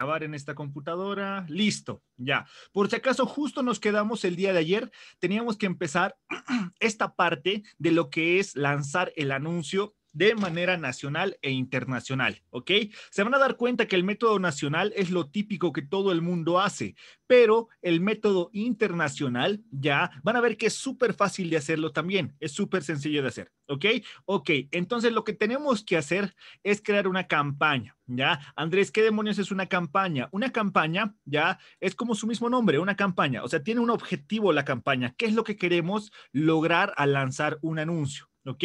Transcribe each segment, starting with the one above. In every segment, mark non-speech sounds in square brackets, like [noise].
grabar en esta computadora. Listo, ya. Por si acaso justo nos quedamos el día de ayer, teníamos que empezar [clears throat] esta parte de lo que es lanzar el anuncio de manera nacional e internacional, ¿ok? Se van a dar cuenta que el método nacional es lo típico que todo el mundo hace, pero el método internacional ya van a ver que es súper fácil de hacerlo también, es súper sencillo de hacer, ¿ok? Ok, entonces lo que tenemos que hacer es crear una campaña, ¿ya? Andrés, ¿qué demonios es una campaña? Una campaña, ¿ya? Es como su mismo nombre, una campaña, o sea, tiene un objetivo la campaña, ¿qué es lo que queremos lograr al lanzar un anuncio? ¿ok?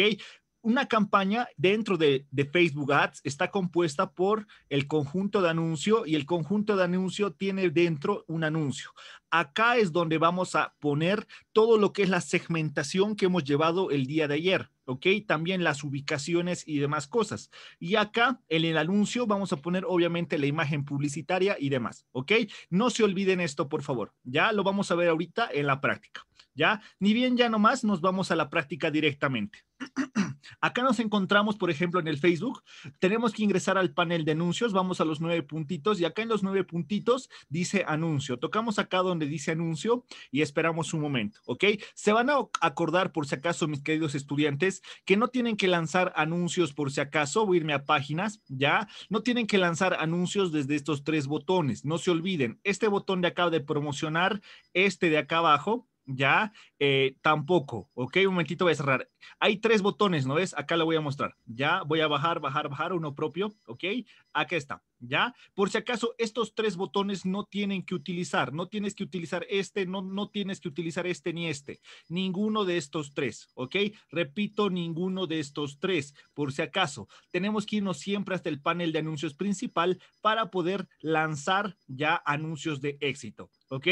una campaña dentro de, Facebook Ads está compuesta por el conjunto de anuncio y el conjunto de anuncio tiene dentro un anuncio. Acá es donde vamos a poner todo lo que es la segmentación que hemos llevado el día de ayer, ¿ok? También las ubicaciones y demás cosas. Y acá en el anuncio vamos a poner obviamente la imagen publicitaria y demás, ¿ok? No se olviden esto, por favor. Ya lo vamos a ver ahorita en la práctica. ¿ya? Ni bien ya nomás nos vamos a la práctica directamente. [clears throat] Acá nos encontramos, por ejemplo, en el Facebook, tenemos que ingresar al panel de anuncios, vamos a los nueve puntitos y acá en los nueve puntitos dice anuncio. Tocamos acá donde dice anuncio y esperamos un momento, ¿ok? Se van a acordar, por si acaso, mis queridos estudiantes, que no tienen que lanzar anuncios por si acaso, voy a irme a páginas, ¿ya? No tienen que lanzar anuncios desde estos tres botones, no se olviden, este botón de acá de promocionar, este de acá abajo, ya eh, tampoco, ok, un momentito voy a cerrar. Hay tres botones, ¿no ves? Acá lo voy a mostrar, ya voy a bajar, bajar, bajar, uno propio, ok, acá está, ya. Por si acaso, estos tres botones no tienen que utilizar, no tienes que utilizar este, no, no tienes que utilizar este ni este, ninguno de estos tres, ok. Repito, ninguno de estos tres, por si acaso. Tenemos que irnos siempre hasta el panel de anuncios principal para poder lanzar ya anuncios de éxito, ok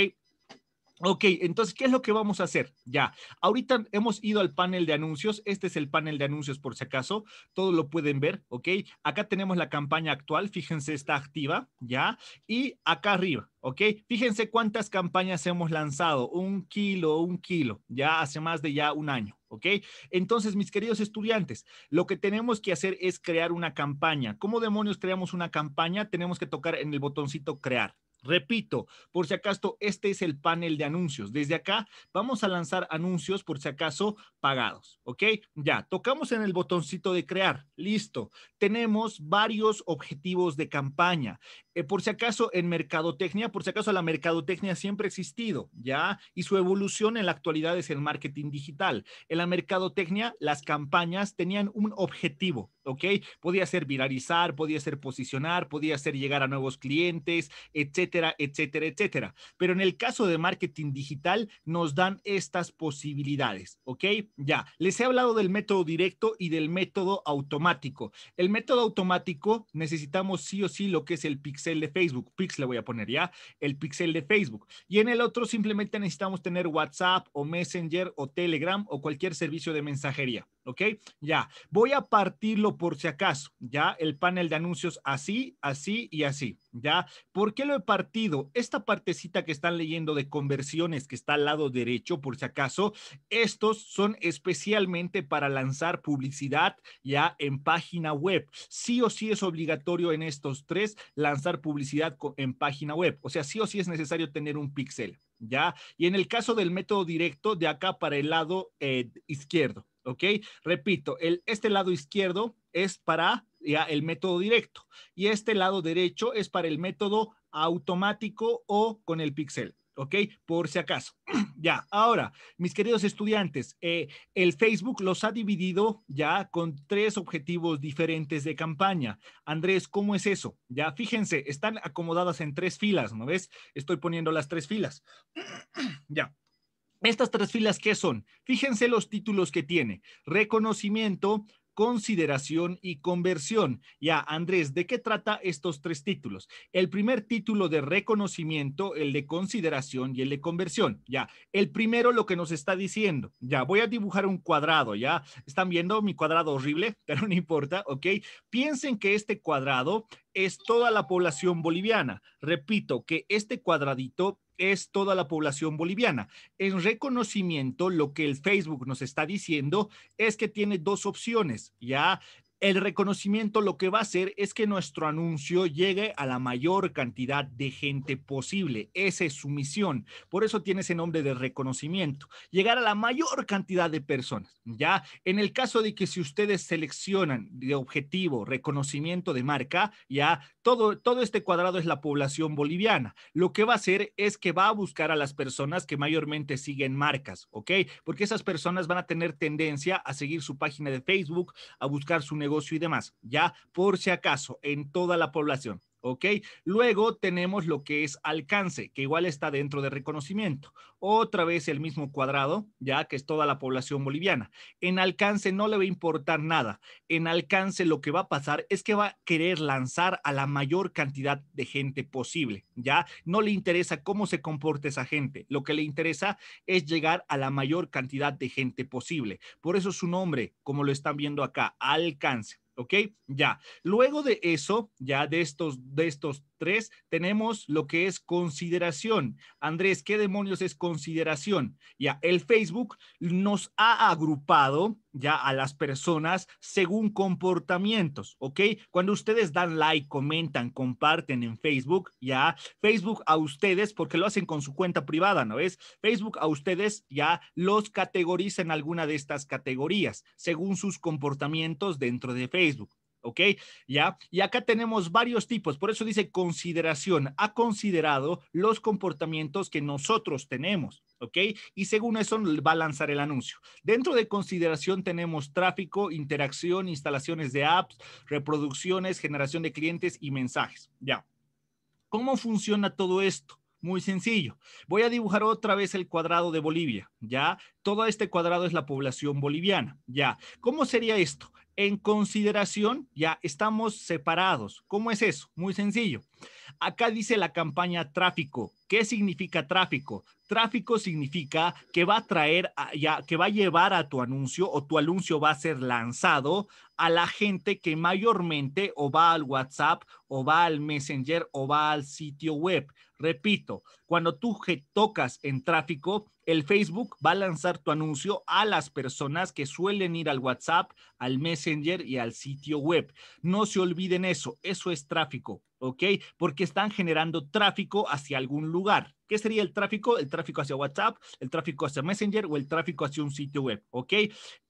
Ok, entonces, ¿qué es lo que vamos a hacer? Ya, ahorita hemos ido al panel de anuncios. Este es el panel de anuncios por si acaso. Todos lo pueden ver, ¿ok? Acá tenemos la campaña actual. Fíjense, está activa, ¿ya? Y acá arriba, ¿ok? Fíjense cuántas campañas hemos lanzado. Un kilo, un kilo, ya hace más de ya un año, ¿ok? Entonces, mis queridos estudiantes, lo que tenemos que hacer es crear una campaña. ¿Cómo demonios creamos una campaña? Tenemos que tocar en el botoncito crear, Repito, por si acaso, este es el panel de anuncios. Desde acá vamos a lanzar anuncios, por si acaso, pagados. ¿Ok? Ya, tocamos en el botoncito de crear. Listo. Tenemos varios objetivos de campaña. Eh, por si acaso, en mercadotecnia, por si acaso, la mercadotecnia siempre ha existido, ¿ya? Y su evolución en la actualidad es el marketing digital. En la mercadotecnia, las campañas tenían un objetivo, ¿ok? Podía ser viralizar, podía ser posicionar, podía ser llegar a nuevos clientes, etc etcétera, etcétera, etcétera. Pero en el caso de marketing digital nos dan estas posibilidades, ¿ok? Ya, les he hablado del método directo y del método automático. El método automático necesitamos sí o sí lo que es el pixel de Facebook. pixel le voy a poner ya, el pixel de Facebook. Y en el otro simplemente necesitamos tener WhatsApp o Messenger o Telegram o cualquier servicio de mensajería, ¿ok? Ya, voy a partirlo por si acaso, ya, el panel de anuncios así, así y así. ¿Ya? ¿Por qué lo he partido? Esta partecita que están leyendo de conversiones que está al lado derecho, por si acaso, estos son especialmente para lanzar publicidad ya en página web. Sí o sí es obligatorio en estos tres lanzar publicidad en página web. O sea, sí o sí es necesario tener un píxel. ¿ya? Y en el caso del método directo, de acá para el lado eh, izquierdo, ¿ok? Repito, el, este lado izquierdo es para ya, el método directo y este lado derecho es para el método automático o con el pixel. ¿ok? Por si acaso. [clears throat] ya, ahora, mis queridos estudiantes, eh, el Facebook los ha dividido ya con tres objetivos diferentes de campaña. Andrés, ¿cómo es eso? Ya, fíjense, están acomodadas en tres filas, ¿no ves? Estoy poniendo las tres filas. [clears throat] ya. Estas tres filas, ¿qué son? Fíjense los títulos que tiene. Reconocimiento, consideración y conversión. Ya, Andrés, ¿de qué trata estos tres títulos? El primer título de reconocimiento, el de consideración y el de conversión. Ya, el primero lo que nos está diciendo. Ya, voy a dibujar un cuadrado, ya. ¿Están viendo mi cuadrado horrible? [laughs] Pero no importa, ¿ok? Piensen que este cuadrado es toda la población boliviana. Repito, que este cuadradito es toda la población boliviana. En reconocimiento, lo que el Facebook nos está diciendo es que tiene dos opciones, ¿ya? el reconocimiento lo que va a hacer es que nuestro anuncio llegue a la mayor cantidad de gente posible. Esa es su misión. Por eso tiene ese nombre de reconocimiento. Llegar a la mayor cantidad de personas. Ya, en el caso de que si ustedes seleccionan de objetivo reconocimiento de marca, ya todo, todo este cuadrado es la población boliviana. Lo que va a hacer es que va a buscar a las personas que mayormente siguen marcas, ¿ok? Porque esas personas van a tener tendencia a seguir su página de Facebook, a buscar su negocio y demás, ya por si acaso, en toda la población. ¿ok? Luego tenemos lo que es alcance, que igual está dentro de reconocimiento. Otra vez el mismo cuadrado, ya que es toda la población boliviana. En alcance no le va a importar nada. En alcance lo que va a pasar es que va a querer lanzar a la mayor cantidad de gente posible, ¿ya? No le interesa cómo se comporte esa gente. Lo que le interesa es llegar a la mayor cantidad de gente posible. Por eso su nombre, como lo están viendo acá, alcance. ¿ok? Ya. Luego de eso, ya de estos, de estos tres, tenemos lo que es consideración. Andrés, ¿qué demonios es consideración? Ya, el Facebook nos ha agrupado ya a las personas según comportamientos, ¿ok? Cuando ustedes dan like, comentan, comparten en Facebook, ya, Facebook a ustedes, porque lo hacen con su cuenta privada, ¿no es? Facebook a ustedes ya los categoriza en alguna de estas categorías según sus comportamientos dentro de Facebook. Facebook. ¿ok? ¿Ya? Y acá tenemos varios tipos, por eso dice consideración, ha considerado los comportamientos que nosotros tenemos, ¿ok? Y según eso va a lanzar el anuncio. Dentro de consideración tenemos tráfico, interacción, instalaciones de apps, reproducciones, generación de clientes y mensajes, ¿ya? ¿Cómo funciona todo esto? Muy sencillo. Voy a dibujar otra vez el cuadrado de Bolivia, ¿ya? Todo este cuadrado es la población boliviana, ¿ya? ¿Cómo sería esto? en consideración, ya estamos separados. ¿Cómo es eso? Muy sencillo. Acá dice la campaña tráfico. ¿Qué significa tráfico? Tráfico significa que va a traer, ya, que va a llevar a tu anuncio o tu anuncio va a ser lanzado a la gente que mayormente o va al WhatsApp o va al Messenger o va al sitio web. Repito, cuando tú tocas en tráfico, el Facebook va a lanzar tu anuncio a las personas que suelen ir al WhatsApp, al Messenger y al sitio web. No se olviden eso, eso es tráfico, ¿ok? Porque están generando tráfico hacia algún lugar. ¿Qué sería el tráfico? El tráfico hacia WhatsApp, el tráfico hacia Messenger o el tráfico hacia un sitio web, ¿ok?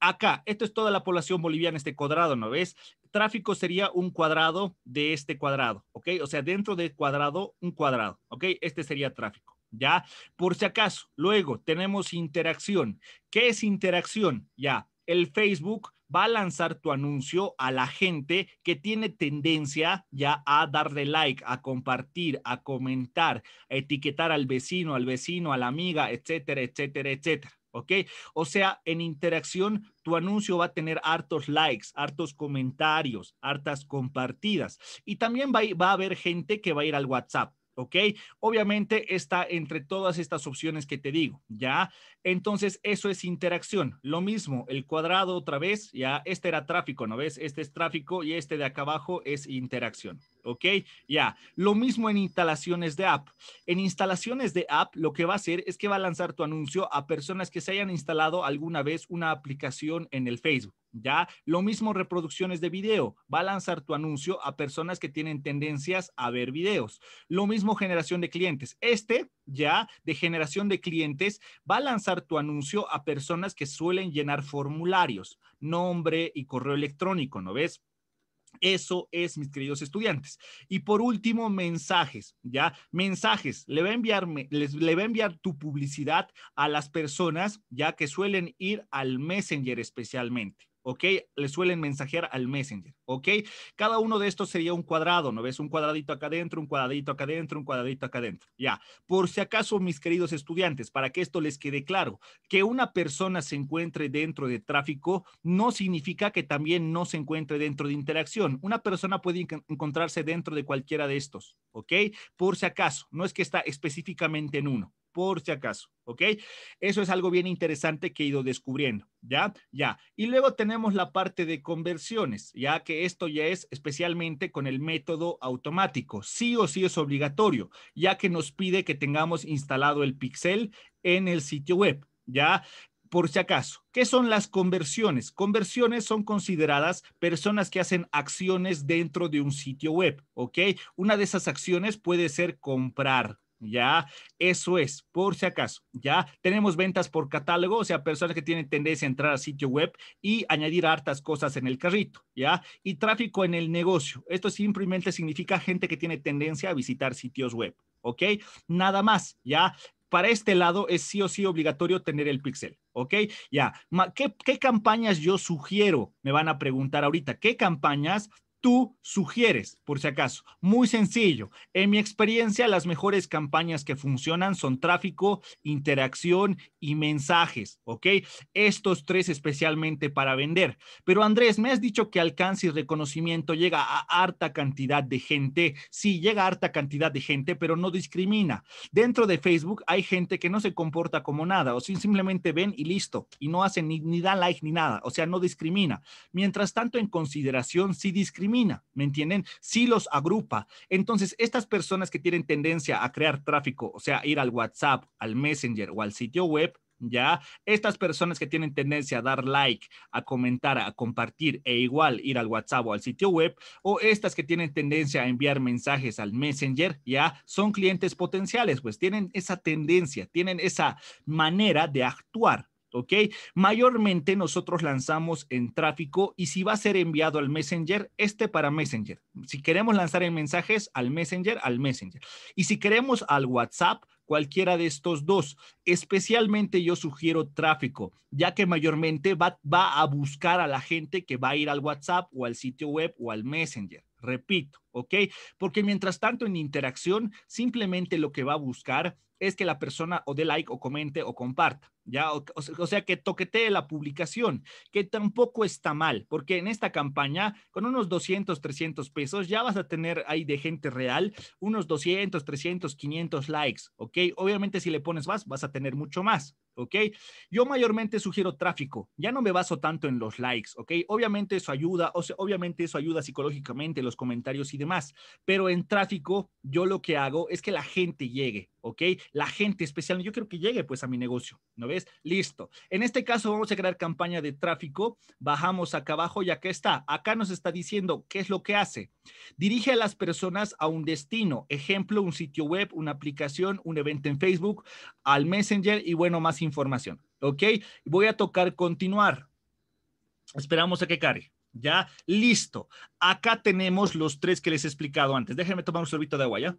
Acá, esto es toda la población boliviana, este cuadrado, ¿no ves? Tráfico sería un cuadrado de este cuadrado, ¿ok? O sea, dentro del cuadrado, un cuadrado, ¿ok? Este sería tráfico. ¿ya? Por si acaso, luego tenemos interacción. ¿Qué es interacción? Ya, el Facebook va a lanzar tu anuncio a la gente que tiene tendencia ya a darle like, a compartir, a comentar, a etiquetar al vecino, al vecino, a la amiga, etcétera, etcétera, etcétera. ¿ok? O sea, en interacción, tu anuncio va a tener hartos likes, hartos comentarios, hartas compartidas. Y también va a haber gente que va a ir al WhatsApp. ¿ok? Obviamente está entre todas estas opciones que te digo, ¿ya? Entonces, eso es interacción. Lo mismo, el cuadrado otra vez, ¿ya? Este era tráfico, ¿no ves? Este es tráfico y este de acá abajo es interacción. ¿ok? Ya, lo mismo en instalaciones de app. En instalaciones de app, lo que va a hacer es que va a lanzar tu anuncio a personas que se hayan instalado alguna vez una aplicación en el Facebook. ¿ya? Lo mismo reproducciones de video. Va a lanzar tu anuncio a personas que tienen tendencias a ver videos. Lo mismo generación de clientes. Este, ya, de generación de clientes, va a lanzar tu anuncio a personas que suelen llenar formularios, nombre y correo electrónico, ¿no ves? Eso es, mis queridos estudiantes. Y por último, mensajes, ¿ya? Mensajes. Le va a enviar, le va a enviar tu publicidad a las personas, ya que suelen ir al Messenger especialmente, ¿ok? Le suelen mensajear al Messenger. ¿ok? Cada uno de estos sería un cuadrado, ¿no ves? Un cuadradito acá adentro, un cuadradito acá adentro, un cuadradito acá adentro. Ya, por si acaso, mis queridos estudiantes, para que esto les quede claro, que una persona se encuentre dentro de tráfico no significa que también no se encuentre dentro de interacción. Una persona puede encontrarse dentro de cualquiera de estos, ¿ok? Por si acaso, no es que está específicamente en uno, por si acaso, ¿ok? Eso es algo bien interesante que he ido descubriendo, ¿ya? Ya. Y luego tenemos la parte de conversiones, ya que esto ya es especialmente con el método automático. Sí o sí es obligatorio, ya que nos pide que tengamos instalado el pixel en el sitio web. Ya por si acaso, ¿qué son las conversiones? Conversiones son consideradas personas que hacen acciones dentro de un sitio web, ¿ok? Una de esas acciones puede ser comprar, ¿ya? Eso es, por si acaso, ¿ya? Tenemos ventas por catálogo, o sea, personas que tienen tendencia a entrar al sitio web y añadir hartas cosas en el carrito, ¿ya? Y tráfico en el negocio. Esto simplemente significa gente que tiene tendencia a visitar sitios web, ¿ok? Nada más, ¿ya? Para este lado es sí o sí obligatorio tener el pixel, ¿ok? Ya, ¿Qué, ¿qué campañas yo sugiero? Me van a preguntar ahorita, ¿qué campañas tú sugieres, por si acaso. Muy sencillo. En mi experiencia, las mejores campañas que funcionan son tráfico, interacción y mensajes, ¿ok? Estos tres especialmente para vender. Pero Andrés, me has dicho que alcance y reconocimiento llega a harta cantidad de gente. Sí, llega a harta cantidad de gente, pero no discrimina. Dentro de Facebook hay gente que no se comporta como nada, o simplemente ven y listo, y no hacen ni, da like ni nada, o sea, no discrimina. Mientras tanto, en consideración, sí discrimina ¿me entienden? Si los agrupa. Entonces, estas personas que tienen tendencia a crear tráfico, o sea, ir al WhatsApp, al Messenger o al sitio web, ¿ya? Estas personas que tienen tendencia a dar like, a comentar, a compartir e igual ir al WhatsApp o al sitio web, o estas que tienen tendencia a enviar mensajes al Messenger, ¿ya? Son clientes potenciales, pues tienen esa tendencia, tienen esa manera de actuar, ¿ok? Mayormente nosotros lanzamos en tráfico y si va a ser enviado al Messenger, este para Messenger. Si queremos lanzar en mensajes al Messenger, al Messenger. Y si queremos al WhatsApp, cualquiera de estos dos. Especialmente yo sugiero tráfico, ya que mayormente va, a buscar a la gente que va a ir al WhatsApp o al sitio web o al Messenger. Repito, ¿ok? Porque mientras tanto en interacción, simplemente lo que va a buscar es que la persona o dé like o comente o comparta o, sea, que toquetee la publicación, que tampoco está mal, porque en esta campaña, con unos 200, 300 pesos, ya vas a tener ahí de gente real unos 200, 300, 500 likes, ¿ok? Obviamente si le pones más, vas a tener mucho más, ¿ok? Yo mayormente sugiero tráfico, ya no me baso tanto en los likes, ¿ok? Obviamente eso ayuda, o sea, obviamente eso ayuda psicológicamente, los comentarios y demás, pero en tráfico yo lo que hago es que la gente llegue, ¿ok? La gente especial, yo quiero que llegue pues a mi negocio, ¿no Listo. En este caso vamos a crear campaña de tráfico. Bajamos acá abajo y acá está. Acá nos está diciendo qué es lo que hace. Dirige a las personas a un destino. Ejemplo, un sitio web, una aplicación, un evento en Facebook, al Messenger y bueno, más información. ¿Ok? Voy a tocar continuar. Esperamos a que cargue Ya, listo. Acá tenemos los tres que les he explicado antes. Déjenme tomar un sorbito de agua, ¿ya?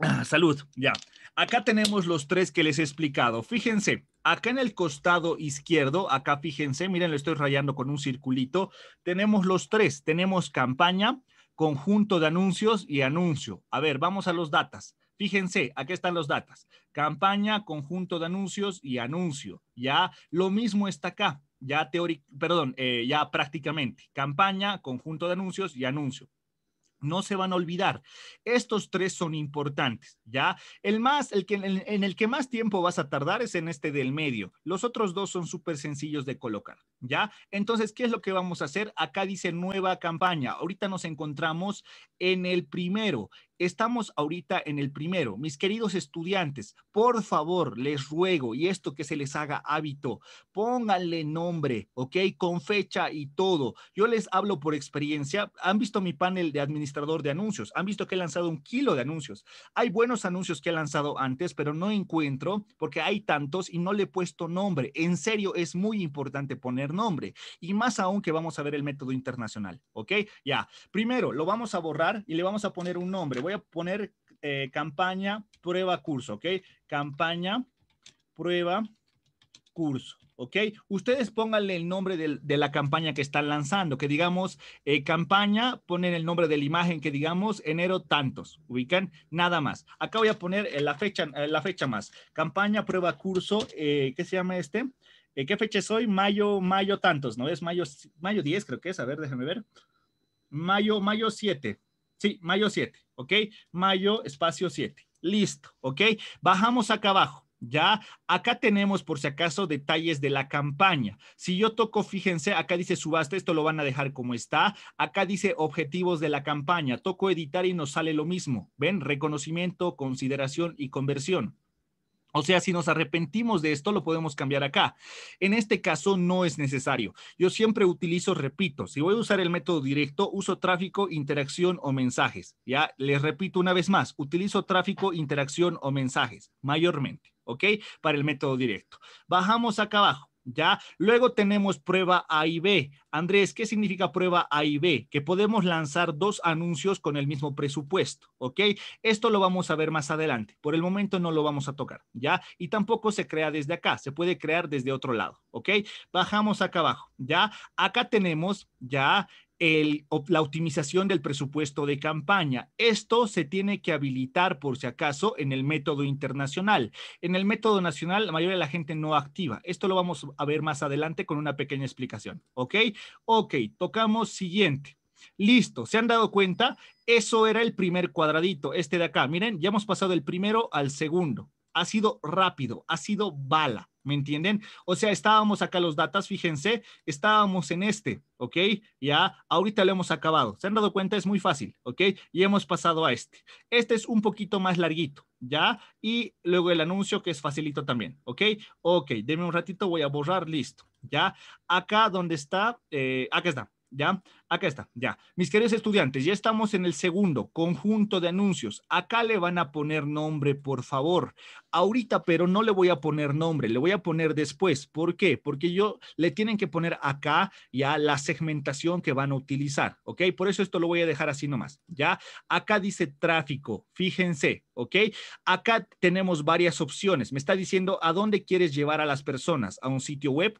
Ah, salud, ya. Acá tenemos los tres que les he explicado. Fíjense, acá en el costado izquierdo, acá fíjense, miren, lo estoy rayando con un circulito. Tenemos los tres, tenemos campaña, conjunto de anuncios y anuncio. A ver, vamos a los datos. Fíjense, aquí están los datos: Campaña, conjunto de anuncios y anuncio. Ya lo mismo está acá, ya teórico, perdón, eh, ya prácticamente. Campaña, conjunto de anuncios y anuncio no se van a olvidar. Estos tres son importantes, ¿ya? El más, el que, en el que más tiempo vas a tardar es en este del medio. Los otros dos son súper sencillos de colocar. ¿Ya? Entonces, ¿qué es lo que vamos a hacer? Acá dice nueva campaña. Ahorita nos encontramos en el primero. Estamos ahorita en el primero. Mis queridos estudiantes, por favor, les ruego, y esto que se les haga hábito, pónganle nombre, ¿ok? Con fecha y todo. Yo les hablo por experiencia. Han visto mi panel de administrador de anuncios. Han visto que he lanzado un kilo de anuncios. Hay buenos anuncios que he lanzado antes, pero no encuentro porque hay tantos y no le he puesto nombre. En serio, es muy importante poner nombre y más aún que vamos a ver el método internacional, ¿ok? Ya, primero lo vamos a borrar y le vamos a poner un nombre. Voy a poner eh, campaña prueba curso, ¿ok? Campaña prueba curso. ¿Ok? Ustedes pónganle el nombre de la campaña que están lanzando, que digamos, eh, campaña, ponen el nombre de la imagen, que digamos, enero tantos, ubican, nada más. Acá voy a poner eh, la, fecha, la fecha más. Campaña, prueba, curso, ¿qué se llama este? ¿En qué fecha es hoy? Mayo, mayo tantos, ¿no? Es mayo, mayo 10, creo que es. A ver, déjame ver. Mayo, mayo 7. Sí, mayo 7, ¿ok? Mayo, espacio 7. Listo, ¿ok? Bajamos acá abajo. Ya, acá tenemos por si acaso detalles de la campaña. Si yo toco, fíjense, acá dice subasta, esto lo van a dejar como está. Acá dice objetivos de la campaña. Toco editar y nos sale lo mismo. ¿Ven? Reconocimiento, consideración y conversión. O sea, si nos arrepentimos de esto, lo podemos cambiar acá. En este caso, no es necesario. Yo siempre utilizo, repito, si voy a usar el método directo, uso tráfico, interacción o mensajes. Ya les repito una vez más, utilizo tráfico, interacción o mensajes, mayormente, ¿ok? Para el método directo. Bajamos acá abajo. ¿ya? Luego tenemos prueba A y B. Andrés, ¿qué significa prueba A y B? Que podemos lanzar dos anuncios con el mismo presupuesto, ¿ok? Esto lo vamos a ver más adelante. Por el momento no lo vamos a tocar, ¿ya? Y tampoco se crea desde acá, se puede crear desde otro lado, ¿ok? Bajamos acá abajo, ¿ya? Acá tenemos ya la optimización del presupuesto de campaña. Esto se tiene que habilitar, por si acaso, en el método internacional. En el método nacional, la mayoría de la gente no activa. Esto lo vamos a ver más adelante con una pequeña explicación. ¿Ok? Ok, tocamos siguiente. Listo, ¿se han dado cuenta? Eso era el primer cuadradito, este de acá. Miren, ya hemos pasado del primero al segundo. Ha sido rápido, ha sido bala. ¿Me entienden? O sea, estábamos acá los datos. fíjense, estábamos en este, ¿ok? Ya, ahorita lo hemos acabado. ¿Se han dado cuenta? Es muy fácil, ¿ok? Y hemos pasado a este. Este es un poquito más larguito, ¿ya? Y luego el anuncio que es facilito también, ¿ok? Ok, deme un ratito, voy a borrar, listo, ¿ya? Acá donde está, eh, acá está, ¿Ya? Acá está, ya. Mis queridos estudiantes, ya estamos en el segundo conjunto de anuncios. Acá le van a poner nombre, por favor. Ahorita, pero no le voy a poner nombre, le voy a poner después. ¿Por qué? Porque yo le tienen que poner acá ya la segmentación que van a utilizar, ¿ok? Por eso esto lo voy a dejar así nomás, ¿ya? Acá dice tráfico, fíjense, ¿ok? Acá tenemos varias opciones. Me está diciendo a dónde quieres llevar a las personas, a un sitio web,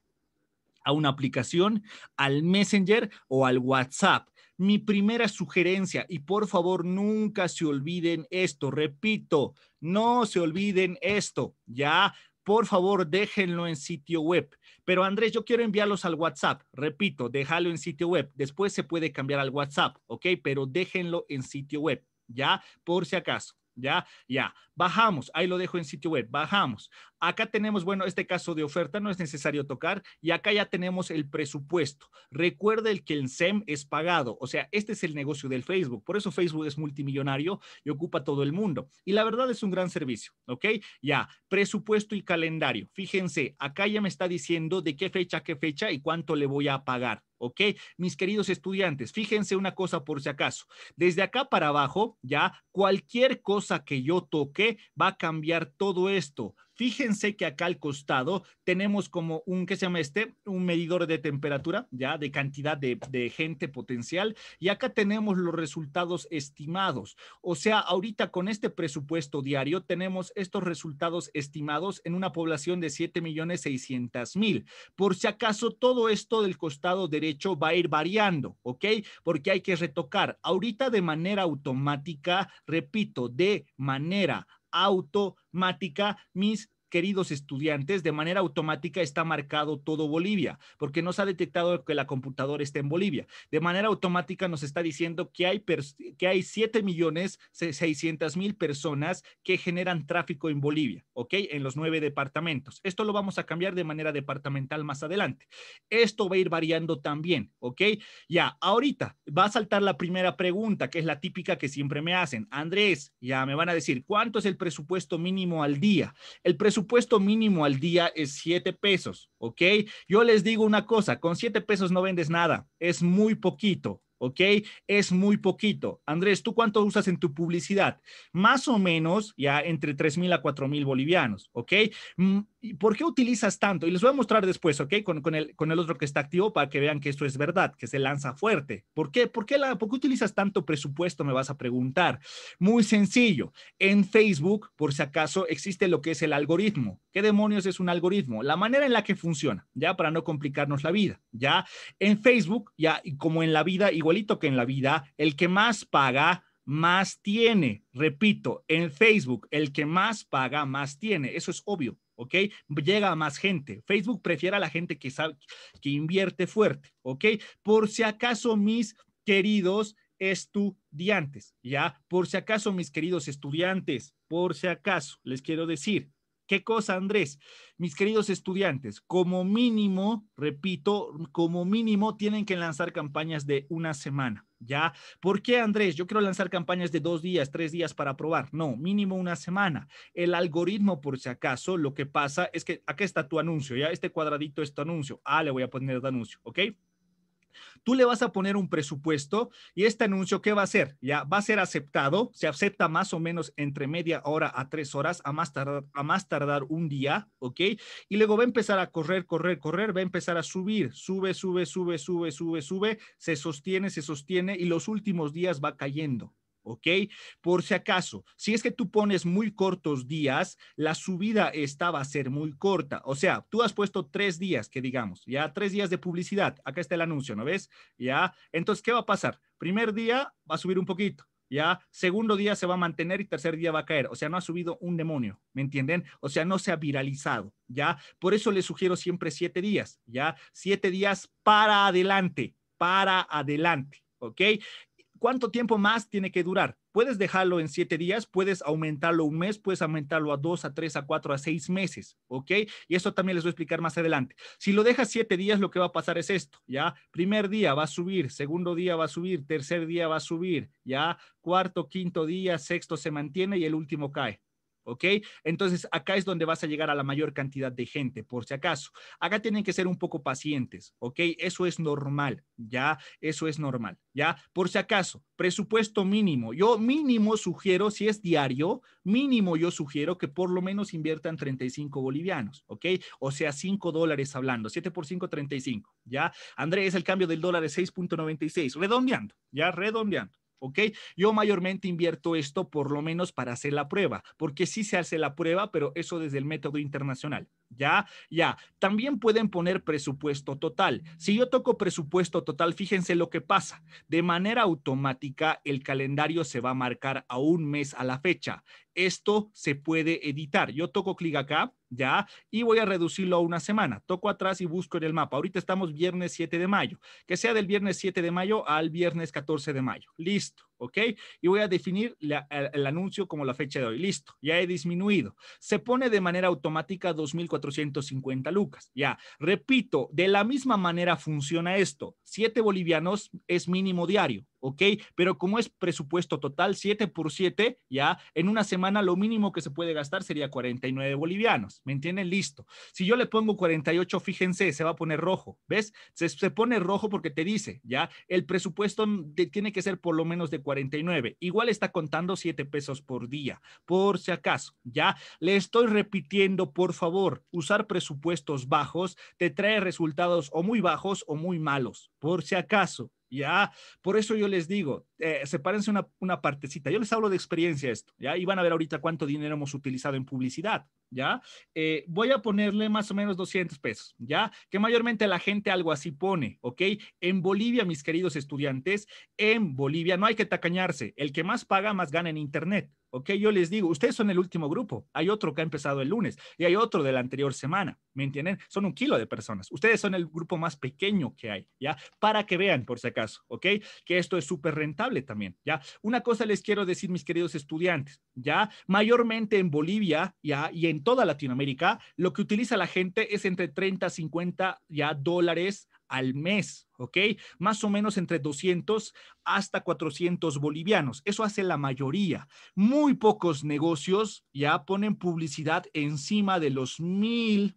a una aplicación, al Messenger o al WhatsApp. Mi primera sugerencia, y por favor nunca se olviden esto, repito, no se olviden esto, ya, por favor déjenlo en sitio web. Pero Andrés, yo quiero enviarlos al WhatsApp, repito, déjalo en sitio web, después se puede cambiar al WhatsApp, ¿ok? Pero déjenlo en sitio web, ya, por si acaso. Ya, ya, bajamos, ahí lo dejo en sitio web, bajamos. Acá tenemos, bueno, este caso de oferta no es necesario tocar y acá ya tenemos el presupuesto. Recuerda el que el SEM es pagado, o sea, este es el negocio del Facebook. Por eso Facebook es multimillonario y ocupa todo el mundo. Y la verdad es un gran servicio, ¿ok? Ya, presupuesto y calendario. Fíjense, acá ya me está diciendo de qué fecha qué fecha y cuánto le voy a pagar. ¿ok? Mis queridos estudiantes, fíjense una cosa por si acaso. Desde acá para abajo, ya cualquier cosa que yo toque va a cambiar todo esto. Fíjense que acá al costado tenemos como un, ¿qué se llama este? Un medidor de temperatura, ya, de cantidad de, gente potencial. Y acá tenemos los resultados estimados. O sea, ahorita con este presupuesto diario tenemos estos resultados estimados en una población de 7.600.000. millones mil. Por si acaso, todo esto del costado derecho va a ir variando, ¿ok? Porque hay que retocar. Ahorita de manera automática, repito, de manera automática mis queridos estudiantes, de manera automática está marcado todo Bolivia, porque nos ha detectado que la computadora está en Bolivia. De manera automática nos está diciendo que hay, que hay millones 600 mil personas que generan tráfico en Bolivia, ¿ok? En los nueve departamentos. Esto lo vamos a cambiar de manera departamental más adelante. Esto va a ir variando también, ¿ok? Ya, ahorita va a saltar la primera pregunta, que es la típica que siempre me hacen. Andrés, ya me van a decir, ¿cuánto es el presupuesto mínimo al día? El presupuesto Supuesto mínimo al día es siete pesos, ¿ok? Yo les digo una cosa, con siete pesos no vendes nada, es muy poquito, ¿ok? Es muy poquito. Andrés, ¿tú cuánto usas en tu publicidad? Más o menos ya entre 3 mil a cuatro mil bolivianos, ¿ok? Mm, por qué utilizas tanto? Y les voy a mostrar después, ¿ok? Con, el, con el otro que está activo para que vean que esto es verdad, que se lanza fuerte. ¿Por qué? ¿Por qué, la, ¿Por utilizas tanto presupuesto? Me vas a preguntar. Muy sencillo. En Facebook, por si acaso, existe lo que es el algoritmo. ¿Qué demonios es un algoritmo? La manera en la que funciona, ¿ya? Para no complicarnos la vida, ¿ya? En Facebook, ya, como en la vida, igualito que en la vida, el que más paga más tiene. Repito, en Facebook, el que más paga, más tiene. Eso es obvio. ¿ok? Llega a más gente. Facebook prefiere a la gente que sabe, que invierte fuerte, ¿ok? Por si acaso, mis queridos estudiantes, ¿ya? Por si acaso, mis queridos estudiantes, por si acaso, les quiero decir, ¿Qué cosa, Andrés? Mis queridos estudiantes, como mínimo, repito, como mínimo tienen que lanzar campañas de una semana. ¿ya? ¿Por qué, Andrés? Yo quiero lanzar campañas de dos días, tres días para probar. No, mínimo una semana. El algoritmo, por si acaso, lo que pasa es que acá está tu anuncio, ¿ya? Este cuadradito es tu anuncio. Ah, le voy a poner el anuncio, ¿ok? Tú le vas a poner un presupuesto y este anuncio, ¿qué va a ser? Ya va a ser aceptado, se acepta más o menos entre media hora a tres horas, a más tardar, a más tardar un día, ¿ok? Y luego va a empezar a correr, correr, correr, va a empezar a subir, sube, sube, sube, sube, sube, sube, se sostiene, se sostiene y los últimos días va cayendo. ¿ok? Por si acaso, si es que tú pones muy cortos días, la subida esta va a ser muy corta. O sea, tú has puesto tres días, que digamos, ya tres días de publicidad. Acá está el anuncio, ¿no ves? Ya. Entonces, ¿qué va a pasar? Primer día va a subir un poquito. ¿Ya? Segundo día se va a mantener y tercer día va a caer. O sea, no ha subido un demonio, ¿me entienden? O sea, no se ha viralizado, ¿ya? Por eso les sugiero siempre siete días, ¿ya? Siete días para adelante, para adelante, ¿ok? ¿Cuánto tiempo más tiene que durar? Puedes dejarlo en siete días, puedes aumentarlo un mes, puedes aumentarlo a dos, a tres, a cuatro, a seis meses, ¿ok? Y eso también les voy a explicar más adelante. Si lo dejas siete días, lo que va a pasar es esto, ¿ya? Primer día va a subir, segundo día va a subir, tercer día va a subir, ¿ya? Cuarto, quinto día, sexto se mantiene y el último cae. ¿ok? Entonces, acá es donde vas a llegar a la mayor cantidad de gente, por si acaso. Acá tienen que ser un poco pacientes, ¿ok? Eso es normal, ¿ya? Eso es normal, ¿ya? Por si acaso, presupuesto mínimo. Yo mínimo sugiero, si es diario, mínimo yo sugiero que por lo menos inviertan 35 bolivianos, ¿ok? O sea, 5 dólares hablando, 7 por 5, 35, ¿ya? Andrés, el cambio del dólar es 6.96, redondeando, ¿ya? Redondeando. ¿ok? Yo mayormente invierto esto por lo menos para hacer la prueba, porque sí se hace la prueba, pero eso desde el método internacional. Ya, ya. También pueden poner presupuesto total. Si yo toco presupuesto total, fíjense lo que pasa. De manera automática, el calendario se va a marcar a un mes a la fecha. Esto se puede editar. Yo toco clic acá, ya, y voy a reducirlo a una semana. Toco atrás y busco en el mapa. Ahorita estamos viernes 7 de mayo. Que sea del viernes 7 de mayo al viernes 14 de mayo. Listo. ¿ok? Y voy a definir el, anuncio como la fecha de hoy. Listo, ya he disminuido. Se pone de manera automática 2.450 lucas. Ya, repito, de la misma manera funciona esto. Siete bolivianos es mínimo diario. ¿ok? Pero como es presupuesto total, 7 por 7, ya en una semana lo mínimo que se puede gastar sería 49 bolivianos, ¿me entienden? Listo. Si yo le pongo 48, fíjense, se va a poner rojo, ¿ves? Se, pone rojo porque te dice, ya, el presupuesto tiene que ser por lo menos de 49. Igual está contando 7 pesos por día, por si acaso, ¿ya? Le estoy repitiendo, por favor, usar presupuestos bajos te trae resultados o muy bajos o muy malos, por si acaso, ¿ya? Por eso yo les digo, eh, sepárense una, partecita. Yo les hablo de experiencia esto, ¿ya? Y van a ver ahorita cuánto dinero hemos utilizado en publicidad, ¿ya? Eh, voy a ponerle más o menos 200 pesos, ¿ya? Que mayormente la gente algo así pone, ¿ok? En Bolivia, mis queridos estudiantes, en Bolivia no hay que tacañarse. El que más paga, más gana en Internet. ¿ok? Yo les digo, ustedes son el último grupo, hay otro que ha empezado el lunes y hay otro de la anterior semana, ¿me entienden? Son un kilo de personas, ustedes son el grupo más pequeño que hay, ¿ya? Para que vean, por si acaso, ¿ok? Que esto es súper rentable también, ¿ya? Una cosa les quiero decir, mis queridos estudiantes, ¿ya? Mayormente en Bolivia, ¿ya? Y en toda Latinoamérica, lo que utiliza la gente es entre 30 a 50, ¿ya? Dólares al mes, ¿ok? Más o menos entre 200 hasta 400 bolivianos. Eso hace la mayoría. Muy pocos negocios ya ponen publicidad encima de los mil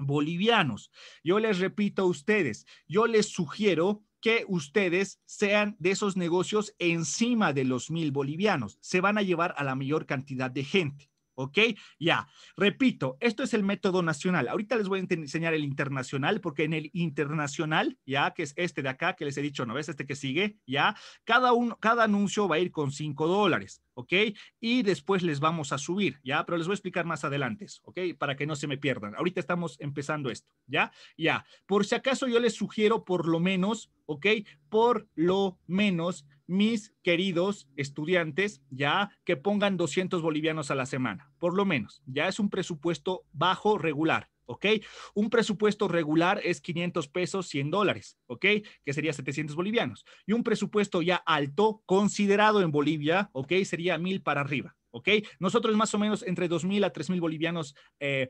bolivianos. Yo les repito a ustedes, yo les sugiero que ustedes sean de esos negocios encima de los mil bolivianos. Se van a llevar a la mayor cantidad de gente. ¿ok? Ya, repito, esto es el método nacional. Ahorita les voy a enseñar el internacional, porque en el internacional, ya, que es este de acá, que les he dicho, ¿no ves? Este que sigue, ya, cada, uno, cada anuncio va a ir con 5 dólares, ¿ok? Y después les vamos a subir, ¿ya? Pero les voy a explicar más adelante, ¿ok? Para que no se me pierdan. Ahorita estamos empezando esto, ¿ya? Ya, por si acaso yo les sugiero por lo menos, ¿ok? Por lo menos mis queridos estudiantes, ya que pongan 200 bolivianos a la semana, por lo menos. Ya es un presupuesto bajo regular, ¿ok? Un presupuesto regular es 500 pesos, 100 dólares, ¿ok? Que sería 700 bolivianos. Y un presupuesto ya alto, considerado en Bolivia, ¿ok? Sería 1000 para arriba, ¿ok? Nosotros más o menos entre 2000 a 3000 bolivianos. Eh,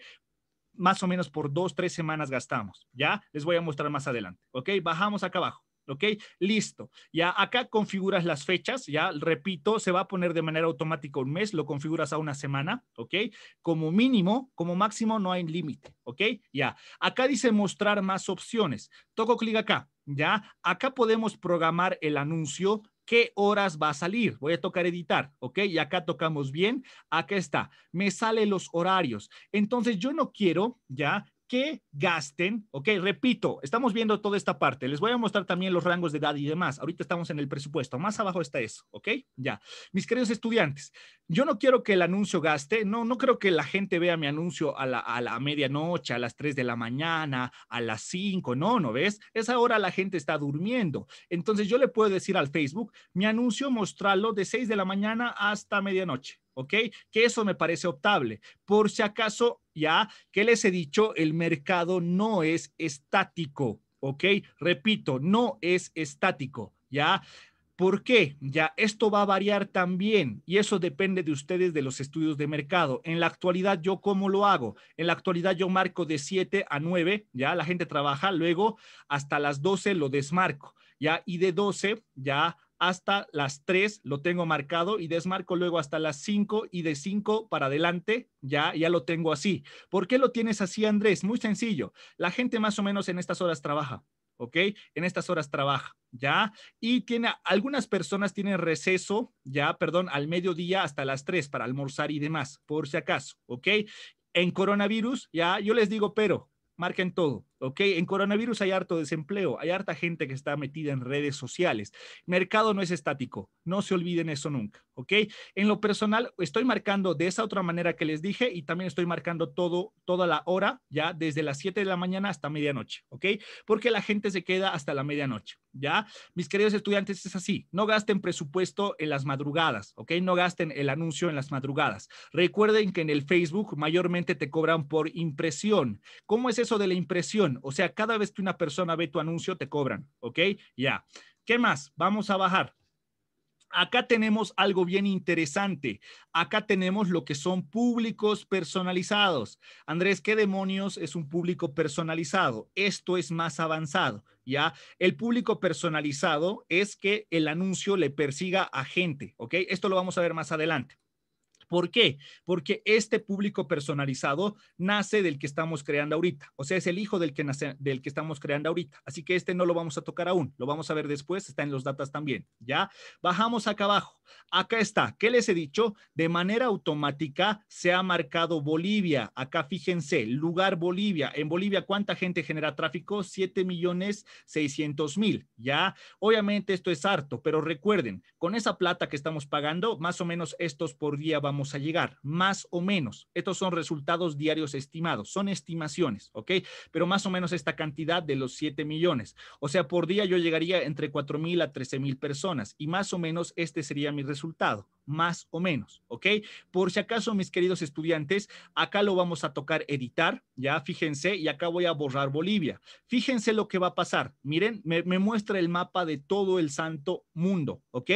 más o menos por dos, tres semanas gastamos, ¿ya? Les voy a mostrar más adelante, ¿ok? Bajamos acá abajo. ¿ok? Listo. Ya acá configuras las fechas, ya repito, se va a poner de manera automática un mes, lo configuras a una semana, ¿ok? Como mínimo, como máximo no hay límite, ¿ok? Ya. Acá dice mostrar más opciones. Toco clic acá, ya. Acá podemos programar el anuncio. ¿Qué horas va a salir? Voy a tocar editar, ¿ok? Y acá tocamos bien. Acá está. Me salen los horarios. Entonces yo no quiero, ya, que gasten, ok, repito, estamos viendo toda esta parte, les voy a mostrar también los rangos de edad y demás, ahorita estamos en el presupuesto, más abajo está eso, ok, ya. Mis queridos estudiantes, yo no quiero que el anuncio gaste, no, no creo que la gente vea mi anuncio a la, a la medianoche, a las 3 de la mañana, a las 5, no, ¿no ves? Esa hora la gente está durmiendo, entonces yo le puedo decir al Facebook, mi anuncio mostrarlo de 6 de la mañana hasta medianoche, ¿ok? Que eso me parece optable. Por si acaso, ya que les he dicho, el mercado no es estático, ¿ok? Repito, no es estático, ¿ya? ¿Por qué? Ya esto va a variar también y eso depende de ustedes de los estudios de mercado. En la actualidad, ¿yo cómo lo hago? En la actualidad yo marco de 7 a 9, ya la gente trabaja, luego hasta las 12 lo desmarco, ya, y de 12 ya hasta las 3 lo tengo marcado y desmarco luego hasta las 5 y de 5 para adelante ya ya lo tengo así. ¿Por qué lo tienes así, Andrés? Muy sencillo. La gente más o menos en estas horas trabaja. ¿ok? En estas horas trabaja, ¿ya? Y tiene, algunas personas tienen receso, ya, perdón, al mediodía hasta las 3 para almorzar y demás, por si acaso, ¿ok? En coronavirus, ya, yo les digo, pero, marquen todo. En coronavirus hay harto desempleo, hay harta gente que está metida en redes sociales. Mercado no es estático, no se olviden eso nunca, ¿ok? En lo personal, estoy marcando de esa otra manera que les dije y también estoy marcando todo, toda la hora, ya desde las 7 de la mañana hasta medianoche, ¿ok? Porque la gente se queda hasta la medianoche, ¿ya? Mis queridos estudiantes, es así, no gasten presupuesto en las madrugadas, ¿ok? No gasten el anuncio en las madrugadas. Recuerden que en el Facebook mayormente te cobran por impresión. ¿Cómo es eso de la impresión? O sea, cada vez que una persona ve tu anuncio, te cobran. ¿Ok? Ya. ¿Qué más? Vamos a bajar. Acá tenemos algo bien interesante. Acá tenemos lo que son públicos personalizados. Andrés, ¿qué demonios es un público personalizado? Esto es más avanzado, ¿ya? El público personalizado es que el anuncio le persiga a gente, ¿ok? Esto lo vamos a ver más adelante. ¿Por qué? Porque este público personalizado nace del que estamos creando ahorita, o sea, es el hijo del que, nace, del que estamos creando ahorita. Así que este no lo vamos a tocar aún, lo vamos a ver después, está en los datos también, ¿ya? Bajamos acá abajo. Acá está, ¿qué les he dicho? De manera automática se ha marcado Bolivia. Acá fíjense, lugar Bolivia. En Bolivia, ¿cuánta gente genera tráfico? 7.600.000. millones mil, ¿ya? Obviamente esto es harto, pero recuerden, con esa plata que estamos pagando, más o menos estos por día vamos a llegar, más o menos. Estos son resultados diarios estimados, son estimaciones, ¿ok? Pero más o menos esta cantidad de los 7 millones. O sea, por día yo llegaría entre 4 mil a 13 mil personas y más o menos este sería mi resultado, más o menos, ¿ok? Por si acaso, mis queridos estudiantes, acá lo vamos a tocar editar, ya fíjense, y acá voy a borrar Bolivia. Fíjense lo que va a pasar. Miren, me, muestra el mapa de todo el santo mundo, ¿ok?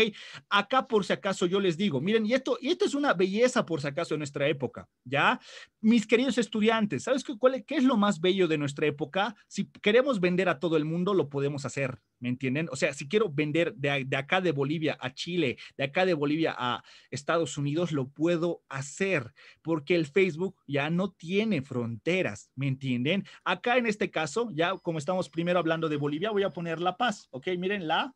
Acá, por si acaso, yo les digo, miren, y esto, y esto es una belleza, por si acaso, de nuestra época, ¿ya? Mis queridos estudiantes, ¿sabes qué, qué es lo más bello de nuestra época? Si queremos vender a todo el mundo, lo podemos hacer, ¿me entienden? O sea, si quiero vender de, de, acá de Bolivia a Chile, de acá de Bolivia a Estados Unidos, lo puedo hacer porque el Facebook ya no tiene fronteras, ¿me entienden? Acá en este caso, ya como estamos primero hablando de Bolivia, voy a poner La Paz, ¿ok? Miren, La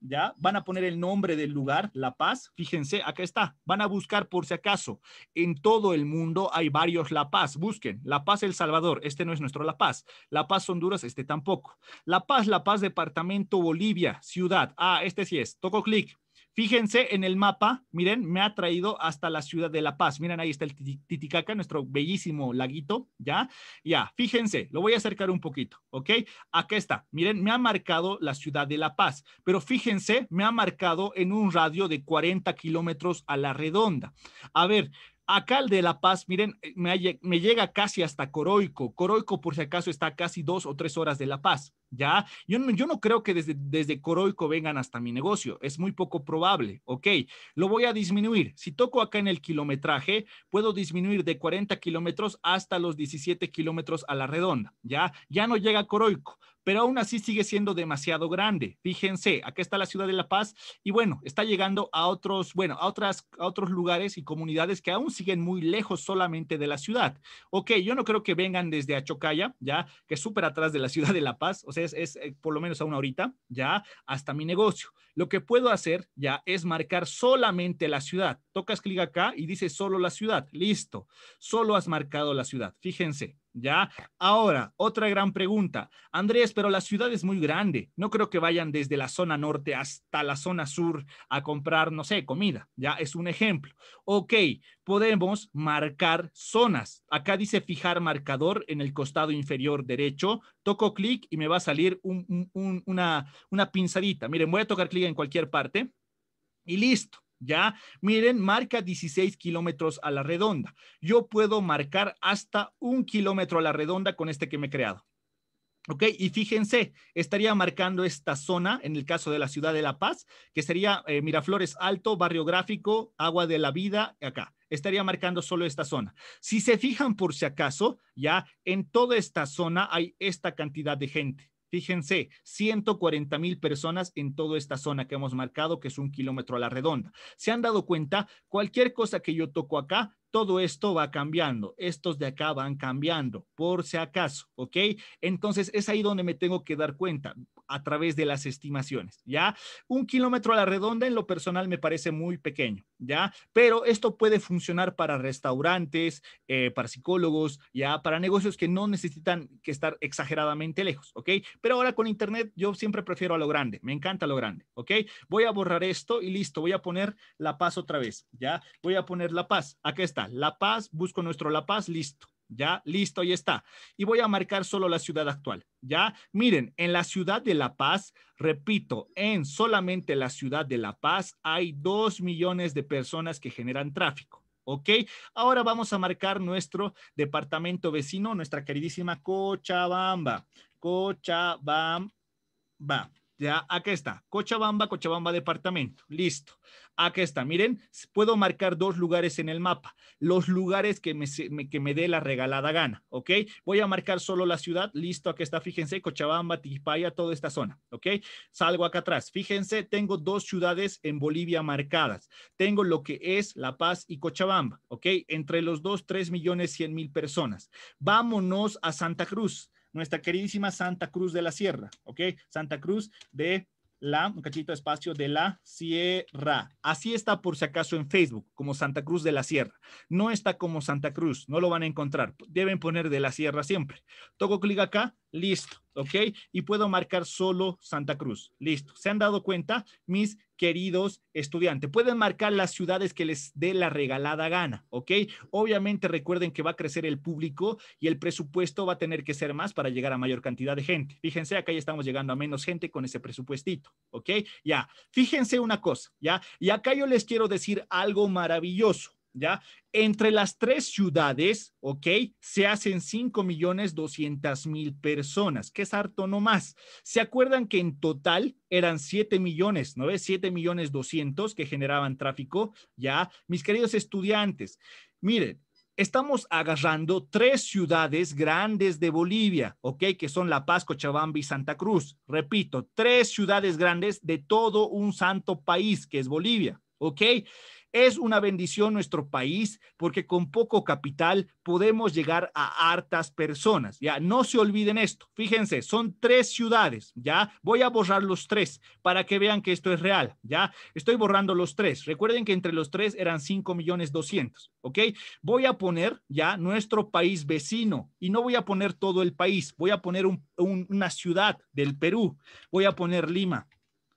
¿ya? Van a poner el nombre del lugar, La Paz. Fíjense, acá está. Van a buscar por si acaso. En todo el mundo hay varios La Paz. Busquen. La Paz El Salvador. Este no es nuestro La Paz. La Paz Honduras. Este tampoco. La Paz, La Paz Departamento Bolivia. Ciudad. Ah, este sí es. Toco clic. Fíjense en el mapa, miren, me ha traído hasta la ciudad de La Paz. Miren, ahí está el Titicaca, nuestro bellísimo laguito, ¿ya? Ya, fíjense, lo voy a acercar un poquito, ¿ok? Aquí está, miren, me ha marcado la ciudad de La Paz, pero fíjense, me ha marcado en un radio de 40 kilómetros a la redonda. A ver, Acá el de La Paz, miren, eh, me, llega casi hasta Coroico. Coroico, por si acaso, está casi dos o tres horas de La Paz, ¿ya? Yo no, yo no creo que desde, desde Coroico vengan hasta mi negocio. Es muy poco probable, ¿ok? Lo voy a disminuir. Si toco acá en el kilometraje, puedo disminuir de 40 kilómetros hasta los 17 kilómetros a la redonda, ¿ya? Ya no llega Coroico pero aún así sigue siendo demasiado grande. Fíjense, aquí está la ciudad de La Paz y bueno, está llegando a otros, bueno, a otras, a otros lugares y comunidades que aún siguen muy lejos solamente de la ciudad. Ok, yo no creo que vengan desde Achocaya, ya, que es súper atrás de la ciudad de La Paz, o sea, es, eh, por lo menos a una horita, ya, hasta mi negocio. Lo que puedo hacer ya es marcar solamente la ciudad. Tocas clic acá y dice solo la ciudad. Listo. Solo has marcado la ciudad. Fíjense, ¿Ya? Ahora, otra gran pregunta. Andrés, pero la ciudad es muy grande. No creo que vayan desde la zona norte hasta la zona sur a comprar, no sé, comida. Ya es un ejemplo. Ok, podemos marcar zonas. Acá dice fijar marcador en el costado inferior derecho. Toco clic y me va a salir una, una pinzadita. Miren, voy a tocar clic en cualquier parte y listo. ¿ya? Miren, marca 16 kilómetros a la redonda. Yo puedo marcar hasta un kilómetro a la redonda con este que me he creado. ¿Ok? Y fíjense, estaría marcando esta zona, en el caso de la ciudad de La Paz, que sería eh, Miraflores Alto, Barrio Gráfico, Agua de la Vida, acá. Estaría marcando solo esta zona. Si se fijan por si acaso, ya en toda esta zona hay esta cantidad de gente. Fíjense, 140 mil personas en toda esta zona que hemos marcado, que es un kilómetro a la redonda. ¿Se han dado cuenta? Cualquier cosa que yo toco acá todo esto va cambiando. Estos de acá van cambiando, por si acaso, ¿ok? Entonces es ahí donde me tengo que dar cuenta a través de las estimaciones, ¿ya? Un kilómetro a la redonda en lo personal me parece muy pequeño, ¿ya? Pero esto puede funcionar para restaurantes, eh, para psicólogos, ¿ya? Para negocios que no necesitan que estar exageradamente lejos, ¿ok? Pero ahora con Internet yo siempre prefiero a lo grande, me encanta lo grande, ¿ok? Voy a borrar esto y listo, voy a poner La Paz otra vez, ¿ya? Voy a poner La Paz, acá está. La Paz, busco nuestro La Paz, listo. Ya, listo, ahí está. Y voy a marcar solo la ciudad actual. Ya, miren, en la ciudad de La Paz, repito, en solamente la ciudad de La Paz hay dos millones de personas que generan tráfico. ¿ok? Ahora vamos a marcar nuestro departamento vecino, nuestra queridísima Cochabamba. Cochabamba. Ya, aquí está, Cochabamba, Cochabamba departamento, listo. Aquí está, miren, puedo marcar dos lugares en el mapa, los lugares que me, que me dé la regalada gana, ¿ok? Voy a marcar solo la ciudad, listo, aquí está, fíjense, Cochabamba, Tiquipaya, toda esta zona, ¿ok? Salgo acá atrás, fíjense, tengo dos ciudades en Bolivia marcadas, tengo lo que es La Paz y Cochabamba, ¿ok? Entre los dos, tres millones cien mil personas. Vámonos a Santa Cruz nuestra queridísima Santa Cruz de la Sierra, ¿ok? Santa Cruz de la, un cachito de espacio de la Sierra. Así está por si acaso en Facebook, como Santa Cruz de la Sierra. No está como Santa Cruz, no lo van a encontrar. Deben poner de la Sierra siempre. Toco clic acá, listo. ¿ok? Y puedo marcar solo Santa Cruz. Listo. ¿Se han dado cuenta, mis queridos estudiantes? Pueden marcar las ciudades que les dé la regalada gana, ¿ok? Obviamente recuerden que va a crecer el público y el presupuesto va a tener que ser más para llegar a mayor cantidad de gente. Fíjense, acá ya estamos llegando a menos gente con ese presupuestito, ¿ok? Ya, fíjense una cosa, ¿ya? Y acá yo les quiero decir algo maravilloso. ¿ya? Entre las tres ciudades, ¿ok? Se hacen 5 millones 200 mil personas, que es harto más, ¿Se acuerdan que en total eran 7 millones, ¿no ves? 7 millones 200 que generaban tráfico, ¿ya? Mis queridos estudiantes, miren, estamos agarrando tres ciudades grandes de Bolivia, ¿ok? Que son La Paz, Cochabamba y Santa Cruz. Repito, tres ciudades grandes de todo un santo país que es Bolivia, ¿ok? Es una bendición nuestro país porque con poco capital podemos llegar a hartas personas. Ya, no se olviden esto. Fíjense, son tres ciudades, ¿ya? Voy a borrar los tres para que vean que esto es real, ¿ya? Estoy borrando los tres. Recuerden que entre los tres eran 5 millones doscientos. ¿ok? Voy a poner ya nuestro país vecino y no voy a poner todo el país, voy a poner una ciudad del Perú, voy a poner Lima.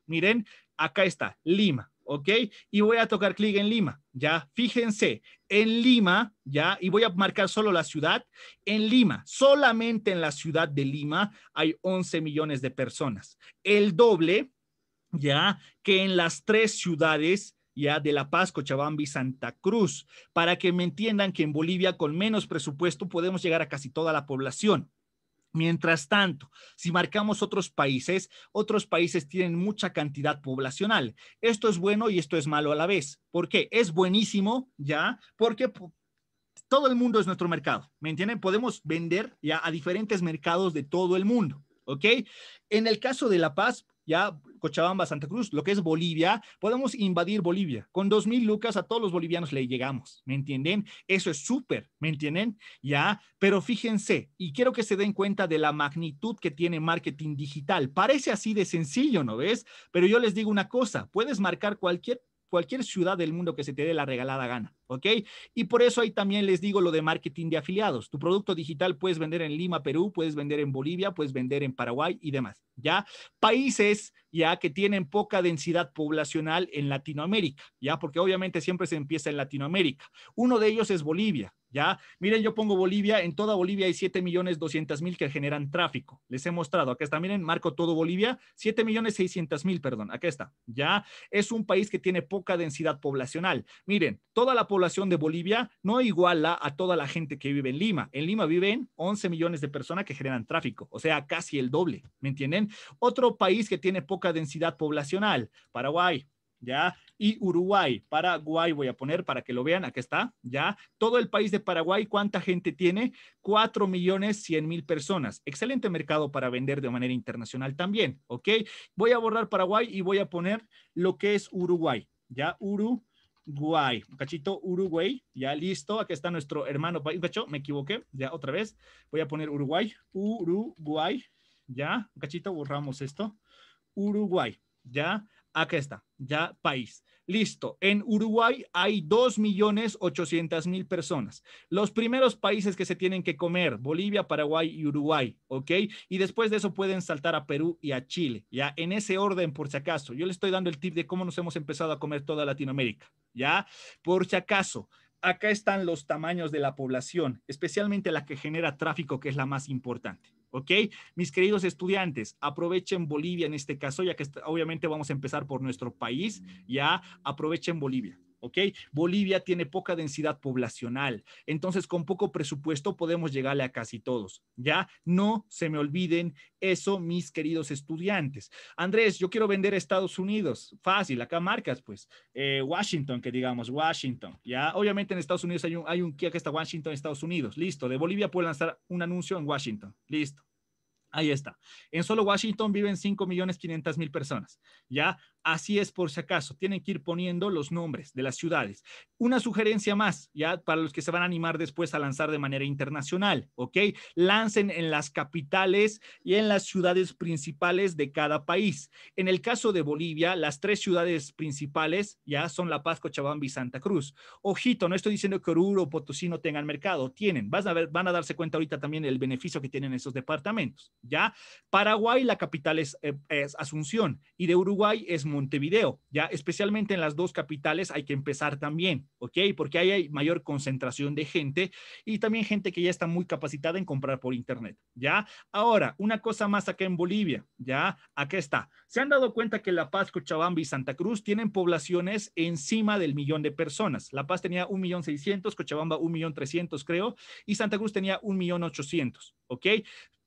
Miren, acá está, Lima. ¿ok? Y voy a tocar clic en Lima, ¿ya? Fíjense, en Lima, ¿ya? Y voy a marcar solo la ciudad. En Lima, solamente en la ciudad de Lima hay 11 millones de personas. El doble, ¿ya? Que en las tres ciudades ya de La Paz, Cochabamba y Santa Cruz, para que me entiendan que en Bolivia con menos presupuesto podemos llegar a casi toda la población. Mientras tanto, si marcamos otros países, otros países tienen mucha cantidad poblacional. Esto es bueno y esto es malo a la vez. ¿Por qué? Es buenísimo, ¿ya? Porque todo el mundo es nuestro mercado, ¿me entienden? Podemos vender ya a diferentes mercados de todo el mundo, ¿ok? En el caso de La Paz, ya Cochabamba, Santa Cruz, lo que es Bolivia, podemos invadir Bolivia. Con 2.000 lucas a todos los bolivianos le llegamos, ¿me entienden? Eso es súper, ¿me entienden? Ya, pero fíjense, y quiero que se den cuenta de la magnitud que tiene marketing digital. Parece así de sencillo, ¿no ves? Pero yo les digo una cosa, puedes marcar cualquier cualquier ciudad del mundo que se te dé la regalada gana, ¿ok? Y por eso ahí también les digo lo de marketing de afiliados. Tu producto digital puedes vender en Lima, Perú, puedes vender en Bolivia, puedes vender en Paraguay y demás, ¿ya? Países ya que tienen poca densidad poblacional en Latinoamérica, ¿ya? Porque obviamente siempre se empieza en Latinoamérica. Uno de ellos es Bolivia, ¿ya? Miren, yo pongo Bolivia, en toda Bolivia hay 7.200.000 millones mil que generan tráfico. Les he mostrado, acá está, miren, marco todo Bolivia, 7.600.000, millones mil, perdón, acá está, ¿ya? Es un país que tiene poca densidad poblacional. Miren, toda la población de Bolivia no iguala a toda la gente que vive en Lima. En Lima viven 11 millones de personas que generan tráfico, o sea, casi el doble, ¿me entienden? Otro país que tiene poca densidad poblacional, Paraguay, ¿ya? Y Uruguay, Paraguay voy a poner para que lo vean, aquí está, ¿ya? Todo el país de Paraguay, ¿cuánta gente tiene? Cuatro millones cien mil personas. Excelente mercado para vender de manera internacional también, ¿ok? Voy a borrar Paraguay y voy a poner lo que es Uruguay, ¿ya? Uruguay, un cachito, Uruguay, ya listo, aquí está nuestro hermano país, me equivoqué, ya otra vez, voy a poner Uruguay, Uruguay, ya, un cachito, borramos esto, Uruguay, ya, Acá está, ya país. Listo. En Uruguay hay 2.800.000 personas. Los primeros países que se tienen que comer, Bolivia, Paraguay y Uruguay, ¿ok? Y después de eso pueden saltar a Perú y a Chile, ¿ya? En ese orden, por si acaso. Yo le estoy dando el tip de cómo nos hemos empezado a comer toda Latinoamérica, ¿ya? Por si acaso. Acá están los tamaños de la población, especialmente la que genera tráfico, que es la más importante. ¿ok? Mis queridos estudiantes, aprovechen Bolivia en este caso, ya que obviamente vamos a empezar por nuestro país, ya aprovechen Bolivia. ¿ok? Bolivia tiene poca densidad poblacional, entonces con poco presupuesto podemos llegarle a casi todos, ¿ya? No se me olviden eso, mis queridos estudiantes. Andrés, yo quiero vender a Estados Unidos, fácil, acá marcas, pues, eh, Washington, que digamos, Washington, ¿ya? Obviamente en Estados Unidos hay un, hay que está Washington, Estados Unidos, listo, de Bolivia puedo lanzar un anuncio en Washington, listo. Ahí está. En solo Washington viven 5.500.000 personas. Ya, así es por si acaso. Tienen que ir poniendo los nombres de las ciudades. Una sugerencia más, ya, para los que se van a animar después a lanzar de manera internacional, ¿ok? Lancen en las capitales y en las ciudades principales de cada país. En el caso de Bolivia, las tres ciudades principales ya son La Paz, Cochabamba y Santa Cruz. Ojito, no estoy diciendo que Oruro o Potosí no tengan mercado. Tienen. a ver, van a darse cuenta ahorita también el beneficio que tienen esos departamentos. ¿ya? Paraguay, la capital eh, es, Asunción y de Uruguay es Montevideo, ¿ya? Especialmente en las dos capitales hay que empezar también, ¿ok? Porque ahí hay mayor concentración de gente y también gente que ya está muy capacitada en comprar por Internet, ¿ya? Ahora, una cosa más acá en Bolivia, ¿ya? Acá está. ¿Se han dado cuenta que La Paz, Cochabamba y Santa Cruz tienen poblaciones encima del millón de personas? La Paz tenía seiscientos, Cochabamba 1.300.000, creo, y Santa Cruz tenía ochocientos, ¿ok?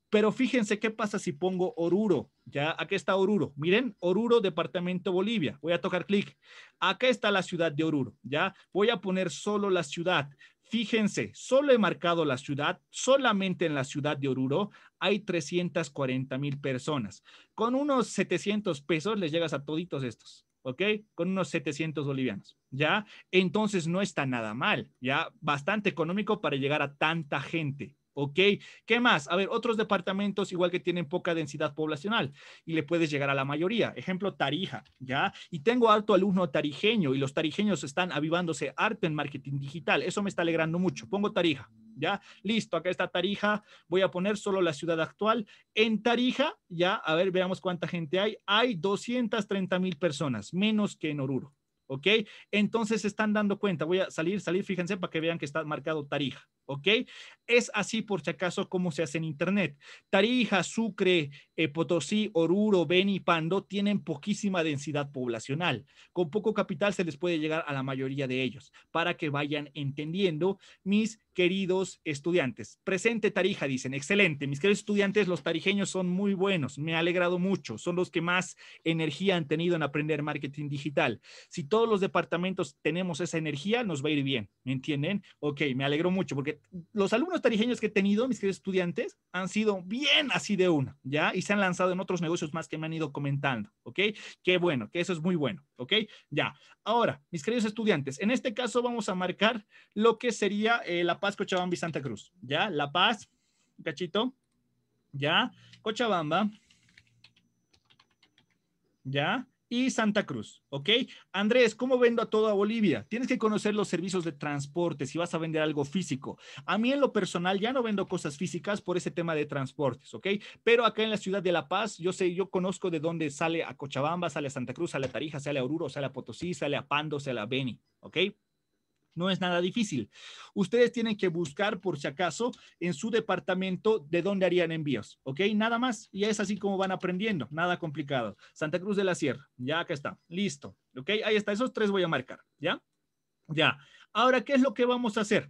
Pero fíjense qué pasa si pongo Oruro. Ya, aquí está Oruro. Miren, Oruro, departamento Bolivia. Voy a tocar clic. Acá está la ciudad de Oruro. Ya, voy a poner solo la ciudad. Fíjense, solo he marcado la ciudad, solamente en la ciudad de Oruro hay 340 mil personas. Con unos 700 pesos les llegas a toditos estos. ¿ok? Con unos 700 bolivianos, ¿ya? Entonces no está nada mal, ¿ya? Bastante económico para llegar a tanta gente, ¿ok? ¿Qué más? A ver, otros departamentos igual que tienen poca densidad poblacional y le puedes llegar a la mayoría. Ejemplo, Tarija, ¿ya? Y tengo alto alumno tarijeño y los tarijeños están avivándose arte en marketing digital. Eso me está alegrando mucho. Pongo Tarija, ¿ya? Listo, acá está Tarija. Voy a poner solo la ciudad actual. En Tarija, ya, a ver, veamos cuánta gente hay. Hay 230 mil personas, menos que en Oruro. ¿Ok? Entonces se están dando cuenta. Voy a salir, salir, fíjense para que vean que está marcado Tarija. ¿ok? Es así por si acaso como se hace en Internet. Tarija, Sucre, eh, Potosí, Oruro, Beni, Pando tienen poquísima densidad poblacional. Con poco capital se les puede llegar a la mayoría de ellos para que vayan entendiendo mis queridos estudiantes. Presente Tarija, dicen, excelente. Mis queridos estudiantes, los tarijeños son muy buenos, me ha alegrado mucho, son los que más energía han tenido en aprender marketing digital. Si todos los departamentos tenemos esa energía, nos va a ir bien, ¿me entienden? Ok, me alegro mucho porque los alumnos tarijeños que he tenido, mis queridos estudiantes, han sido bien así de una, ¿ya? Y se han lanzado en otros negocios más que me han ido comentando, ¿ok? Qué bueno, que eso es muy bueno, ¿ok? Ya. Ahora, mis queridos estudiantes, en este caso vamos a marcar lo que sería eh, La Paz, Cochabamba y Santa Cruz, ¿ya? La Paz, cachito, ¿ya? Cochabamba, ¿ya? y Santa Cruz, ¿ok? Andrés, ¿cómo vendo a toda Bolivia? Tienes que conocer los servicios de transporte si vas a vender algo físico. A mí en lo personal ya no vendo cosas físicas por ese tema de transportes, ¿ok? Pero acá en la ciudad de La Paz, yo sé, yo conozco de dónde sale a Cochabamba, sale a Santa Cruz, sale a Tarija, sale a Oruro, sale a Potosí, sale a Pando, sale a Beni, ¿ok? No es nada difícil. Ustedes tienen que buscar, por si acaso, en su departamento de dónde harían envíos, ¿ok? Nada más. Y es así como van aprendiendo. Nada complicado. Santa Cruz de la Sierra. Ya acá está. Listo. ¿Ok? Ahí está. Esos tres voy a marcar. ¿Ya? Ya. Ahora, ¿qué es lo que vamos a hacer?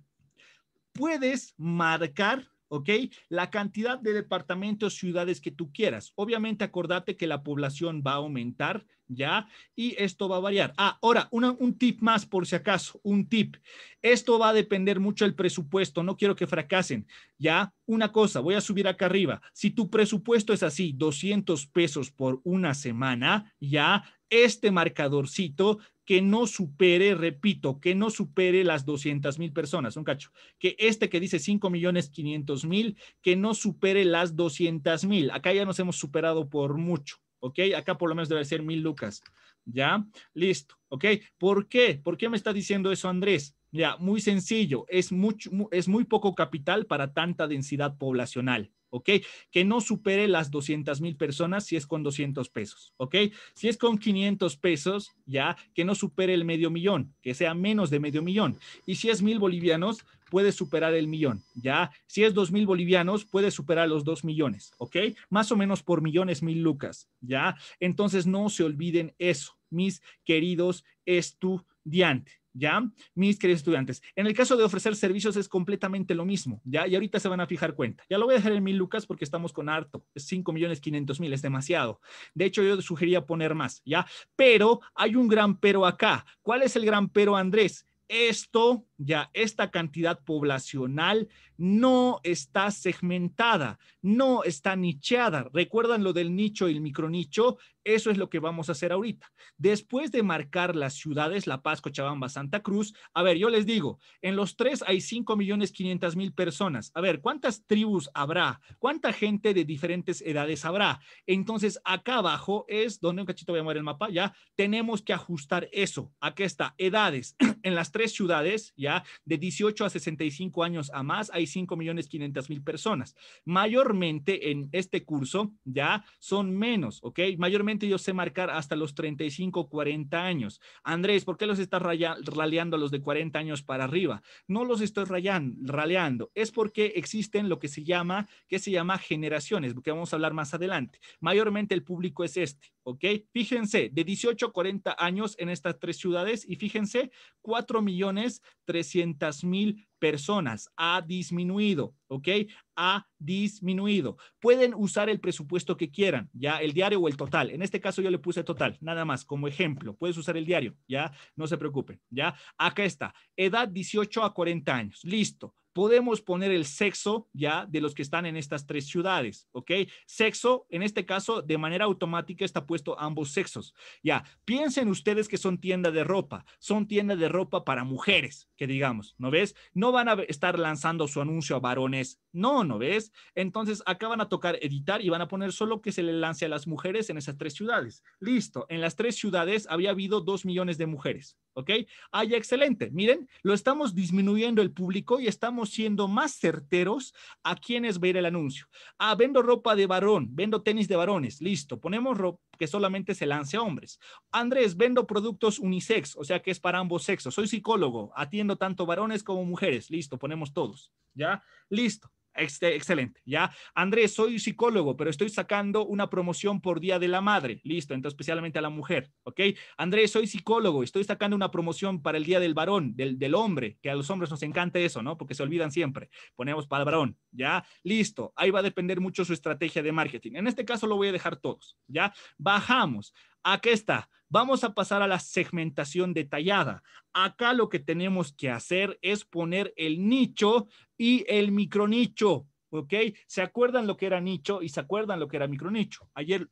Puedes marcar ¿ok? La cantidad de departamentos, ciudades que tú quieras. Obviamente, acordate que la población va a aumentar, ¿ya? Y esto va a variar. Ah, ahora, un tip más por si acaso, un tip. Esto va a depender mucho del presupuesto, no quiero que fracasen, ¿ya? Una cosa, voy a subir acá arriba. Si tu presupuesto es así, 200 pesos por una semana, ¿ya? Este marcadorcito que no supere, repito, que no supere las 200 mil personas, un cacho, que este que dice 5 millones 500 mil, que no supere las 200 mil. Acá ya nos hemos superado por mucho, ¿ok? Acá por lo menos debe ser mil lucas, ¿ya? Listo, ¿ok? ¿Por qué? ¿Por qué me está diciendo eso Andrés? Ya, muy sencillo, es, mucho, es muy poco capital para tanta densidad poblacional. ¿ok? Que no supere las 200 mil personas si es con 200 pesos, ¿ok? Si es con 500 pesos, ya, que no supere el medio millón, que sea menos de medio millón. Y si es mil bolivianos, puede superar el millón, ¿ya? Si es dos mil bolivianos, puede superar los dos millones, ¿ok? Más o menos por millones mil lucas, ¿ya? Entonces no se olviden eso, mis queridos estudiantes. ¿ya? Mis queridos estudiantes, en el caso de ofrecer servicios es completamente lo mismo, ¿ya? Y ahorita se van a fijar cuenta. Ya lo voy a dejar en mil lucas porque estamos con harto, 5 millones 500 mil, es demasiado. De hecho, yo sugería poner más, ¿ya? Pero hay un gran pero acá. ¿Cuál es el gran pero, Andrés? Esto, ya, esta cantidad poblacional no está segmentada, no está nicheada. ¿Recuerdan lo del nicho y el micronicho? Eso es lo que vamos a hacer ahorita. Después de marcar las ciudades, La Paz, Cochabamba, Santa Cruz, a ver, yo les digo, en los tres hay 5 millones 500 mil personas. A ver, ¿cuántas tribus habrá? ¿Cuánta gente de diferentes edades habrá? Entonces, acá abajo es donde un cachito voy a mover el mapa, ya tenemos que ajustar eso. Aquí está, edades. [clears throat] En las tres ciudades, ya, de 18 a 65 años a más, hay 5 millones 500 mil personas. Mayormente en este curso, ya, son menos, ¿ok? Mayormente yo sé marcar hasta los 35, 40 años. Andrés, ¿por qué los estás raleando a los de 40 años para arriba? No los estoy raleando, es porque existen lo que se llama, que se llama generaciones, que vamos a hablar más adelante. Mayormente el público es este. ¿ok? Fíjense, de 18 a 40 años en estas tres ciudades y fíjense, 4 millones 300 mil personas. Ha disminuido, ¿ok? Ha disminuido. Pueden usar el presupuesto que quieran, ya el diario o el total. En este caso yo le puse total, nada más como ejemplo. Puedes usar el diario, ya no se preocupen, ya. Acá está, edad 18 a 40 años, listo podemos poner el sexo ya de los que están en estas tres ciudades, ¿ok? Sexo, en este caso, de manera automática está puesto ambos sexos, ya. Piensen ustedes que son tienda de ropa, son tienda de ropa para mujeres, que digamos, ¿no ves? No van a estar lanzando su anuncio a varones, no, ¿no ves? Entonces, acá van a tocar editar y van a poner solo que se le lance a las mujeres en esas tres ciudades. Listo, en las tres ciudades había habido dos millones de mujeres, ¿ok? Ah, ya, excelente. Miren, lo estamos disminuyendo el público y estamos siendo más certeros a quienes va el anuncio. Ah, vendo ropa de varón, vendo tenis de varones, listo, ponemos ropa que solamente se lance a hombres. Andrés, vendo productos unisex, o sea que es para ambos sexos. Soy psicólogo, atiendo tanto varones como mujeres, listo, ponemos todos, ¿ya? Listo excelente, ¿ya? Andrés, soy psicólogo, pero estoy sacando una promoción por Día de la Madre. Listo, entonces especialmente a la mujer, ¿ok? Andrés, soy psicólogo, estoy sacando una promoción para el Día del Varón, del, del hombre, que a los hombres nos encanta eso, ¿no? Porque se olvidan siempre. Ponemos para el varón, ¿ya? Listo, ahí va a depender mucho su estrategia de marketing. En este caso lo voy a dejar todos, ¿ya? Bajamos. Aquí está. Vamos a pasar a la segmentación detallada. Acá lo que tenemos que hacer es poner el nicho y el micronicho. ¿Ok? ¿Se acuerdan lo que era nicho y se acuerdan lo que era micronicho? Ayer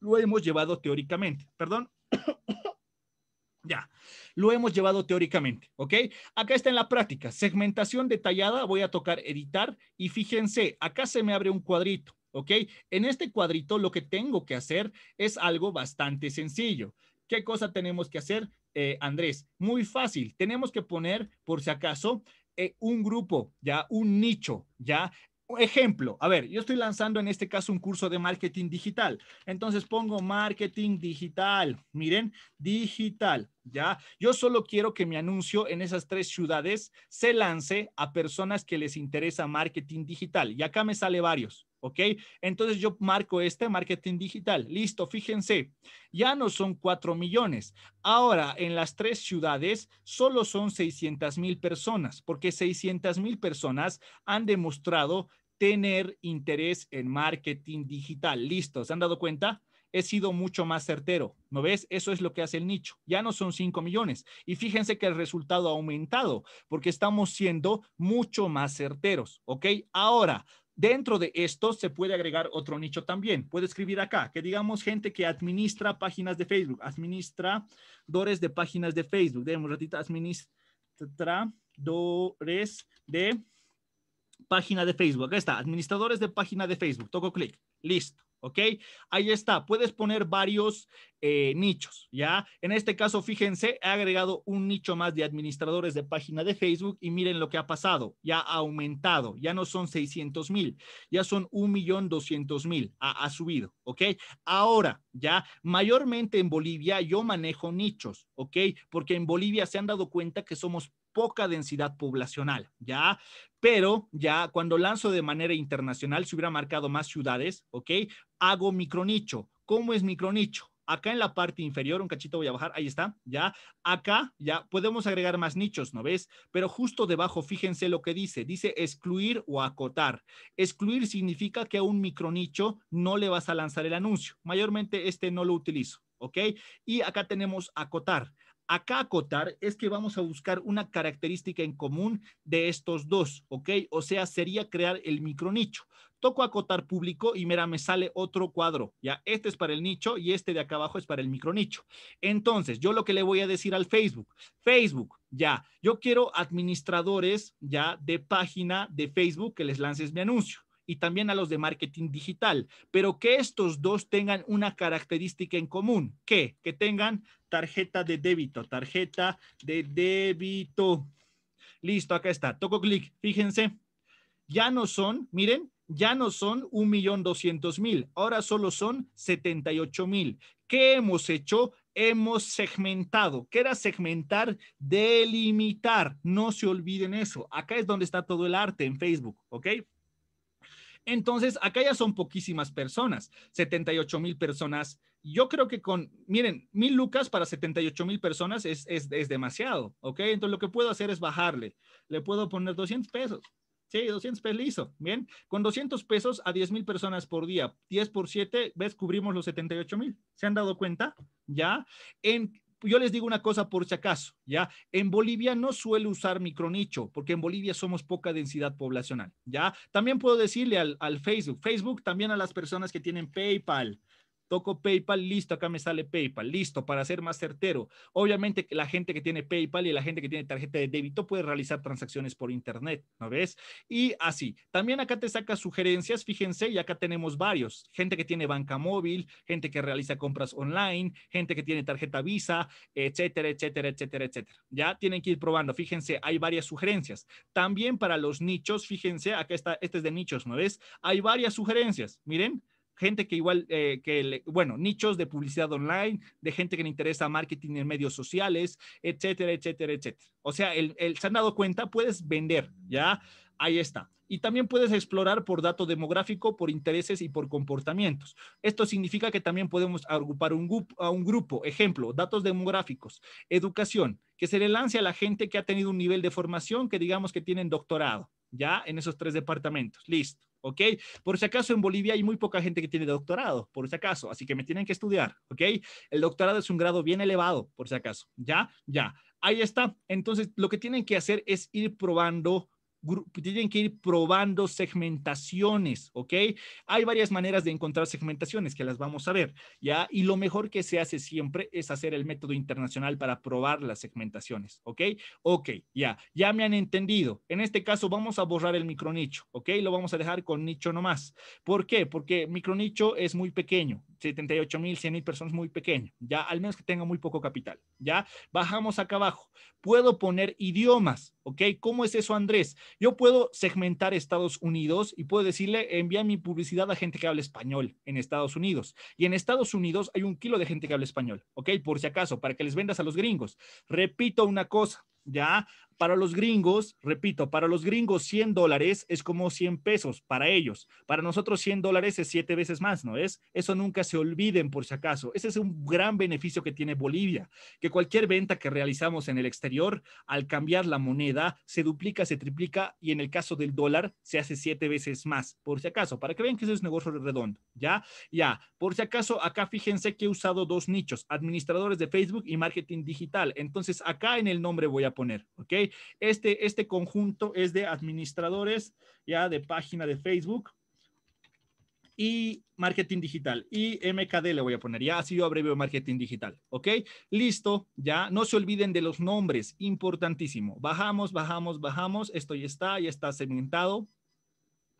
lo hemos llevado teóricamente. Perdón. [coughs] Ya, lo hemos llevado teóricamente, ¿ok? Acá está en la práctica, segmentación detallada, voy a tocar editar y fíjense, acá se me abre un cuadrito, ¿ok? En este cuadrito lo que tengo que hacer es algo bastante sencillo. ¿Qué cosa tenemos que hacer, eh, Andrés? Muy fácil. Tenemos que poner, por si acaso, eh, un grupo, ya un nicho, ya ejemplo, a ver, yo estoy lanzando en este caso un curso de marketing digital. Entonces pongo marketing digital. Miren, digital, ¿ya? Yo solo quiero que mi anuncio en esas tres ciudades se lance a personas que les interesa marketing digital. Y acá me sale varios. ¿ok? Entonces yo marco este marketing digital. Listo, fíjense, ya no son 4 millones. Ahora, en las tres ciudades, solo son 600 mil personas, porque 600 mil personas han demostrado tener interés en marketing digital. Listo, ¿se han dado cuenta? He sido mucho más certero, ¿no ves? Eso es lo que hace el nicho. Ya no son 5 millones. Y fíjense que el resultado ha aumentado porque estamos siendo mucho más certeros, ¿ok? Ahora, Dentro de esto se puede agregar otro nicho también. Puede escribir acá que digamos gente que administra páginas de Facebook, administradores de páginas de Facebook. Demos ratito, administradores de página de Facebook. Acá está, administradores de página de Facebook. Toco clic. Listo. ¿Ok? Ahí está. Puedes poner varios eh, nichos, ¿ya? En este caso, fíjense, he agregado un nicho más de administradores de página de Facebook y miren lo que ha pasado. Ya ha aumentado. Ya no son 600 mil, ya son millón 1.200.000. Ha, ha subido, ¿ok? Ahora, ya, mayormente en Bolivia yo manejo nichos, ¿ok? Porque en Bolivia se han dado cuenta que somos poca densidad poblacional, ¿ya? Pero ya cuando lanzo de manera internacional, si hubiera marcado más ciudades, ¿ok? Hago micronicho. ¿Cómo es micronicho? acá en la parte inferior, un cachito voy a bajar, ahí está, ya, acá, ya, podemos agregar más nichos, ¿no ves? Pero justo debajo, fíjense lo que dice, dice excluir o acotar. Excluir significa que a un micronicho no le vas a lanzar el anuncio, mayormente este no lo utilizo, ¿ok? Y acá tenemos acotar. Acá acotar es que vamos a buscar una característica en común de estos dos, ¿ok? O sea, sería crear el micronicho. Toco acotar público y mira, me sale otro cuadro, ¿ya? Este es para el nicho y este de acá abajo es para el micronicho. Entonces, yo lo que le voy a decir al Facebook, Facebook, ya, yo quiero administradores ya de página de Facebook que les lances mi anuncio y también a los de marketing digital, pero que estos dos tengan una característica en común, ¿Qué? que tengan tarjeta de débito, tarjeta de débito. Listo, acá está. Toco clic, fíjense. Ya no son, miren, ya no son un millón mil, ahora solo son 78,000. mil. ¿Qué hemos hecho? Hemos segmentado, ¿Qué era segmentar, delimitar. No se olviden eso. Acá es donde está todo el arte en Facebook, ¿ok? Entonces, acá ya son poquísimas personas, 78 mil personas. Yo creo que con, miren, mil lucas para 78 mil personas es, demasiado, ¿ok? Entonces, lo que puedo hacer es bajarle. Le puedo poner 200 pesos. Sí, 200 pesos listo, bien. Con 200 pesos a 10 mil personas por día, 10 por 7, ves, cubrimos los 78 mil. ¿Se han dado cuenta? Ya. En, yo les digo una cosa por si acaso, ¿ya? En Bolivia no suelo usar micronicho, porque en Bolivia somos poca densidad poblacional, ¿ya? También puedo decirle al, al, Facebook, Facebook también a las personas que tienen PayPal, toco PayPal, listo, acá me sale PayPal, listo, para ser más certero. Obviamente la gente que tiene PayPal y la gente que tiene tarjeta de débito puede realizar transacciones por Internet, ¿no ves? Y así, también acá te saca sugerencias, fíjense, y acá tenemos varios, gente que tiene banca móvil, gente que realiza compras online, gente que tiene tarjeta Visa, etcétera, etcétera, etcétera, etcétera. Ya tienen que ir probando, fíjense, hay varias sugerencias. También para los nichos, fíjense, acá está, este es de nichos, ¿no ves? Hay varias sugerencias, miren gente que igual, eh, que bueno, nichos de publicidad online, de gente que le interesa marketing en medios sociales, etcétera, etcétera, etcétera. O sea, el, se han dado cuenta, puedes vender, ¿ya? Ahí está. Y también puedes explorar por dato demográfico, por intereses y por comportamientos. Esto significa que también podemos agrupar un a un grupo. Ejemplo, datos demográficos, educación, que se le lance a la gente que ha tenido un nivel de formación que digamos que tienen doctorado ya en esos tres departamentos. Listo. ¿ok? Por si acaso en Bolivia hay muy poca gente que tiene doctorado, por si acaso, así que me tienen que estudiar, ¿ok? El doctorado es un grado bien elevado, por si acaso, ¿ya? Ya, ahí está. Entonces, lo que tienen que hacer es ir probando tienen que ir probando segmentaciones, ¿ok? Hay varias maneras de encontrar segmentaciones que las vamos a ver, ¿ya? Y lo mejor que se hace siempre es hacer el método internacional para probar las segmentaciones, ¿ok? Ok, ya, ya me han entendido. En este caso vamos a borrar el micronicho, ¿ok? Lo vamos a dejar con nicho nomás. ¿Por qué? Porque micronicho es muy pequeño, 78 mil, 100 mil personas muy pequeño, ya, al menos que tenga muy poco capital, ¿ya? Bajamos acá abajo. Puedo poner idiomas, ¿ok? ¿Cómo es eso, Andrés? yo puedo segmentar Estados Unidos y puedo decirle, envía mi publicidad a gente que habla español en Estados Unidos. Y en Estados Unidos hay un kilo de gente que habla español, ¿ok? Por si acaso, para que les vendas a los gringos. Repito una cosa, ¿ya? Para los gringos, repito, para los gringos 100 dólares es como 100 pesos para ellos. Para nosotros 100 dólares es 7 veces más, ¿no es? Eso nunca se olviden por si acaso. Ese es un gran beneficio que tiene Bolivia, que cualquier venta que realizamos en el exterior, al cambiar la moneda, se duplica, se triplica y en el caso del dólar se hace 7 veces más, por si acaso, para que vean que eso es negocio redondo, ¿ya? Ya, por si acaso, acá fíjense que he usado dos nichos, administradores de Facebook y marketing digital. Entonces, acá en el nombre voy a poner, ¿ok? Este, este conjunto es de administradores ya de página de Facebook y marketing digital. Y MKD le voy a poner, ya así yo abrevio marketing digital, ¿ok? Listo, ya, no se olviden de los nombres, importantísimo. Bajamos, bajamos, bajamos, esto ya está, ya está segmentado,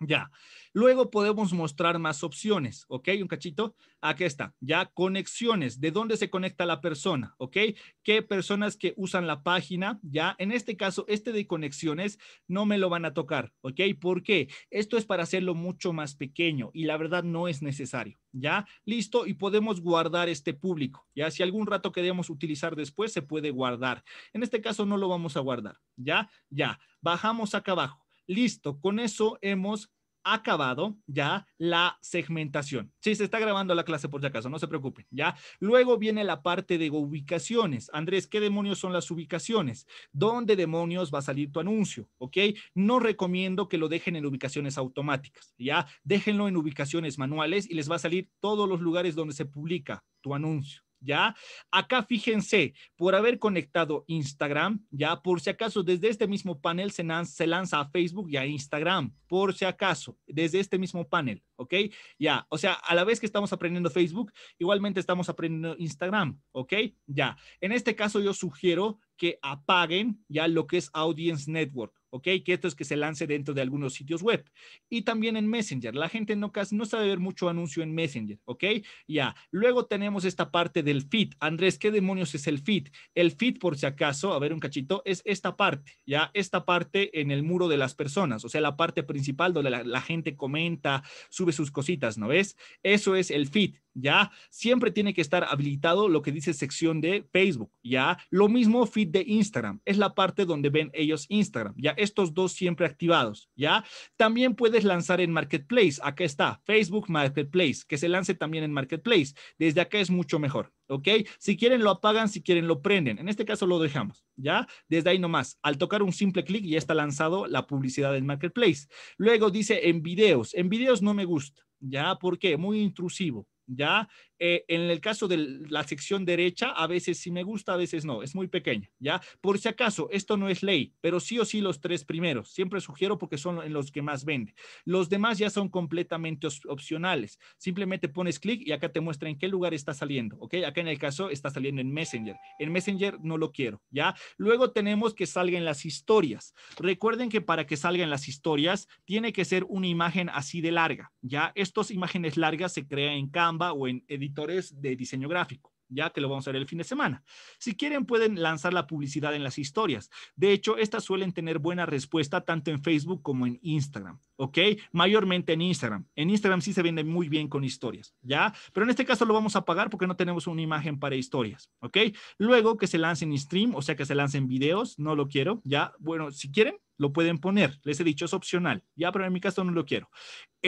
ya. Luego podemos mostrar más opciones, ¿ok? Un cachito. Aquí está. Ya conexiones. ¿De dónde se conecta la persona? ¿Ok? ¿Qué personas que usan la página? Ya. En este caso, este de conexiones no me lo van a tocar, ¿ok? ¿Por qué? Esto es para hacerlo mucho más pequeño y la verdad no es necesario. ¿Ya? Listo. Y podemos guardar este público. Ya, si algún rato queremos utilizar después, se puede guardar. En este caso no lo vamos a guardar. Ya, ya. Bajamos acá abajo. Listo, con eso hemos acabado ya la segmentación. Sí, se está grabando la clase por si acaso, no se preocupen, ¿ya? Luego viene la parte de ubicaciones. Andrés, ¿qué demonios son las ubicaciones? ¿Dónde demonios va a salir tu anuncio? ¿Ok? No recomiendo que lo dejen en ubicaciones automáticas, ¿ya? Déjenlo en ubicaciones manuales y les va a salir todos los lugares donde se publica tu anuncio. ¿ya? Acá fíjense, por haber conectado Instagram, ¿ya? Por si acaso, desde este mismo panel se, lanza a Facebook y a Instagram, por si acaso, desde este mismo panel, ¿ok? Ya, o sea, a la vez que estamos aprendiendo Facebook, igualmente estamos aprendiendo Instagram, ¿ok? Ya, en este caso yo sugiero que apaguen ya lo que es Audience Network, ¿ok? Que esto es que se lance dentro de algunos sitios web. Y también en Messenger. La gente no, no sabe ver mucho anuncio en Messenger, ¿ok? Ya. Luego tenemos esta parte del feed. Andrés, ¿qué demonios es el feed? El feed, por si acaso, a ver un cachito, es esta parte, ya, esta parte en el muro de las personas, o sea, la parte principal donde la, la gente comenta, sube sus cositas, ¿no ves? Eso es el feed. ¿ya? Siempre tiene que estar habilitado lo que dice sección de Facebook, ¿ya? Lo mismo feed de Instagram, es la parte donde ven ellos Instagram, ¿ya? Estos dos siempre activados, ¿ya? También puedes lanzar en Marketplace, acá está, Facebook Marketplace, que se lance también en Marketplace, desde acá es mucho mejor, ¿ok? Si quieren lo apagan, si quieren lo prenden, en este caso lo dejamos, ¿ya? Desde ahí nomás, al tocar un simple clic ya está lanzado la publicidad en Marketplace. Luego dice en videos, en videos no me gusta, ¿ya? qué? muy intrusivo, ¿ya? Eh, en el caso de la sección derecha, a veces sí me gusta, a veces no, es muy pequeña, ¿ya? Por si acaso, esto no es ley, pero sí o sí los tres primeros, siempre sugiero porque son en los que más vende. Los demás ya son completamente opcionales, simplemente pones clic y acá te muestra en qué lugar está saliendo, ¿ok? Acá en el caso está saliendo en Messenger, en Messenger no lo quiero, ¿ya? Luego tenemos que salgan las historias. Recuerden que para que salgan las historias, tiene que ser una imagen así de larga, ¿ya? Estas imágenes largas se crean en Canva o en Edit editores de diseño gráfico ya que lo vamos a ver el fin de semana. Si quieren, pueden lanzar la publicidad en las historias. De hecho, estas suelen tener buena respuesta tanto en Facebook como en Instagram, ¿ok? Mayormente en Instagram. En Instagram sí se vende muy bien con historias, ¿ya? Pero en este caso lo vamos a pagar porque no tenemos una imagen para historias, ¿ok? Luego que se lancen stream, o sea, que se lancen videos, no lo quiero, ¿ya? Bueno, si quieren, lo pueden poner. Les he dicho, es opcional, ya, pero en mi caso no lo quiero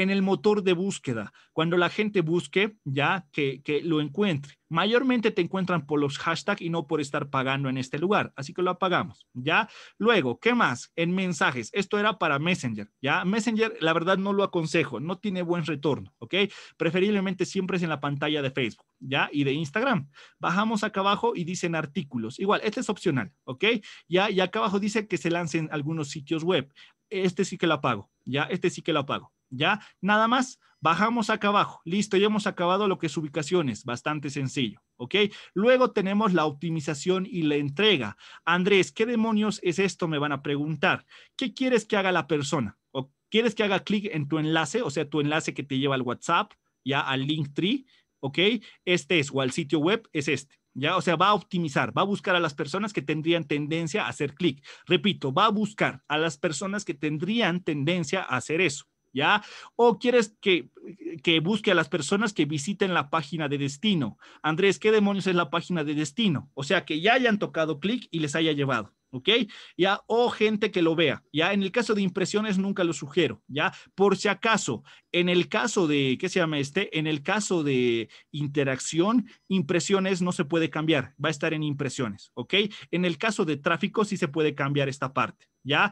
en el motor de búsqueda. Cuando la gente busque, ya que, lo encuentre. Mayormente te encuentran por los hashtags y no por estar pagando en este lugar. Así que lo apagamos, ¿ya? Luego, ¿qué más? En mensajes. Esto era para Messenger, ¿ya? Messenger, la verdad, no lo aconsejo. No tiene buen retorno, ¿ok? Preferiblemente siempre es en la pantalla de Facebook, ¿ya? Y de Instagram. Bajamos acá abajo y dicen artículos. Igual, este es opcional, ¿ok? Ya, y acá abajo dice que se lancen algunos sitios web. Este sí que lo apago, ¿ya? Este sí que lo apago. ¿ya? Nada más, bajamos acá abajo, listo, ya hemos acabado lo que es ubicaciones, bastante sencillo, ¿ok? Luego tenemos la optimización y la entrega. Andrés, ¿qué demonios es esto? Me van a preguntar. ¿Qué quieres que haga la persona? ¿O quieres que haga clic en tu enlace, o sea, tu enlace que te lleva al WhatsApp, ya al Linktree, ¿ok? Este es, o al sitio web, es este. ¿Ya? O sea, va a optimizar, va a buscar a las personas que tendrían tendencia a hacer clic. Repito, va a buscar a las personas que tendrían tendencia a hacer eso. ¿ya? O quieres que, que, busque a las personas que visiten la página de destino. Andrés, ¿qué demonios es la página de destino? O sea, que ya hayan tocado clic y les haya llevado. ¿Ok? Ya, o gente que lo vea. Ya, en el caso de impresiones nunca lo sugiero. Ya, por si acaso, en el caso de, ¿qué se llama este? En el caso de interacción, impresiones no se puede cambiar. Va a estar en impresiones. ¿Ok? En el caso de tráfico sí se puede cambiar esta parte. ¿ya?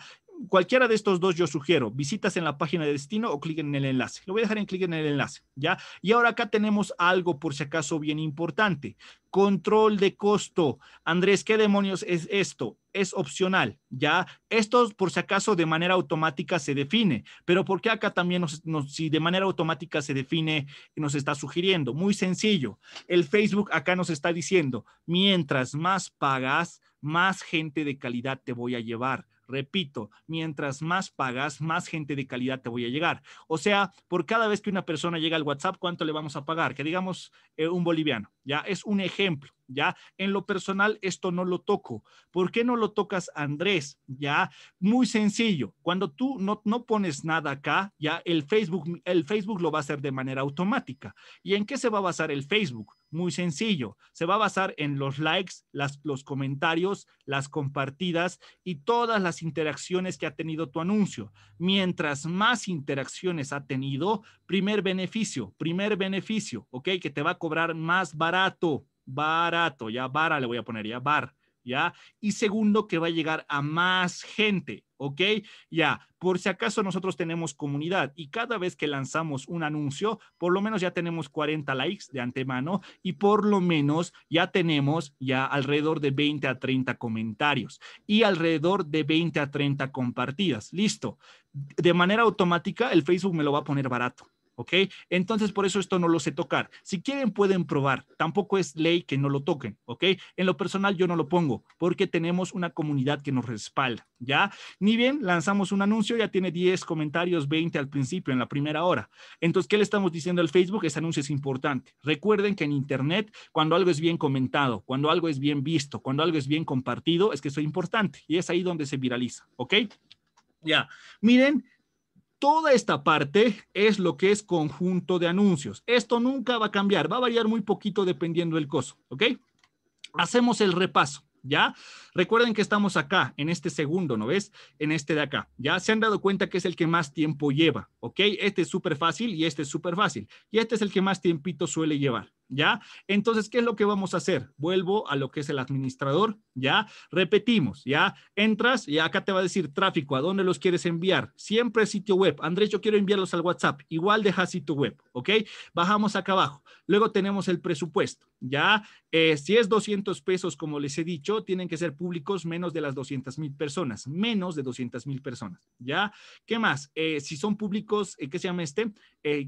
cualquiera de estos dos yo sugiero, visitas en la página de destino o clic en el enlace. Lo voy a dejar en clic en el enlace, ¿ya? Y ahora acá tenemos algo por si acaso bien importante. Control de costo. Andrés, ¿qué demonios es esto? Es opcional, ¿ya? Esto por si acaso de manera automática se define, pero ¿por qué acá también nos, si de manera automática se define, nos está sugiriendo? Muy sencillo. El Facebook acá nos está diciendo, mientras más pagas, más gente de calidad te voy a llevar Repito, mientras más pagas, más gente de calidad te voy a llegar. O sea, por cada vez que una persona llega al WhatsApp, ¿cuánto le vamos a pagar? Que digamos eh, un boliviano ya es un ejemplo, ya en lo personal esto no lo toco. ¿Por qué no lo tocas, Andrés? Ya muy sencillo. Cuando tú no, no pones nada acá, ya el Facebook el Facebook lo va a hacer de manera automática. ¿Y en qué se va a basar el Facebook? Muy sencillo. Se va a basar en los likes, las, los comentarios, las compartidas y todas las interacciones que ha tenido tu anuncio. Mientras más interacciones ha tenido, primer beneficio, primer beneficio, ¿ok? Que te va a cobrar más barato barato, barato, ya vara le voy a poner, ya bar, ¿ya? Y segundo, que va a llegar a más gente, ¿ok? Ya, por si acaso nosotros tenemos comunidad y cada vez que lanzamos un anuncio, por lo menos ya tenemos 40 likes de antemano y por lo menos ya tenemos ya alrededor de 20 a 30 comentarios y alrededor de 20 a 30 compartidas. Listo. De manera automática, el Facebook me lo va a poner barato. ¿ok? Entonces, por eso esto no lo sé tocar. Si quieren, pueden probar. Tampoco es ley que no lo toquen, ¿ok? En lo personal, yo no lo pongo porque tenemos una comunidad que nos respalda, ¿ya? Ni bien lanzamos un anuncio, ya tiene 10 comentarios, 20 al principio, en la primera hora. Entonces, ¿qué le estamos diciendo al Facebook? Ese anuncio es importante. Recuerden que en Internet, cuando algo es bien comentado, cuando algo es bien visto, cuando algo es bien compartido, es que eso es importante y es ahí donde se viraliza, ¿ok? Ya, miren, toda esta parte es lo que es conjunto de anuncios. Esto nunca va a cambiar, va a variar muy poquito dependiendo del costo, ¿ok? Hacemos el repaso. ¿ya? Recuerden que estamos acá, en este segundo, ¿no ves? En este de acá, ¿ya? Se han dado cuenta que es el que más tiempo lleva, ¿ok? Este es súper fácil y este es súper fácil. Y este es el que más tiempito suele llevar, ¿Ya? Entonces, ¿qué es lo que vamos a hacer? Vuelvo a lo que es el administrador, ¿ya? Repetimos, ¿ya? Entras y acá te va a decir tráfico, ¿a dónde los quieres enviar? Siempre sitio web. Andrés, yo quiero enviarlos al WhatsApp. Igual deja sitio web, ¿ok? Bajamos acá abajo. Luego tenemos el presupuesto, ¿ya? Eh, si es 200 pesos, como les he dicho, tienen que ser públicos menos de las 200 mil personas, menos de 200 mil personas, ¿ya? ¿Qué más? Eh, si son públicos, eh, ¿qué se llama este?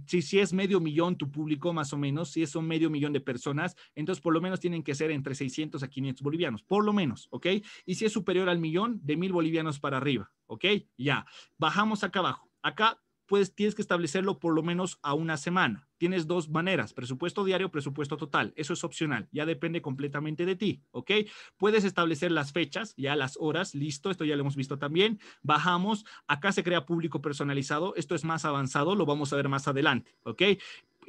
si, si es medio millón tu público, más o menos, si es un medio millón de personas, entonces por lo menos tienen que ser entre 600 a 500 bolivianos, por lo menos, ¿ok? Y si es superior al millón, de mil bolivianos para arriba, ¿ok? Ya, bajamos acá abajo. Acá pues tienes que establecerlo por lo menos a una semana. Tienes dos maneras, presupuesto diario, presupuesto total. Eso es opcional, ya depende completamente de ti, ¿ok? Puedes establecer las fechas, ya las horas, listo, esto ya lo hemos visto también. Bajamos, acá se crea público personalizado, esto es más avanzado, lo vamos a ver más adelante, ¿ok?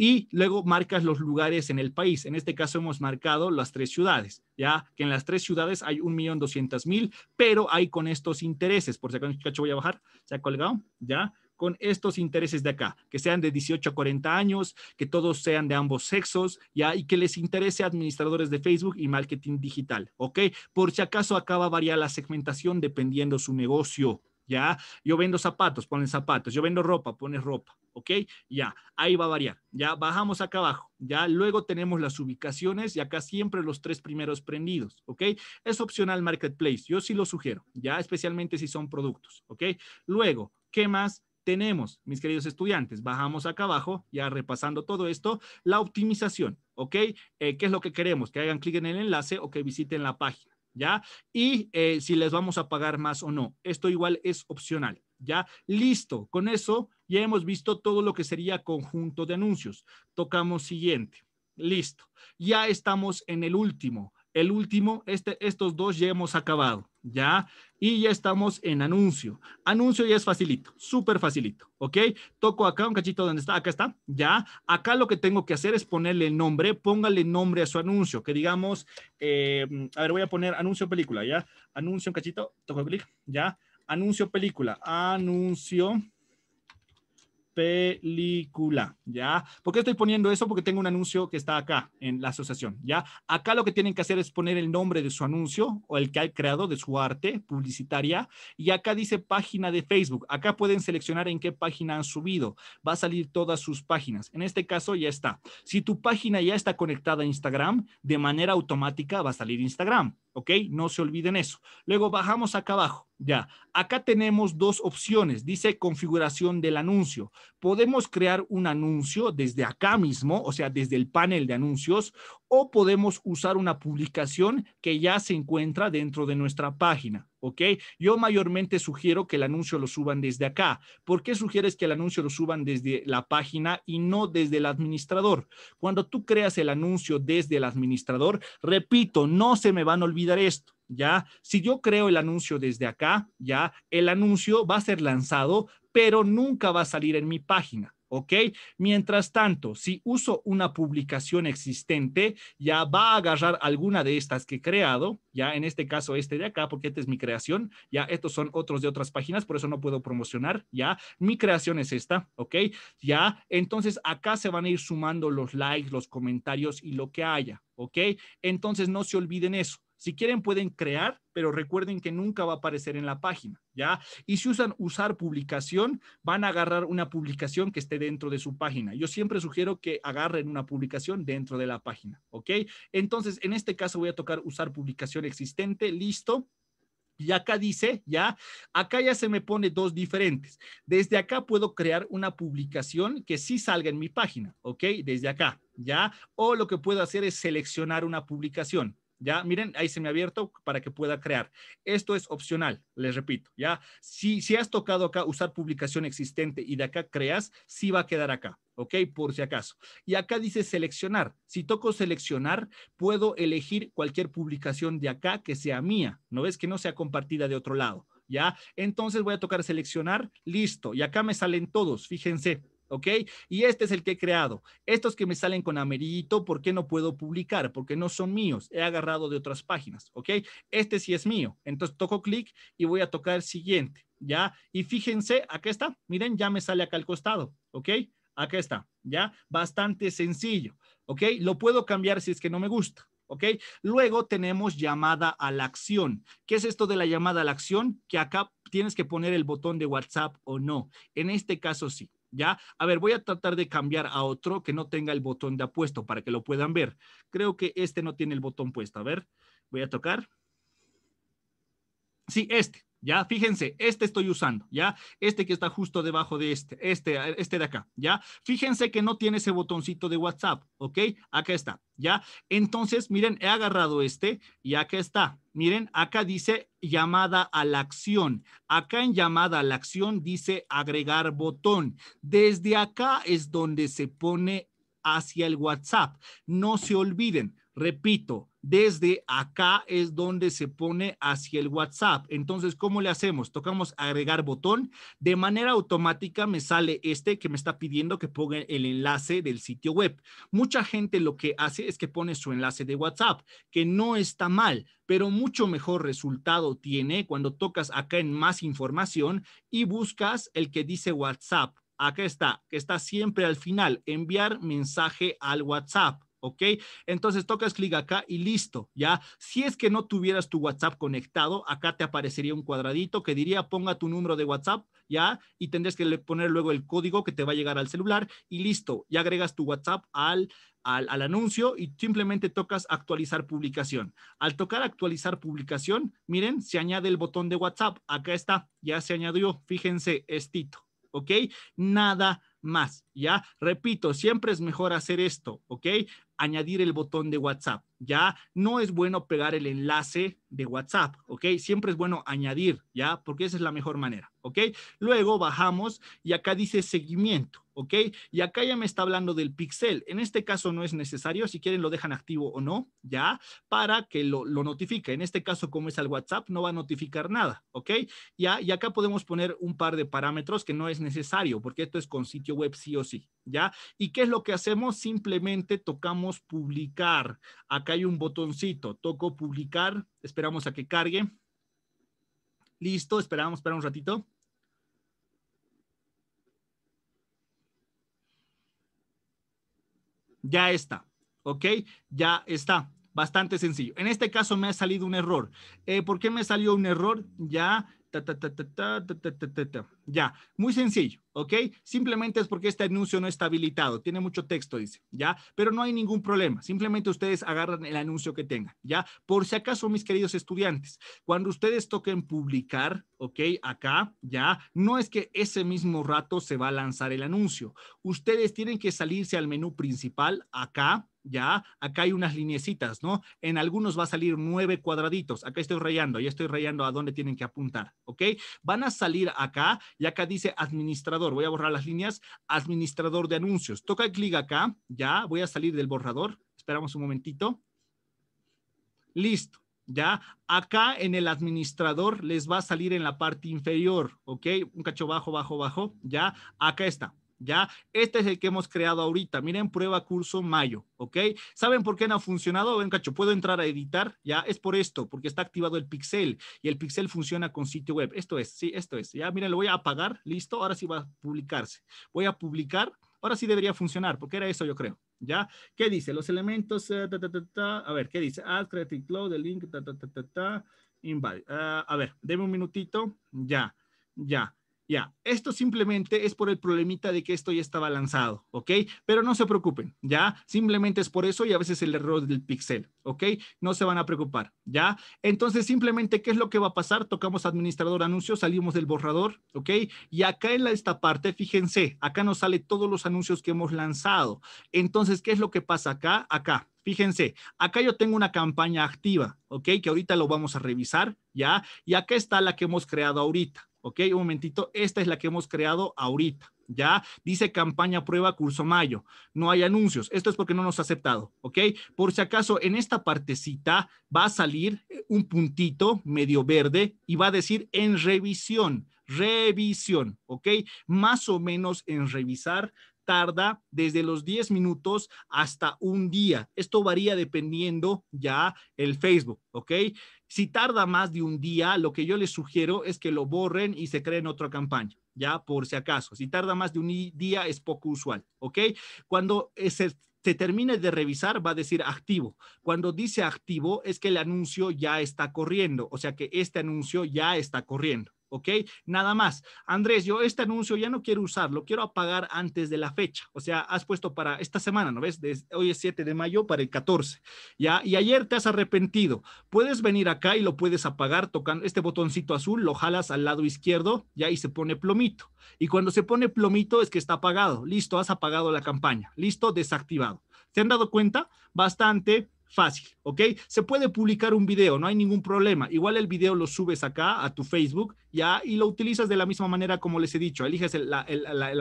y luego marcas los lugares en el país. En este caso hemos marcado las tres ciudades, ya que en las tres ciudades hay 1.200.000, pero hay con estos intereses, por si acaso voy a bajar, se ha colgado, ya con estos intereses de acá, que sean de 18 a 40 años, que todos sean de ambos sexos, ya, y que les interese administradores de Facebook y marketing digital, ¿ok? Por si acaso acaba va variar la segmentación dependiendo su negocio, ¿ya? Yo vendo zapatos, ponen zapatos, yo vendo ropa, pones ropa, ¿ok? Ya, ahí va a variar, ya bajamos acá abajo, ya luego tenemos las ubicaciones y acá siempre los tres primeros prendidos, ¿ok? Es opcional marketplace, yo sí lo sugiero, ya especialmente si son productos, ¿ok? Luego, ¿qué más? tenemos, mis queridos estudiantes, bajamos acá abajo, ya repasando todo esto, la optimización, ¿ok? Eh, ¿Qué es lo que queremos? Que hagan clic en el enlace o que visiten la página, ¿ya? Y eh, si les vamos a pagar más o no. Esto igual es opcional, ¿ya? Listo, con eso ya hemos visto todo lo que sería conjunto de anuncios. Tocamos siguiente, listo. Ya estamos en el último, el último, este, estos dos ya hemos acabado, ¿ya? Y ya estamos en anuncio. Anuncio ya es facilito, súper facilito, ¿ok? Toco acá un cachito donde está, acá está, ¿ya? Acá lo que tengo que hacer es ponerle el nombre, póngale nombre a su anuncio, que digamos, eh, a ver, voy a poner anuncio película, ¿ya? Anuncio un cachito, toco clic, ¿ya? Anuncio película, anuncio película, ¿ya? ¿Por qué estoy poniendo eso? Porque tengo un anuncio que está acá en la asociación, ¿ya? Acá lo que tienen que hacer es poner el nombre de su anuncio o el que ha creado de su arte publicitaria y acá dice página de Facebook. Acá pueden seleccionar en qué página han subido. Va a salir todas sus páginas. En este caso ya está. Si tu página ya está conectada a Instagram, de manera automática va a salir Instagram, ¿ok? No se olviden eso. Luego bajamos acá abajo ya, acá tenemos dos opciones. Dice configuración del anuncio. Podemos crear un anuncio desde acá mismo, o sea, desde el panel de anuncios, o podemos usar una publicación que ya se encuentra dentro de nuestra página. ¿Ok? Yo mayormente sugiero que el anuncio lo suban desde acá. ¿Por qué sugieres que el anuncio lo suban desde la página y no desde el administrador? Cuando tú creas el anuncio desde el administrador, repito, no se me van a olvidar esto ¿ya? Si yo creo el anuncio desde acá, ¿ya? El anuncio va a ser lanzado, pero nunca va a salir en mi página. ¿ok? Mientras tanto, si uso una publicación existente, ya va a agarrar alguna de estas que he creado, ya en este caso este de acá, porque esta es mi creación, ya estos son otros de otras páginas, por eso no puedo promocionar, ya mi creación es esta, ¿ok? Ya, entonces acá se van a ir sumando los likes, los comentarios y lo que haya, ¿ok? Entonces no se olviden eso. Si quieren, pueden crear, pero recuerden que nunca va a aparecer en la página, ¿ya? Y si usan usar publicación, van a agarrar una publicación que esté dentro de su página. Yo siempre sugiero que agarren una publicación dentro de la página, ¿ok? Entonces, en este caso voy a tocar usar publicación existente, listo. Y acá dice, ya, acá ya se me pone dos diferentes. Desde acá puedo crear una publicación que sí salga en mi página, ¿ok? Desde acá, ya. O lo que puedo hacer es seleccionar una publicación. Ya, miren, ahí se me ha abierto para que pueda crear. Esto es opcional, les repito, ya. Si, si has tocado acá usar publicación existente y de acá creas, sí va a quedar acá, ¿ok? Por si acaso. Y acá dice seleccionar. Si toco seleccionar, puedo elegir cualquier publicación de acá que sea mía. ¿No ves que no sea compartida de otro lado? ¿Ya? Entonces voy a tocar seleccionar, listo. Y acá me salen todos, fíjense. ¿ok? Y este es el que he creado. Estos que me salen con amerito, ¿por qué no puedo publicar? Porque no son míos, he agarrado de otras páginas, ¿ok? Este sí es mío. Entonces toco clic y voy a tocar siguiente, ¿ya? Y fíjense, acá está, miren, ya me sale acá al costado, ¿ok? Acá está, ¿ya? Bastante sencillo, ¿ok? Lo puedo cambiar si es que no me gusta. ¿Ok? Luego tenemos llamada a la acción. ¿Qué es esto de la llamada a la acción? Que acá tienes que poner el botón de WhatsApp o no. En este caso sí. ¿Ya? A ver, voy a tratar de cambiar a otro que no tenga el botón de apuesto para que lo puedan ver. Creo que este no tiene el botón puesto. A ver, voy a tocar. Sí, este. ¿ya? Fíjense, este estoy usando, ¿ya? Este que está justo debajo de este, este, este de acá, ¿ya? Fíjense que no tiene ese botoncito de WhatsApp, ¿ok? Acá está, ¿ya? Entonces, miren, he agarrado este y acá está. Miren, acá dice llamada a la acción. Acá en llamada a la acción dice agregar botón. Desde acá es donde se pone hacia el WhatsApp. No se olviden, repito, desde acá es donde se pone hacia el WhatsApp. Entonces, ¿cómo le hacemos? Tocamos agregar botón. De manera automática me sale este que me está pidiendo que ponga el enlace del sitio web. Mucha gente lo que hace es que pone su enlace de WhatsApp, que no está mal, pero mucho mejor resultado tiene cuando tocas acá en más información y buscas el que dice WhatsApp. Acá está, que está siempre al final, enviar mensaje al WhatsApp ¿ok? Entonces tocas clic acá y listo, ¿ya? Si es que no tuvieras tu WhatsApp conectado, acá te aparecería un cuadradito que diría ponga tu número de WhatsApp, ¿ya? Y tendrás que poner luego el código que te va a llegar al celular y listo, ya agregas tu WhatsApp al, al, al, anuncio y simplemente tocas actualizar publicación. Al tocar actualizar publicación, miren, se añade el botón de WhatsApp, acá está, ya se añadió, fíjense, estito, ¿ok? Nada más, ¿ya? Repito, siempre es mejor hacer esto, ¿ok? añadir el botón de WhatsApp. ¿ya? No es bueno pegar el enlace de WhatsApp, ¿ok? Siempre es bueno añadir, ¿ya? Porque esa es la mejor manera, ¿ok? Luego bajamos y acá dice seguimiento, ¿ok? Y acá ya me está hablando del pixel. En este caso no es necesario, si quieren lo dejan activo o no, ¿ya? Para que lo, notifique. En este caso, como es al WhatsApp, no va a notificar nada, ¿ok? Ya, y acá podemos poner un par de parámetros que no es necesario, porque esto es con sitio web sí o sí, ¿ya? ¿Y qué es lo que hacemos? Simplemente tocamos publicar. Acá hay un botoncito, toco publicar, esperamos a que cargue. Listo, esperamos, espera un ratito. Ya está, ¿ok? Ya está, bastante sencillo. En este caso me ha salido un error. Eh, ¿Por qué me salió un error? Ya ya, muy sencillo, ¿ok? Simplemente es porque este anuncio no está habilitado, tiene mucho texto, dice, ¿ya? Pero no hay ningún problema, simplemente ustedes agarran el anuncio que tengan, ¿ya? Por si acaso, mis queridos estudiantes, cuando ustedes toquen publicar, ¿ok? Acá, ¿ya? No es que ese mismo rato se va a lanzar el anuncio, ustedes tienen que salirse al menú principal, acá, ¿ya? Acá hay unas lineecitas, ¿no? En algunos va a salir nueve cuadraditos. Acá estoy rayando, ya estoy rayando a dónde tienen que apuntar, ¿ok? Van a salir acá y acá dice administrador. Voy a borrar las líneas. Administrador de anuncios. Toca clic acá, ya. Voy a salir del borrador. Esperamos un momentito. Listo. ¿ya? Acá en el administrador les va a salir en la parte inferior, ¿ok? Un cacho bajo, bajo, bajo, ¿ya? Acá está, ¿ya? Este es el que hemos creado ahorita. Miren, prueba curso mayo, ¿ok? ¿Saben por qué no ha funcionado? Ven, cacho, puedo entrar a editar, ¿ya? Es por esto, porque está activado el pixel y el pixel funciona con sitio web. Esto es, sí, esto es. Ya, miren, lo voy a apagar, listo. Ahora sí va a publicarse. Voy a publicar. Ahora sí debería funcionar, porque era eso yo creo, ¿ya? ¿Qué dice? Los elementos, eh, a ver, ¿qué dice? Add Creative Cloud, link, ta, ta, ta, ta, ah, a ver, deme un minutito, ya, ya. Ya, esto simplemente es por el problemita de que esto ya estaba lanzado, ¿ok? Pero no se preocupen, ¿ya? Simplemente es por eso y a veces el error del pixel, ¿ok? No se van a preocupar, ¿ya? Entonces, simplemente, ¿qué es lo que va a pasar? Tocamos administrador anuncios, salimos del borrador, ¿ok? Y acá en la, esta parte, fíjense, acá nos sale todos los anuncios que hemos lanzado. Entonces, ¿qué es lo que pasa acá? Acá, Fíjense, acá yo tengo una campaña activa, ¿ok? Que ahorita lo vamos a revisar, ¿ya? Y acá está la que hemos creado ahorita, Ok, un momentito. Esta es la que hemos creado ahorita. Ya dice campaña prueba curso mayo. No hay anuncios. Esto es porque no nos ha aceptado. Ok, por si acaso en esta partecita va a salir eh, un puntito medio verde y va a decir en revisión. Revisión. Ok, más o menos en revisar tarda desde los 10 minutos hasta un día. Esto varía dependiendo ya el Facebook, ¿ok? Si tarda más de un día, lo que yo les sugiero es que lo borren y se creen otra campaña, ya por si acaso. Si tarda más de un día es poco usual, ¿ok? Cuando eh, se, se termine de revisar, va a decir activo. Cuando dice activo es que el anuncio ya está corriendo, o sea que este anuncio ya está corriendo. ¿ok? Nada más. Andrés, yo este anuncio ya no quiero usarlo, quiero apagar antes de la fecha. O sea, has puesto para esta semana, ¿no ves? hoy es 7 de mayo para el 14, ¿ya? Y ayer te has arrepentido. Puedes venir acá y lo puedes apagar tocando este botoncito azul, lo jalas al lado izquierdo, ya, y se pone plomito. Y cuando se pone plomito es que está apagado. Listo, has apagado la campaña. Listo, desactivado. ¿Se han dado cuenta? Bastante Fácil, ¿ok? Se puede publicar un video, no hay ningún problema. Igual el video lo subes acá a tu Facebook, ¿ya? Y lo utilizas de la misma manera como les he dicho, eliges el,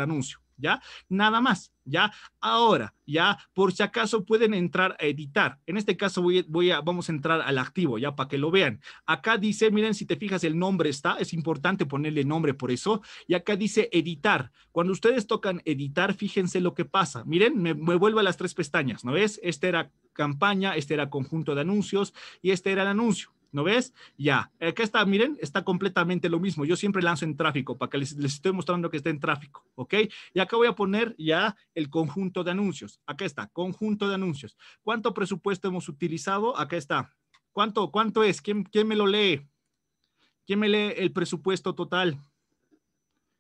anuncio, ¿ya? Nada más, ¿ya? Ahora, ¿ya? Por si acaso pueden entrar a editar. En este caso voy, a, vamos a entrar al activo, ¿ya? Para que lo vean. Acá dice, miren, si te fijas, el nombre está, es importante ponerle nombre por eso. Y acá dice editar. Cuando ustedes tocan editar, fíjense lo que pasa. Miren, me, vuelvo a las tres pestañas, ¿no ves? Este era campaña, este era conjunto de anuncios y este era el anuncio. ¿No ves? Ya. Acá eh, está, miren, está completamente lo mismo. Yo siempre lanzo en tráfico para que les, estoy mostrando que está en tráfico, ¿ok? Y acá voy a poner ya el conjunto de anuncios. Acá está, conjunto de anuncios. ¿Cuánto presupuesto hemos utilizado? Acá está. ¿Cuánto, cuánto es? ¿Quién, quién me lo lee? ¿Quién me lee el presupuesto total?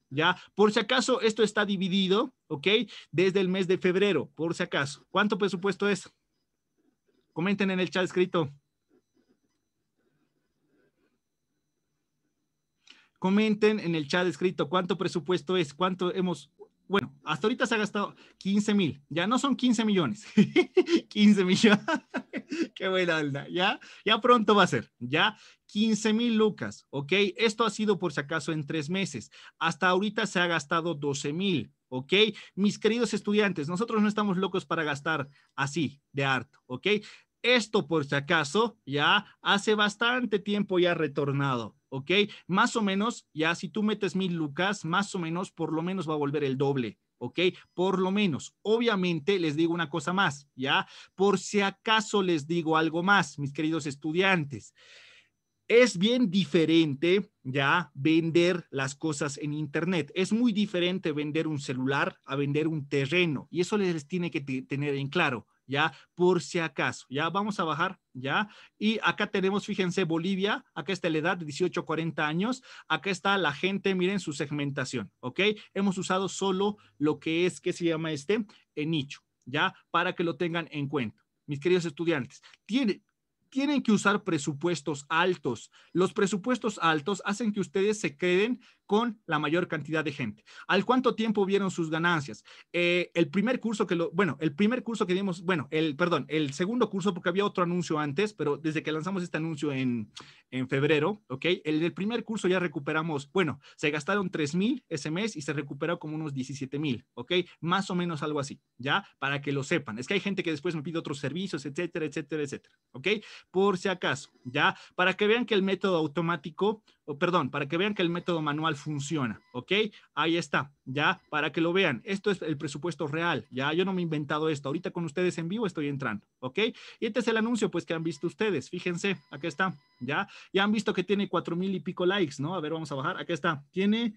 ¿Ya? Por si acaso, esto está dividido, ¿ok? Desde el mes de febrero, por si acaso. ¿Cuánto presupuesto es? Comenten en el chat escrito. Comenten en el chat escrito cuánto presupuesto es, cuánto hemos, bueno, hasta ahorita se ha gastado 15 mil, ya no son 15 millones, 15 [laughs] millones, [laughs] qué buena onda, ya, ya pronto va a ser, ya 15 mil lucas, ok, esto ha sido por si acaso en tres meses, hasta ahorita se ha gastado 12 mil, ok, mis queridos estudiantes, nosotros no estamos locos para gastar así de harto, ok, esto por si acaso, ya hace bastante tiempo ya ha retornado, ¿ok? Más o menos, ya si tú metes mil lucas, más o menos, por lo menos va a volver el doble, ¿ok? Por lo menos, obviamente les digo una cosa más, ¿ya? Por si acaso les digo algo más, mis queridos estudiantes. Es bien diferente, ¿ya? Vender las cosas en Internet. Es muy diferente vender un celular a vender un terreno. Y eso les tiene que tener en claro. ¿ya? Por si acaso, ¿ya? Vamos a bajar, ¿ya? Y acá tenemos, fíjense, Bolivia, acá está la edad de 18 40 años, acá está la gente, miren su segmentación, ¿ok? Hemos usado solo lo que es, que se llama este? en eh, nicho, ¿ya? Para que lo tengan en cuenta. Mis queridos estudiantes, tienen que usar presupuestos altos. Los presupuestos altos hacen que ustedes se queden con la mayor cantidad de gente. ¿Al cuánto tiempo vieron sus ganancias? Eh, el primer curso que lo, bueno, el primer curso que dimos, bueno, el, perdón, el segundo curso porque había otro anuncio antes, pero desde que lanzamos este anuncio en, en febrero, ¿ok? El primer curso ya recuperamos, bueno, se gastaron 3 mil ese mes y se recuperó como unos 17 mil, ¿ok? Más o menos algo así, ¿ya? Para que lo sepan. Es que hay gente que después me pide otros servicios, etcétera, etcétera, etcétera, ¿ok? Por si acaso, ¿ya? Para que vean que el método automático perdón, para que vean que el método manual funciona, ¿ok? Ahí está, ya, para que lo vean. Esto es el presupuesto real, ya, yo no me he inventado esto. Ahorita con ustedes en vivo estoy entrando, ¿ok? Y este es el anuncio, pues, que han visto ustedes. Fíjense, aquí está, ya. Ya han visto que tiene cuatro mil y pico likes, ¿no? A ver, vamos a bajar, aquí está. Tiene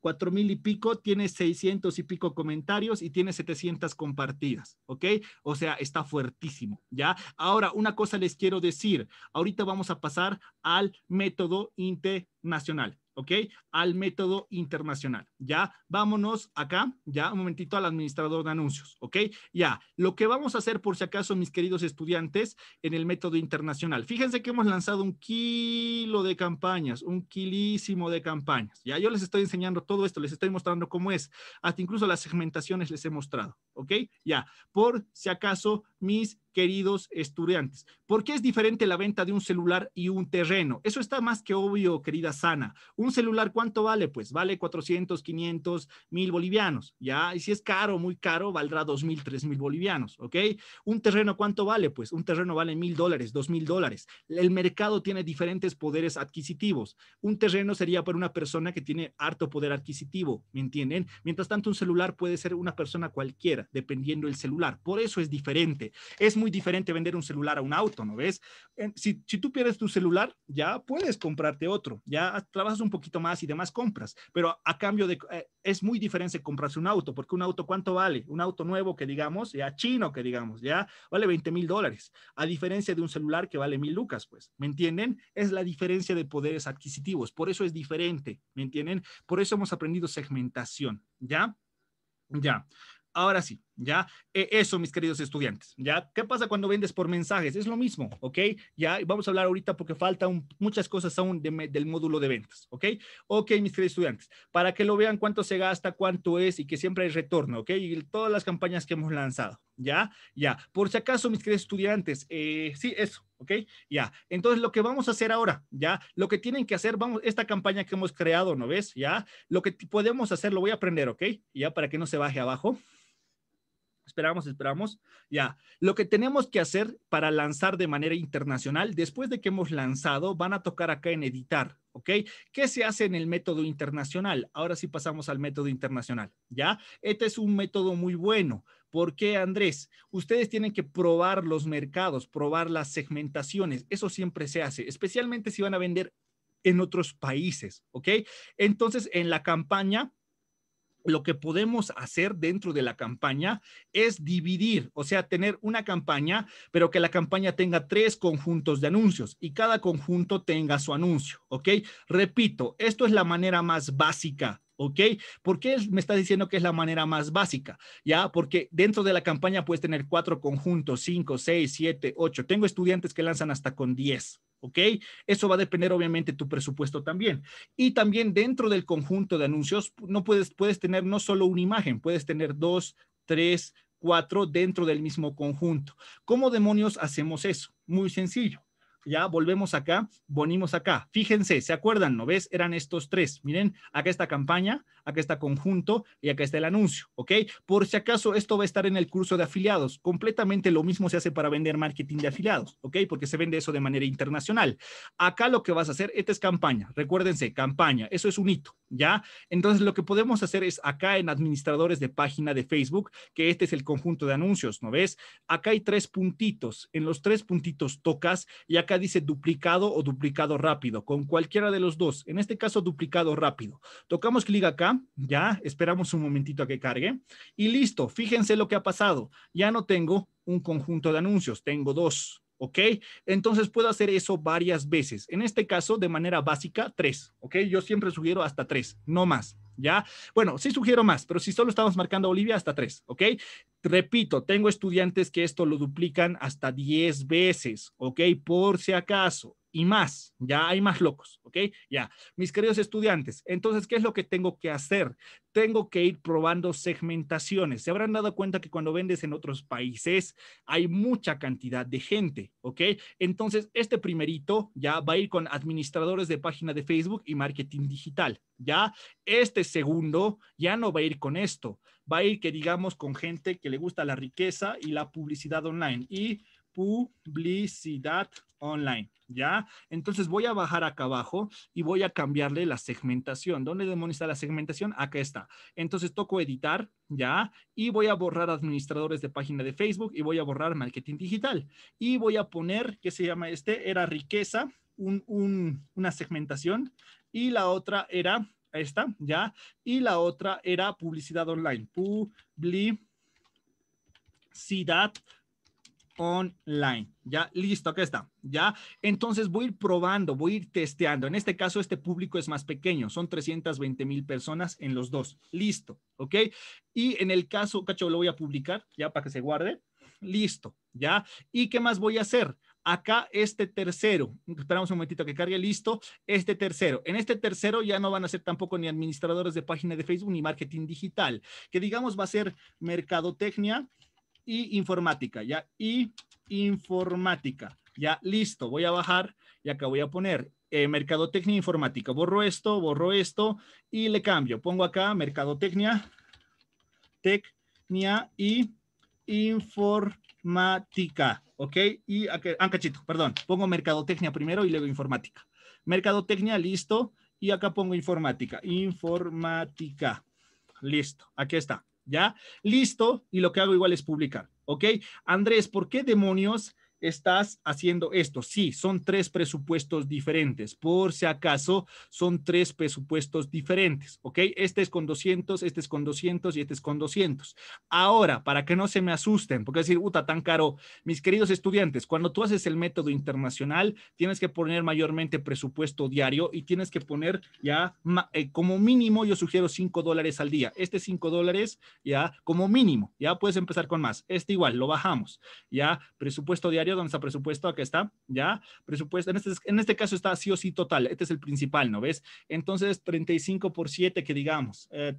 cuatro mil y pico, tiene seiscientos y pico comentarios y tiene setecientas compartidas, ¿ok? O sea, está fuertísimo, ¿ya? Ahora, una cosa les quiero decir, ahorita vamos a pasar al método internacional. ¿ok? Al método internacional. Ya, vámonos acá, ya un momentito al administrador de anuncios, ¿ok? Ya, lo que vamos a hacer por si acaso, mis queridos estudiantes, en el método internacional. Fíjense que hemos lanzado un kilo de campañas, un kilísimo de campañas. Ya, yo les estoy enseñando todo esto, les estoy mostrando cómo es. Hasta incluso las segmentaciones les he mostrado, ¿ok? Ya, por si acaso mis queridos estudiantes. ¿Por qué es diferente la venta de un celular y un terreno? Eso está más que obvio, querida Sana. Un celular, ¿cuánto vale? Pues vale 400, 500, 1000 bolivianos, ¿ya? Y si es caro, muy caro, valdrá 2000, mil bolivianos, ¿ok? Un terreno, ¿cuánto vale? Pues un terreno vale 1000 dólares, 2000 dólares. El mercado tiene diferentes poderes adquisitivos. Un terreno sería para una persona que tiene harto poder adquisitivo, ¿me entienden? Mientras tanto, un celular puede ser una persona cualquiera, dependiendo del celular. Por eso es diferente. Es muy diferente vender un celular a un auto, ¿no ves? Si, tú pierdes tu celular, ya puedes comprarte otro, ya trabajas un poquito más y demás compras, pero a cambio de, eh, es muy diferente comprarse un auto, porque un auto, ¿cuánto vale? Un auto nuevo que digamos, ya chino que digamos, ya vale 20 mil dólares, a diferencia de un celular que vale mil lucas, pues, ¿me entienden? Es la diferencia de poderes adquisitivos, por eso es diferente, ¿me entienden? Por eso hemos aprendido segmentación, ¿ya? Ya. Ahora sí, ¿ya? E, eso, mis queridos estudiantes, ¿ya? ¿Qué pasa cuando vendes por mensajes? Es lo mismo, ¿ok? Ya, vamos a hablar ahorita porque faltan muchas cosas aún del módulo de ventas, ¿ok? Ok, mis queridos estudiantes, para que lo vean cuánto se gasta, cuánto es y que siempre hay retorno, ¿ok? Y todas las campañas que hemos lanzado, ¿ya? Ya, por si acaso, mis queridos estudiantes, eh, sí, eso, ¿ok? Ya, entonces lo que vamos a hacer ahora, ¿ya? Lo que tienen que hacer, vamos, esta campaña que hemos creado, ¿no ves? ¿Ya? Lo que podemos hacer, lo voy a aprender, ¿ok? Ya, para que no se baje abajo esperamos, esperamos. Ya, lo que tenemos que hacer para lanzar de manera internacional, después de que hemos lanzado, van a tocar acá en editar, ¿ok? ¿Qué se hace en el método internacional? Ahora sí pasamos al método internacional, ¿ya? Este es un método muy bueno. ¿Por qué, Andrés? Ustedes tienen que probar los mercados, probar las segmentaciones. Eso siempre se hace, especialmente si van a vender en otros países, ¿ok? Entonces, en la campaña lo que podemos hacer dentro de la campaña es dividir, o sea, tener una campaña, pero que la campaña tenga tres conjuntos de anuncios y cada conjunto tenga su anuncio, ¿ok? Repito, esto es la manera más básica ¿ok? ¿Por qué me estás diciendo que es la manera más básica? Ya, porque dentro de la campaña puedes tener cuatro conjuntos, cinco, seis, siete, ocho. Tengo estudiantes que lanzan hasta con diez, ¿ok? Eso va a depender obviamente de tu presupuesto también. Y también dentro del conjunto de anuncios, no puedes, puedes tener no solo una imagen, puedes tener dos, tres, cuatro dentro del mismo conjunto. ¿Cómo demonios hacemos eso? Muy sencillo ya volvemos acá, venimos acá. Fíjense, ¿se acuerdan? ¿No ves? Eran estos tres. Miren, acá está campaña, acá está conjunto y acá está el anuncio, ¿ok? Por si acaso, esto va a estar en el curso de afiliados. Completamente lo mismo se hace para vender marketing de afiliados, ¿ok? Porque se vende eso de manera internacional. Acá lo que vas a hacer, esta es campaña. Recuérdense, campaña, eso es un hito. ¿ya? Entonces, lo que podemos hacer es acá en administradores de página de Facebook, que este es el conjunto de anuncios, ¿no ves? Acá hay tres puntitos. En los tres puntitos tocas y acá dice duplicado o duplicado rápido, con cualquiera de los dos. En este caso, duplicado rápido. Tocamos clic acá, ¿ya? Esperamos un momentito a que cargue. Y listo, fíjense lo que ha pasado. Ya no tengo un conjunto de anuncios, tengo dos, ¿ok? Entonces puedo hacer eso varias veces. En este caso, de manera básica, tres, ¿ok? Yo siempre sugiero hasta tres, no más, ¿ya? Bueno, sí sugiero más, pero si solo estamos marcando Olivia, hasta tres, ¿ok? Repito, tengo estudiantes que esto lo duplican hasta diez veces, ¿ok? Por si acaso, y más, ya hay más locos, ¿ok? Ya, mis queridos estudiantes, entonces, ¿qué es lo que tengo que hacer? Tengo que ir probando segmentaciones. Se habrán dado cuenta que cuando vendes en otros países hay mucha cantidad de gente, ¿ok? Entonces, este primerito ya va a ir con administradores de página de Facebook y marketing digital, ¿ya? Este segundo ya no va a ir con esto, va a ir que digamos con gente que le gusta la riqueza y la publicidad online y publicidad online, ¿ya? Entonces voy a bajar acá abajo y voy a cambiarle la segmentación. ¿Dónde demoniza la segmentación? Acá está. Entonces toco editar, ¿ya? Y voy a borrar administradores de página de Facebook y voy a borrar marketing digital. Y voy a poner, ¿qué se llama este? Era riqueza, una segmentación. Y la otra era esta, ¿ya? Y la otra era publicidad online, publicidad online. Ya, listo, acá está. Ya, entonces voy a ir probando, voy a ir testeando. En este caso, este público es más pequeño, son 320 mil personas en los dos. Listo, ¿ok? Y en el caso, cacho, lo voy a publicar ya para que se guarde. Listo, ¿ya? ¿Y qué más voy a hacer? Acá este tercero, esperamos un momentito que cargue, listo, este tercero. En este tercero ya no van a ser tampoco ni administradores de página de Facebook ni marketing digital, que digamos va a ser mercadotecnia, y informática, ya, y informática, ya, listo, voy a bajar y acá voy a poner eh, mercadotecnia e informática, borro esto, borro esto y le cambio, pongo acá mercadotecnia, tecnia y informática, ¿ok? Y acá, ah, cachito, perdón, pongo mercadotecnia primero y luego informática. Mercadotecnia, listo, y acá pongo informática, informática, listo, aquí está. ¿ya? Listo, y lo que hago igual es publicar, ¿ok? Andrés, ¿por qué demonios estás haciendo esto. Sí, son tres presupuestos diferentes. Por si acaso, son tres presupuestos diferentes, ¿ok? Este es con 200, este es con 200 y este es con 200. Ahora, para que no se me asusten, porque decir, puta, tan caro. Mis queridos estudiantes, cuando tú haces el método internacional, tienes que poner mayormente presupuesto diario y tienes que poner ya eh, como mínimo, yo sugiero 5 dólares al día. Este 5 dólares ya como mínimo, ya puedes empezar con más. Este igual, lo bajamos, ya presupuesto diario donde está presupuesto, acá está, ¿ya? Presupuesto, en este, en este caso está sí o sí total, este es el principal, ¿no ves? Entonces, 35 por 7 que digamos, eh,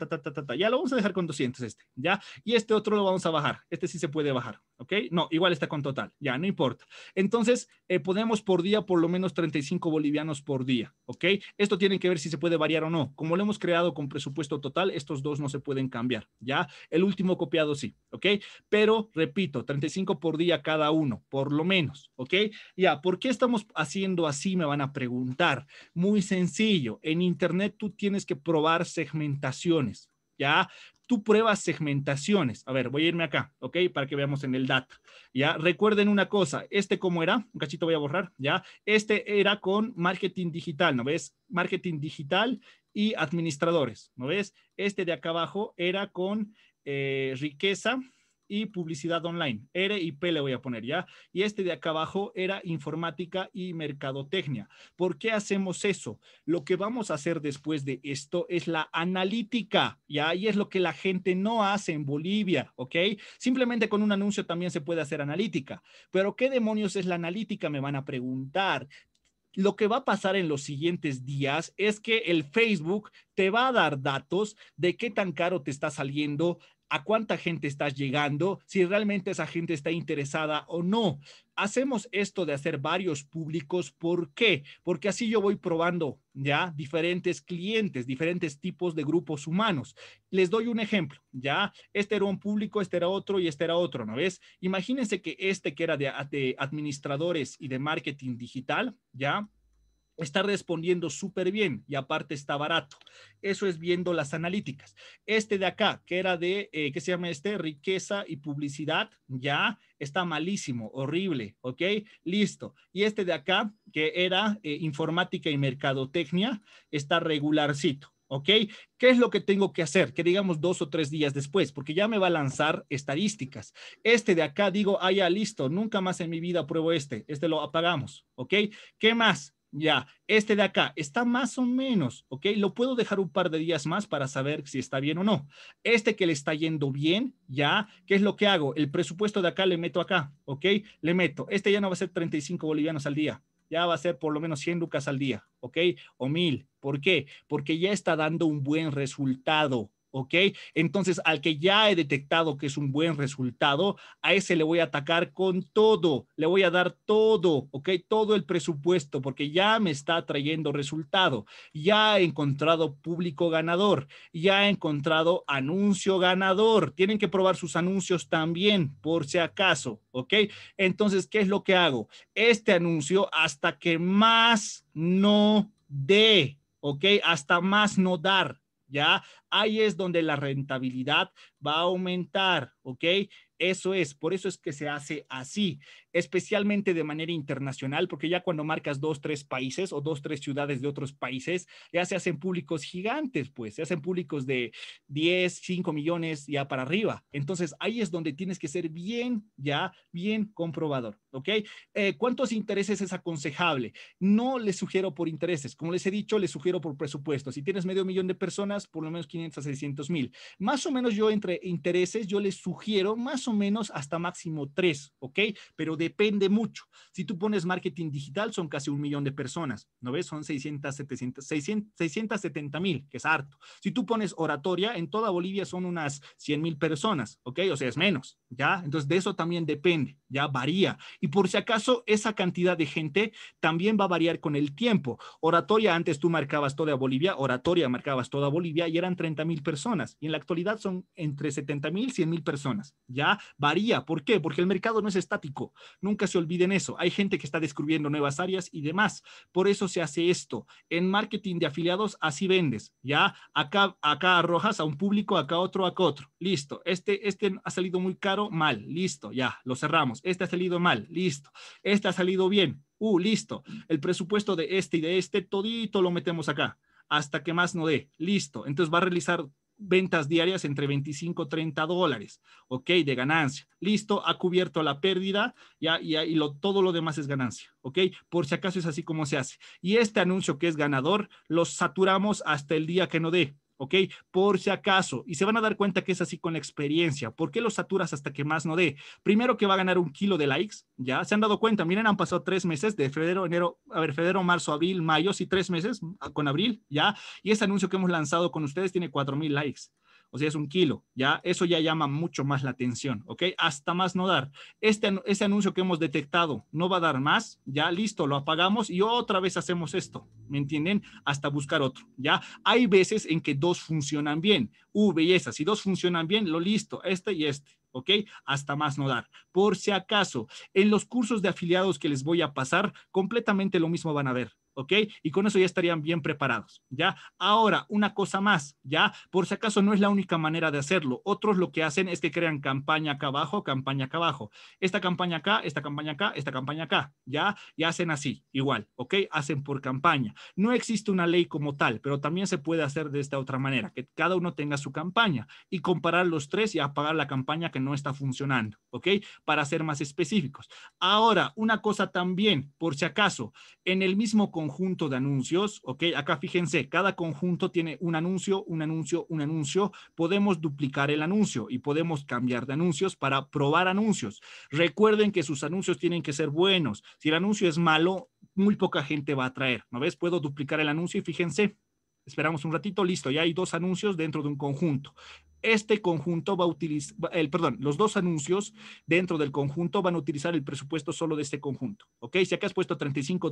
ya lo vamos a dejar con 200 este, ¿ya? Y este otro lo vamos a bajar, este sí se puede bajar, ¿ok? No, igual está con total, ya, no importa. Entonces, eh, podemos por día por lo menos 35 bolivianos por día, ¿ok? Esto tiene que ver si se puede variar o no. Como lo hemos creado con presupuesto total, estos dos no se pueden cambiar, ¿ya? El último copiado sí, ¿ok? Pero, repito, 35 por día cada uno, por lo menos, ¿ok? Ya, ¿por qué estamos haciendo así? Me van a preguntar. Muy sencillo, en Internet tú tienes que probar segmentaciones, ¿ya? Tú pruebas segmentaciones. A ver, voy a irme acá, ¿ok? Para que veamos en el data, ¿ya? Recuerden una cosa, este cómo era, un cachito voy a borrar, ¿ya? Este era con marketing digital, ¿no ves? Marketing digital y administradores, ¿no ves? Este de acá abajo era con eh, riqueza, y publicidad online. R y P le voy a poner ya. Y este de acá abajo era informática y mercadotecnia. ¿Por qué hacemos eso? Lo que vamos a hacer después de esto es la analítica. Y ahí es lo que la gente no hace en Bolivia, ¿ok? Simplemente con un anuncio también se puede hacer analítica. Pero ¿qué demonios es la analítica? Me van a preguntar lo que va a pasar en los siguientes días es que el Facebook te va a dar datos de qué tan caro te está saliendo a cuánta gente estás llegando, si realmente esa gente está interesada o no. Hacemos esto de hacer varios públicos, ¿por qué? Porque así yo voy probando ya diferentes clientes, diferentes tipos de grupos humanos. Les doy un ejemplo, ya, este era un público, este era otro y este era otro, ¿no ves? Imagínense que este que era de, administradores y de marketing digital, ya, está respondiendo súper bien y aparte está barato. Eso es viendo las analíticas. Este de acá, que era de, eh, ¿qué se llama este? Riqueza y publicidad, ya está malísimo, horrible, ¿ok? Listo. Y este de acá, que era eh, informática y mercadotecnia, está regularcito. ¿Ok? ¿Qué es lo que tengo que hacer? Que digamos dos o tres días después, porque ya me va a lanzar estadísticas. Este de acá digo, ah, listo, nunca más en mi vida pruebo este, este lo apagamos. ¿Ok? ¿Qué más? Ya, este de acá está más o menos, ¿ok? Lo puedo dejar un par de días más para saber si está bien o no. Este que le está yendo bien, ya, ¿qué es lo que hago? El presupuesto de acá le meto acá, ¿ok? Le meto, este ya no va a ser 35 bolivianos al día, ya va a ser por lo menos 100 lucas al día, ¿ok? O 1000. ¿Por qué? Porque ya está dando un buen resultado, ¿ok? Entonces, al que ya he detectado que es un buen resultado, a ese le voy a atacar con todo, le voy a dar todo, ¿ok? Todo el presupuesto, porque ya me está trayendo resultado, ya he encontrado público ganador, ya he encontrado anuncio ganador, tienen que probar sus anuncios también, por si acaso, ¿ok? Entonces, ¿qué es lo que hago? Este anuncio hasta que más no dé, ¿ok? Hasta más no dar, ¿ya? Ahí es donde la rentabilidad va a aumentar, ¿ok? Eso es, por eso es que se hace así, especialmente de manera internacional, porque ya cuando marcas dos, tres países o dos, tres ciudades de otros países, ya se hacen públicos gigantes, pues, se hacen públicos de 10, 5 millones ya para arriba. Entonces, ahí es donde tienes que ser bien, ya, bien comprobador, ¿ok? Eh, ¿Cuántos intereses es aconsejable? No les sugiero por intereses, como les he dicho, les sugiero por presupuesto. Si tienes medio millón de personas, por lo menos 500 a 600 mil. Más o menos yo entre intereses, yo les sugiero más o menos hasta máximo tres, ¿ok? Pero depende mucho. Si tú pones marketing digital, son casi un millón de personas, ¿no ves? Son 600, 700, 600, 670 mil, que es harto. Si tú pones oratoria, en toda Bolivia son unas 100 mil personas, ¿ok? O sea, es menos, ¿ya? Entonces, de eso también depende, ya varía. Y por si acaso, esa cantidad de gente también va a variar con el tiempo. Oratoria, antes tú marcabas toda Bolivia, oratoria marcabas toda Bolivia y eran 30 mil personas. Y en la actualidad son entre 70 mil, 100 mil personas, ¿ya? varía. ¿Por qué? Porque el mercado no es estático. Nunca se olviden eso. Hay gente que está descubriendo nuevas áreas y demás. Por eso se hace esto. En marketing de afiliados, así vendes. Ya acá, acá arrojas a un público, acá otro, acá otro. Listo. Este, este ha salido muy caro, mal. Listo. Ya, lo cerramos. Este ha salido mal. Listo. Este ha salido bien. Uh, listo. El presupuesto de este y de este, todito lo metemos acá hasta que más no dé. Listo. Entonces va a realizar ventas diarias entre 25 30 dólares, ¿ok? De ganancia. Listo, ha cubierto la pérdida ya, y, lo, todo lo demás es ganancia, ¿ok? Por si acaso es así como se hace. Y este anuncio que es ganador, lo saturamos hasta el día que no dé. ¿ok? Por si acaso, y se van a dar cuenta que es así con la experiencia. ¿Por qué lo saturas hasta que más no dé? Primero que va a ganar un kilo de likes, ¿ya? Se han dado cuenta, miren, han pasado tres meses de febrero, enero, a ver, febrero, marzo, abril, mayo, sí, tres meses ah, con abril, ¿ya? Y ese anuncio que hemos lanzado con ustedes tiene cuatro mil likes o sea, es un kilo, ya eso ya llama mucho más la atención, ¿ok? Hasta más no dar. Este, ese anuncio que hemos detectado no va a dar más, ya listo, lo apagamos y otra vez hacemos esto, ¿me entienden? Hasta buscar otro, ¿ya? Hay veces en que dos funcionan bien, V belleza, si dos funcionan bien, lo listo, este y este. ¿ok? Hasta más no dar. Por si acaso, en los cursos de afiliados que les voy a pasar, completamente lo mismo van a ver. ¿ok? Y con eso ya estarían bien preparados, ¿ya? Ahora, una cosa más, ¿ya? Por si acaso no es la única manera de hacerlo. Otros lo que hacen es que crean campaña acá abajo, campaña acá abajo. Esta campaña acá, esta campaña acá, esta campaña acá, ¿ya? Y hacen así, igual, ¿ok? Hacen por campaña. No existe una ley como tal, pero también se puede hacer de esta otra manera, que cada uno tenga su campaña y comparar los tres y apagar la campaña que no está funcionando, ¿ok? Para ser más específicos. Ahora, una cosa también, por si acaso, en el mismo conjunto de anuncios, ¿ok? Acá fíjense, cada conjunto tiene un anuncio, un anuncio, un anuncio. Podemos duplicar el anuncio y podemos cambiar de anuncios para probar anuncios. Recuerden que sus anuncios tienen que ser buenos. Si el anuncio es malo, muy poca gente va a traer, ¿no ves? Puedo duplicar el anuncio y fíjense, esperamos un ratito, listo, ya hay dos anuncios dentro de un conjunto. Este conjunto va a utilizar, el, perdón, los dos anuncios dentro del conjunto van a utilizar el presupuesto solo de este conjunto, ¿ok? Si acá has puesto 35,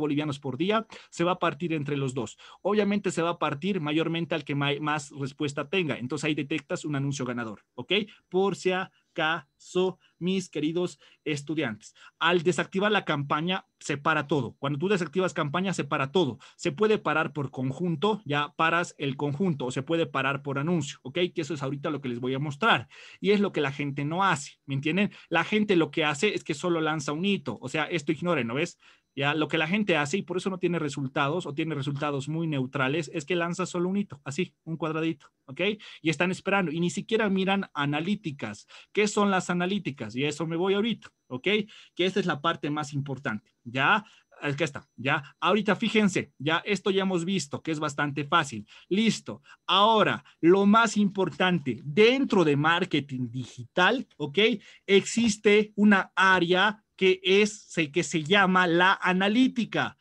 bolivianos por día, se va a partir entre los dos. Obviamente se va a partir mayormente al que más respuesta tenga, entonces ahí detectas un anuncio ganador, ¿ok? Por si a caso, mis queridos estudiantes. Al desactivar la campaña, se para todo. Cuando tú desactivas campaña, se para todo. Se puede parar por conjunto, ya paras el conjunto, o se puede parar por anuncio, ¿ok? Que eso es ahorita lo que les voy a mostrar. Y es lo que la gente no hace, ¿me entienden? La gente lo que hace es que solo lanza un hito, o sea, esto ignoren, ¿no ves? Ya lo que la gente hace y por eso no tiene resultados o tiene resultados muy neutrales es que lanza solo un hito, así, un cuadradito, ¿ok? Y están esperando y ni siquiera miran analíticas. ¿Qué son las analíticas? Y eso me voy ahorita, ¿ok? Que esta es la parte más importante, ¿ya? que está, ya. Ahorita fíjense, ya esto ya hemos visto que es bastante fácil. Listo. Ahora, lo más importante, dentro de marketing digital, ¿ok? Existe una área que, es, que se llama la analítica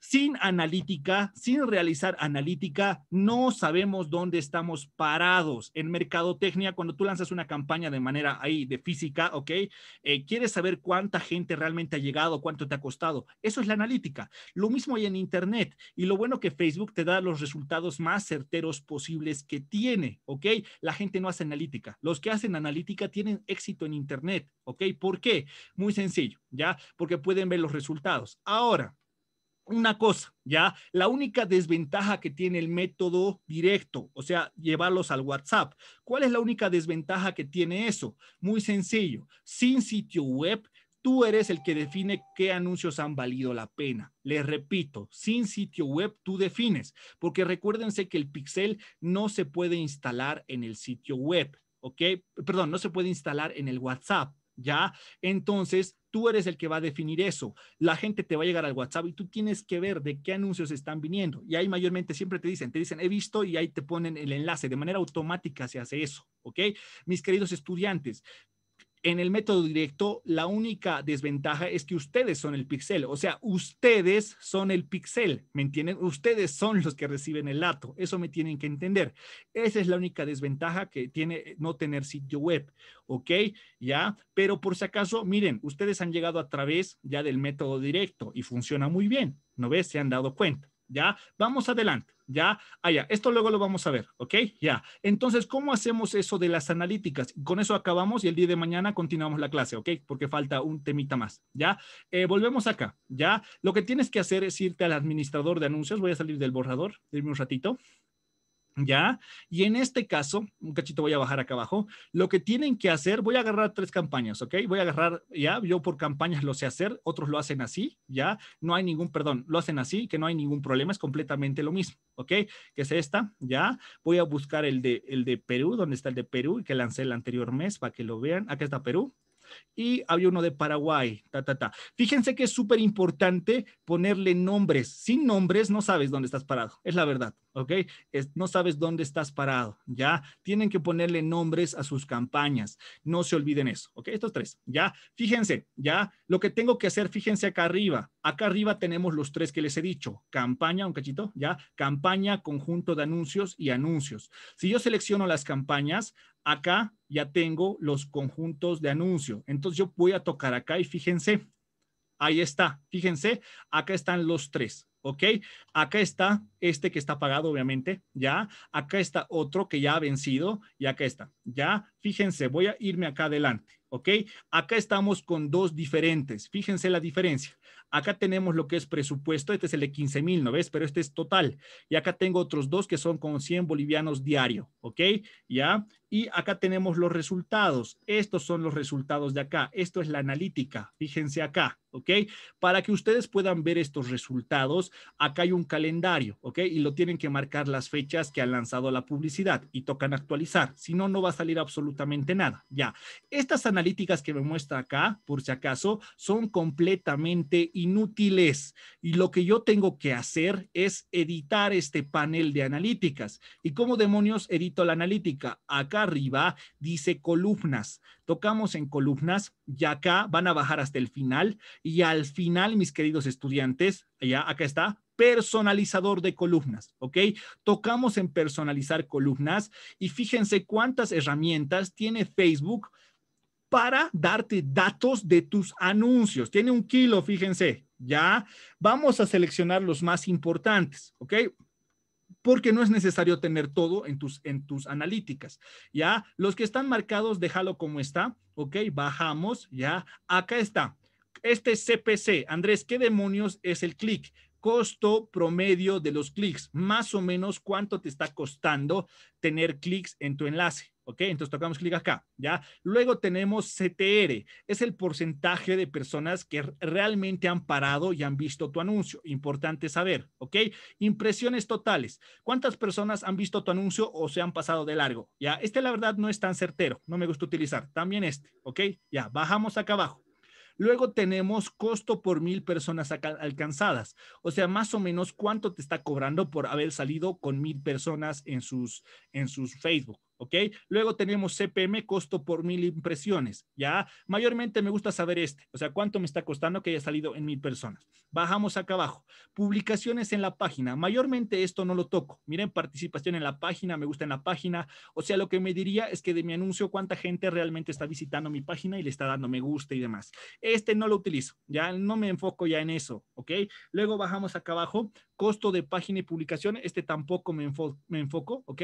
sin analítica, sin realizar analítica, no sabemos dónde estamos parados. En mercadotecnia, cuando tú lanzas una campaña de manera ahí de física, ¿ok? Eh, quieres saber cuánta gente realmente ha llegado, cuánto te ha costado. Eso es la analítica. Lo mismo hay en Internet. Y lo bueno que Facebook te da los resultados más certeros posibles que tiene, ¿ok? La gente no hace analítica. Los que hacen analítica tienen éxito en Internet, ¿ok? ¿Por qué? Muy sencillo, ¿ya? Porque pueden ver los resultados. Ahora, una cosa, ¿ya? La única desventaja que tiene el método directo, o sea, llevarlos al WhatsApp. ¿Cuál es la única desventaja que tiene eso? Muy sencillo, sin sitio web. Tú eres el que define qué anuncios han valido la pena. Les repito, sin sitio web tú defines, porque recuérdense que el pixel no se puede instalar en el sitio web, ¿ok? Perdón, no se puede instalar en el WhatsApp. ¿ya? Entonces, tú eres el que va a definir eso. La gente te va a llegar al WhatsApp y tú tienes que ver de qué anuncios están viniendo. Y ahí mayormente siempre te dicen, te dicen, he visto y ahí te ponen el enlace. De manera automática se hace eso, ¿ok? Mis queridos estudiantes, en el método directo, la única desventaja es que ustedes son el pixel, o sea, ustedes son el pixel, ¿me entienden? Ustedes son los que reciben el dato, eso me tienen que entender. Esa es la única desventaja que tiene eh, no tener sitio web, ¿ok? Ya, pero por si acaso, miren, ustedes han llegado a través ya del método directo y funciona muy bien, ¿no ves? Se han dado cuenta, ¿ya? Vamos adelante. ¿Ya? Ah, Esto luego lo vamos a ver, ¿ok? Ya. Entonces, ¿cómo hacemos eso de las analíticas? Con eso acabamos y el día de mañana continuamos la clase, ¿ok? Porque falta un temita más, ¿ya? Eh, volvemos acá, ¿ya? Lo que tienes que hacer es irte al administrador de anuncios. Voy a salir del borrador, dime un ratito. ¿Ya? Y en este caso, un cachito voy a bajar acá abajo, lo que tienen que hacer, voy a agarrar tres campañas, ¿ok? Voy a agarrar, ya, yo por campañas lo sé hacer, otros lo hacen así, ¿ya? No hay ningún, perdón, lo hacen así, que no hay ningún problema, es completamente lo mismo, ¿ok? Que es esta, ¿ya? Voy a buscar el de, el de Perú, donde está el de Perú, que lancé el anterior mes para que lo vean. Acá está Perú, y había uno de Paraguay, ta, ta, ta. Fíjense que es súper importante ponerle nombres. Sin nombres no sabes dónde estás parado, es la verdad, ¿ok? no sabes dónde estás parado, ¿ya? Tienen que ponerle nombres a sus campañas, no se olviden eso, ¿ok? Estos tres, ¿ya? Fíjense, ¿ya? Lo que tengo que hacer, fíjense acá arriba. Acá arriba tenemos los tres que les he dicho. Campaña, un cachito, ¿ya? Campaña, conjunto de anuncios y anuncios. Si yo selecciono las campañas, acá ya tengo los conjuntos de anuncio. Entonces yo voy a tocar acá y fíjense, ahí está, fíjense, acá están los tres. ¿ok? Acá está este que está pagado, obviamente, ¿ya? Acá está otro que ya ha vencido y acá está, ¿ya? Fíjense, voy a irme acá adelante, ¿ok? Acá estamos con dos diferentes, fíjense la diferencia. Acá tenemos lo que es presupuesto, este es el de 15 mil, ¿no ves? Pero este es total. Y acá tengo otros dos que son con 100 bolivianos diario, ¿ok? ¿Ya? Y acá tenemos los resultados. Estos son los resultados de acá. Esto es la analítica. Fíjense acá, ¿ok? Para que ustedes puedan ver estos resultados, acá hay un calendario, ¿ok? Y lo tienen que marcar las fechas que han lanzado la publicidad y tocan actualizar. Si no, no va a salir absolutamente nada. Ya. Estas analíticas que me muestra acá, por si acaso, son completamente inútiles y lo que yo tengo que hacer es editar este panel de analíticas. ¿Y cómo demonios edito la analítica? Acá arriba dice columnas. Tocamos en columnas y acá van a bajar hasta el final y al final, mis queridos estudiantes, ya acá está, personalizador de columnas, ¿ok? Tocamos en personalizar columnas y fíjense cuántas herramientas tiene Facebook para darte datos de tus anuncios. Tiene un kilo, fíjense, ya vamos a seleccionar los más importantes, ¿ok? Porque no es necesario tener todo en tus, en tus analíticas, ¿ya? Los que están marcados, déjalo como está, ¿ok? Bajamos, ¿ya? Acá está. Este CPC, Andrés, ¿qué demonios es el clic? costo promedio de los clics, más o menos cuánto te está costando tener clics en tu enlace. ¿ok? Entonces tocamos clic acá, ¿ya? Luego tenemos CTR, es el porcentaje de personas que realmente han parado y han visto tu anuncio, importante saber, ¿ok? Impresiones totales, ¿cuántas personas han visto tu anuncio o se han pasado de largo? Ya, este la verdad no es tan certero, no me gusta utilizar, también este, ¿ok? Ya, bajamos acá abajo. Luego tenemos costo por mil personas alcanzadas, o sea, más o menos cuánto te está cobrando por haber salido con mil personas en sus, en sus Facebook, ¿ok? Luego tenemos CPM, costo por mil impresiones, ¿ya? Mayormente me gusta saber este, o sea, cuánto me está costando que haya salido en mil personas. Bajamos acá abajo. Publicaciones en la página. Mayormente esto no lo toco. Miren, participación en la página, me gusta en la página. O sea, lo que me diría es que de mi anuncio, cuánta gente realmente está visitando mi página y le está dando me gusta y demás. Este no lo utilizo, ya no me enfoco ya en eso, ¿ok? Luego bajamos acá abajo, costo de página y publicación, este tampoco me, me enfoco, ¿ok?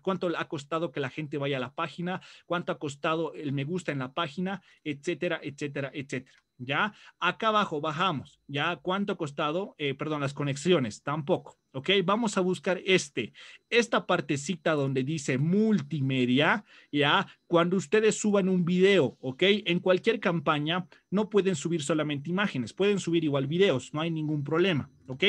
¿Cuánto ha costado que la gente vaya a la página? ¿Cuánto ha costado el me gusta en la página? Etcétera, etcétera, etcétera. ¿Ya? Acá abajo bajamos, ¿ya? ¿Cuánto ha costado? Eh, perdón, las conexiones, tampoco, ¿ok? Vamos a buscar este, esta partecita donde dice multimedia, ¿ya? Cuando ustedes suban un video, ¿ok? En cualquier campaña no pueden subir solamente imágenes, pueden subir igual videos, no hay ningún problema, ¿ok?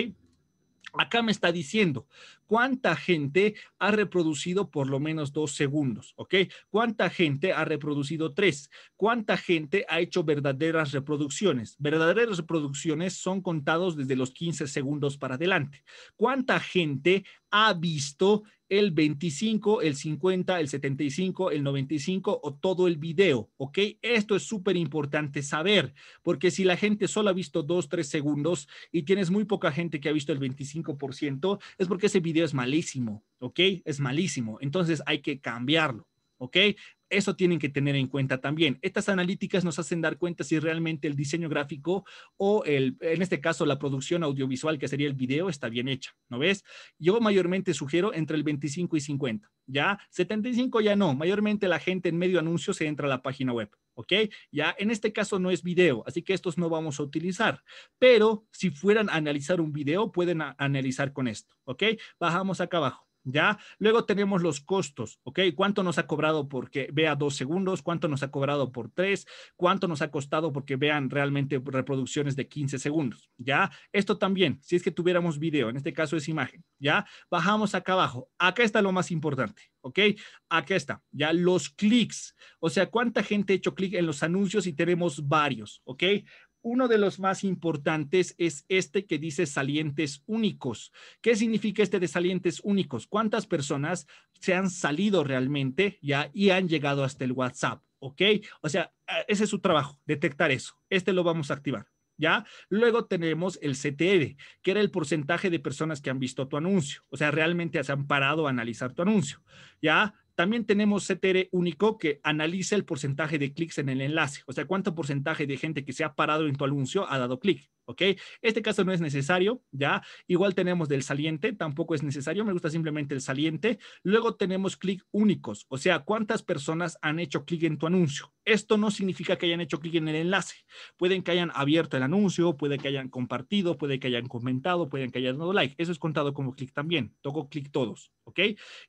Acá me está diciendo, cuánta gente ha reproducido por lo menos dos segundos, ¿ok? ¿Cuánta gente ha reproducido tres? ¿Cuánta gente ha hecho verdaderas reproducciones? Verdaderas reproducciones son contados desde los 15 segundos para adelante. ¿Cuánta gente ha visto el 25, el 50, el 75, el 95 o todo el video, ¿ok? Esto es súper importante saber, porque si la gente solo ha visto dos, tres segundos y tienes muy poca gente que ha visto el 25%, es porque ese video es malísimo, ¿ok? Es malísimo. Entonces hay que cambiarlo. ¿ok? Eso tienen que tener en cuenta también. Estas analíticas nos hacen dar cuenta si realmente el diseño gráfico o el, en este caso la producción audiovisual, que sería el video, está bien hecha, ¿no ves? Yo mayormente sugiero entre el 25 y 50, ¿ya? 75 ya no, mayormente la gente en medio anuncio se entra a la página web, ¿ok? Ya en este caso no es video, así que estos no vamos a utilizar, pero si fueran a analizar un video, pueden analizar con esto, ¿ok? Bajamos acá abajo. ¿ya? Luego tenemos los costos, ¿ok? ¿Cuánto nos ha cobrado porque vea dos segundos? ¿Cuánto nos ha cobrado por tres? ¿Cuánto nos ha costado porque vean realmente reproducciones de 15 segundos? ¿Ya? Esto también, si es que tuviéramos video, en este caso es imagen, ¿ya? Bajamos acá abajo. Acá está lo más importante, ¿ok? Acá está, ya los clics. O sea, ¿cuánta gente ha hecho clic en los anuncios y tenemos varios, ¿ok? Uno de los más importantes es este que dice salientes únicos. ¿Qué significa este de salientes únicos? ¿Cuántas personas se han salido realmente ya y han llegado hasta el WhatsApp? ¿Ok? O sea, ah, ese es su trabajo, detectar eso. Este lo vamos a activar. ¿ya? Luego tenemos el CTR, que era el porcentaje de personas que han visto tu anuncio, o sea, realmente se han parado a analizar tu anuncio, ¿ya? También tenemos CTR único que analiza el porcentaje de clics en el enlace, o sea, cuánto porcentaje de gente que se ha parado en tu anuncio ha dado clic. ¿ok? Este caso no es necesario, ¿ya? Igual tenemos del saliente, tampoco es necesario, me gusta simplemente el saliente. Luego tenemos clic únicos, o sea, cuántas personas han hecho clic en tu anuncio. Esto no significa que hayan hecho clic en el enlace. Pueden que hayan abierto el anuncio, puede que hayan compartido, puede que hayan comentado, pueden que hayan dado like. Eso es contado como clic también. Toco clic todos, ¿ok?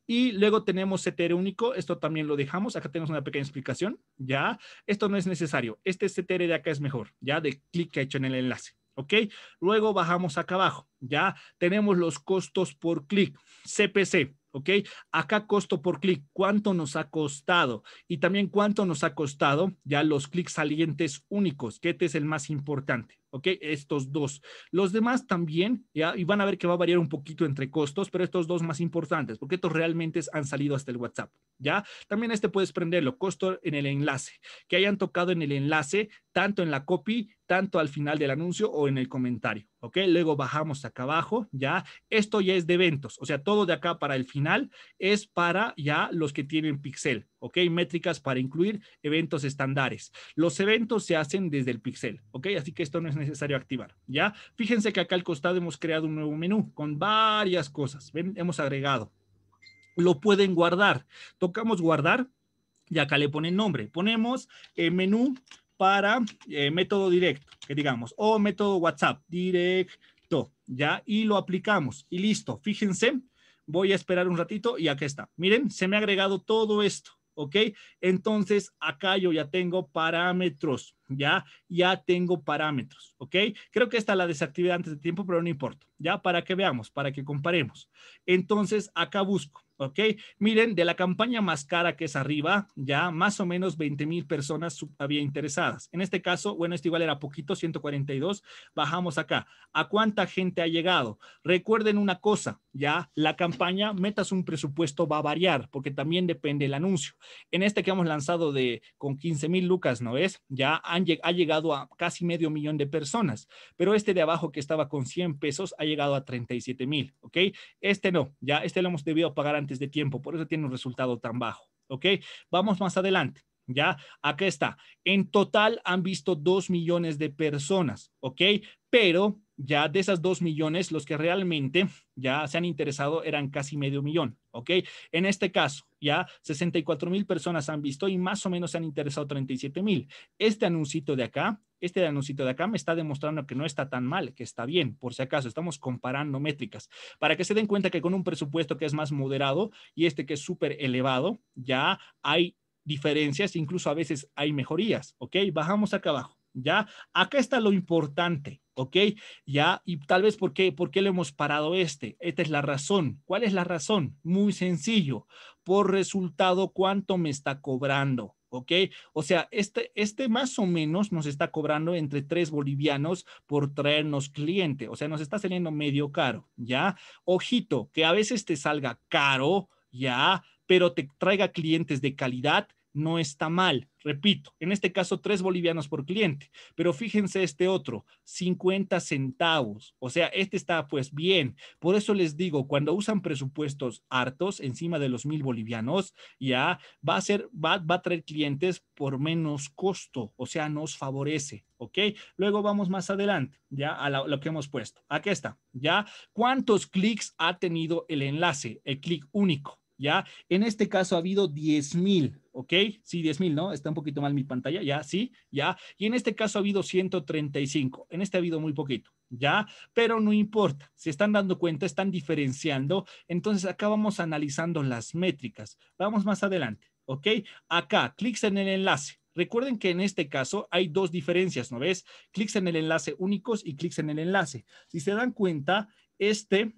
Y luego tenemos CTR único, esto también lo dejamos. Acá tenemos una pequeña explicación, ¿ya? Esto no es necesario. Este CTR de acá es mejor, ¿ya? De clic que ha hecho en el enlace. ¿ok? Luego bajamos acá abajo, ya tenemos los costos por clic, CPC. ¿ok? Acá costo por clic, ¿cuánto nos ha costado? Y también cuánto nos ha costado ya los clics salientes únicos, que este es el más importante, ¿ok? Estos dos. Los demás también, ya, y van a ver que va a variar un poquito entre costos, pero estos dos más importantes, porque estos realmente han salido hasta el WhatsApp, ¿ya? También este puedes prenderlo, costo en el enlace, que hayan tocado en el enlace, tanto en la copy, tanto al final del anuncio o en el comentario. ¿ok? Luego bajamos acá abajo, ¿ya? Esto ya es de eventos, o sea, todo de acá para el final es para ya los que tienen pixel, ¿ok? Métricas para incluir eventos estándares. Los eventos se hacen desde el pixel, ¿ok? Así que esto no es necesario activar, ¿ya? Fíjense que acá al costado hemos creado un nuevo menú con varias cosas, ¿ven? Hemos agregado. Lo pueden guardar. Tocamos guardar y acá le ponen nombre. Ponemos eh, menú para eh, método directo, que digamos, o método WhatsApp directo, ¿ya? Y lo aplicamos y listo. Fíjense, voy a esperar un ratito y aquí está. Miren, se me ha agregado todo esto, ¿ok? Entonces, acá yo ya tengo parámetros, ¿ya? Ya tengo parámetros, ¿ok? Creo que esta la desactivé antes de tiempo, pero no importa, ¿ya? Para que veamos, para que comparemos. Entonces, acá busco ¿ok? Miren, de la campaña más cara que es arriba, ya más o menos 20 mil personas había interesadas. En este caso, bueno, esto igual era poquito, 142, bajamos acá. ¿A cuánta gente ha llegado? Recuerden una cosa, ya la campaña, metas un presupuesto, va a variar, porque también depende el anuncio. En este que hemos lanzado de con 15 mil lucas, ¿no es? Ya han, ha llegado a casi medio millón de personas, pero este de abajo que estaba con 100 pesos ha llegado a 37 mil, ¿ok? Este no, ya este lo hemos debido pagar antes de tiempo, por eso tiene un resultado tan bajo. ¿Ok? Vamos más adelante. ¿Ya? Acá está. En total han visto 2 millones de personas, ¿ok? Pero ya de esas 2 millones, los que realmente ya se han interesado eran casi medio millón, ¿ok? En este caso, ya 64 mil personas han visto y más o menos se han interesado 37 mil. Este anuncio de acá este anuncito de acá me está demostrando que no está tan mal, que está bien, por si acaso, estamos comparando métricas, para que se den cuenta que con un presupuesto que es más moderado y este que es súper elevado, ya hay diferencias, incluso a veces hay mejorías, ¿ok? Bajamos acá abajo, ¿ya? Acá está lo importante, ¿ok? Ya, y tal vez por qué, por hemos parado este. Esta es la razón. ¿Cuál es la razón? Muy sencillo. Por resultado, ¿cuánto me está cobrando? ¿ok? O sea, este, este más o menos nos está cobrando entre tres bolivianos por traernos cliente, o sea, nos está saliendo medio caro, ¿ya? Ojito, que a veces te salga caro, ¿ya? Pero te traiga clientes de calidad no está mal. Repito, en este caso tres bolivianos por cliente, pero fíjense este otro, 50 centavos. O sea, este está pues bien. Por eso les digo, cuando usan presupuestos hartos encima de los mil bolivianos, ya va a ser, va, a traer clientes por menos costo. O sea, nos favorece. ¿ok? Luego vamos más adelante, ya a lo que hemos puesto. Aquí está, ya. ¿Cuántos clics ha tenido el enlace? El clic único. ¿ya? En este caso ha habido 10 mil, ¿ok? Sí, 10 mil, ¿no? Está un poquito mal mi pantalla, ya, sí, ya. Y en este caso ha habido 135, en este ha habido muy poquito, ¿ya? Pero no importa, Si están dando cuenta, están diferenciando. Entonces acá vamos analizando las métricas. Vamos más adelante, ¿ok? Acá, clics en el enlace. Recuerden que en este caso hay dos diferencias, ¿no ves? Clics en el enlace únicos y clics en el enlace. Si se dan cuenta, este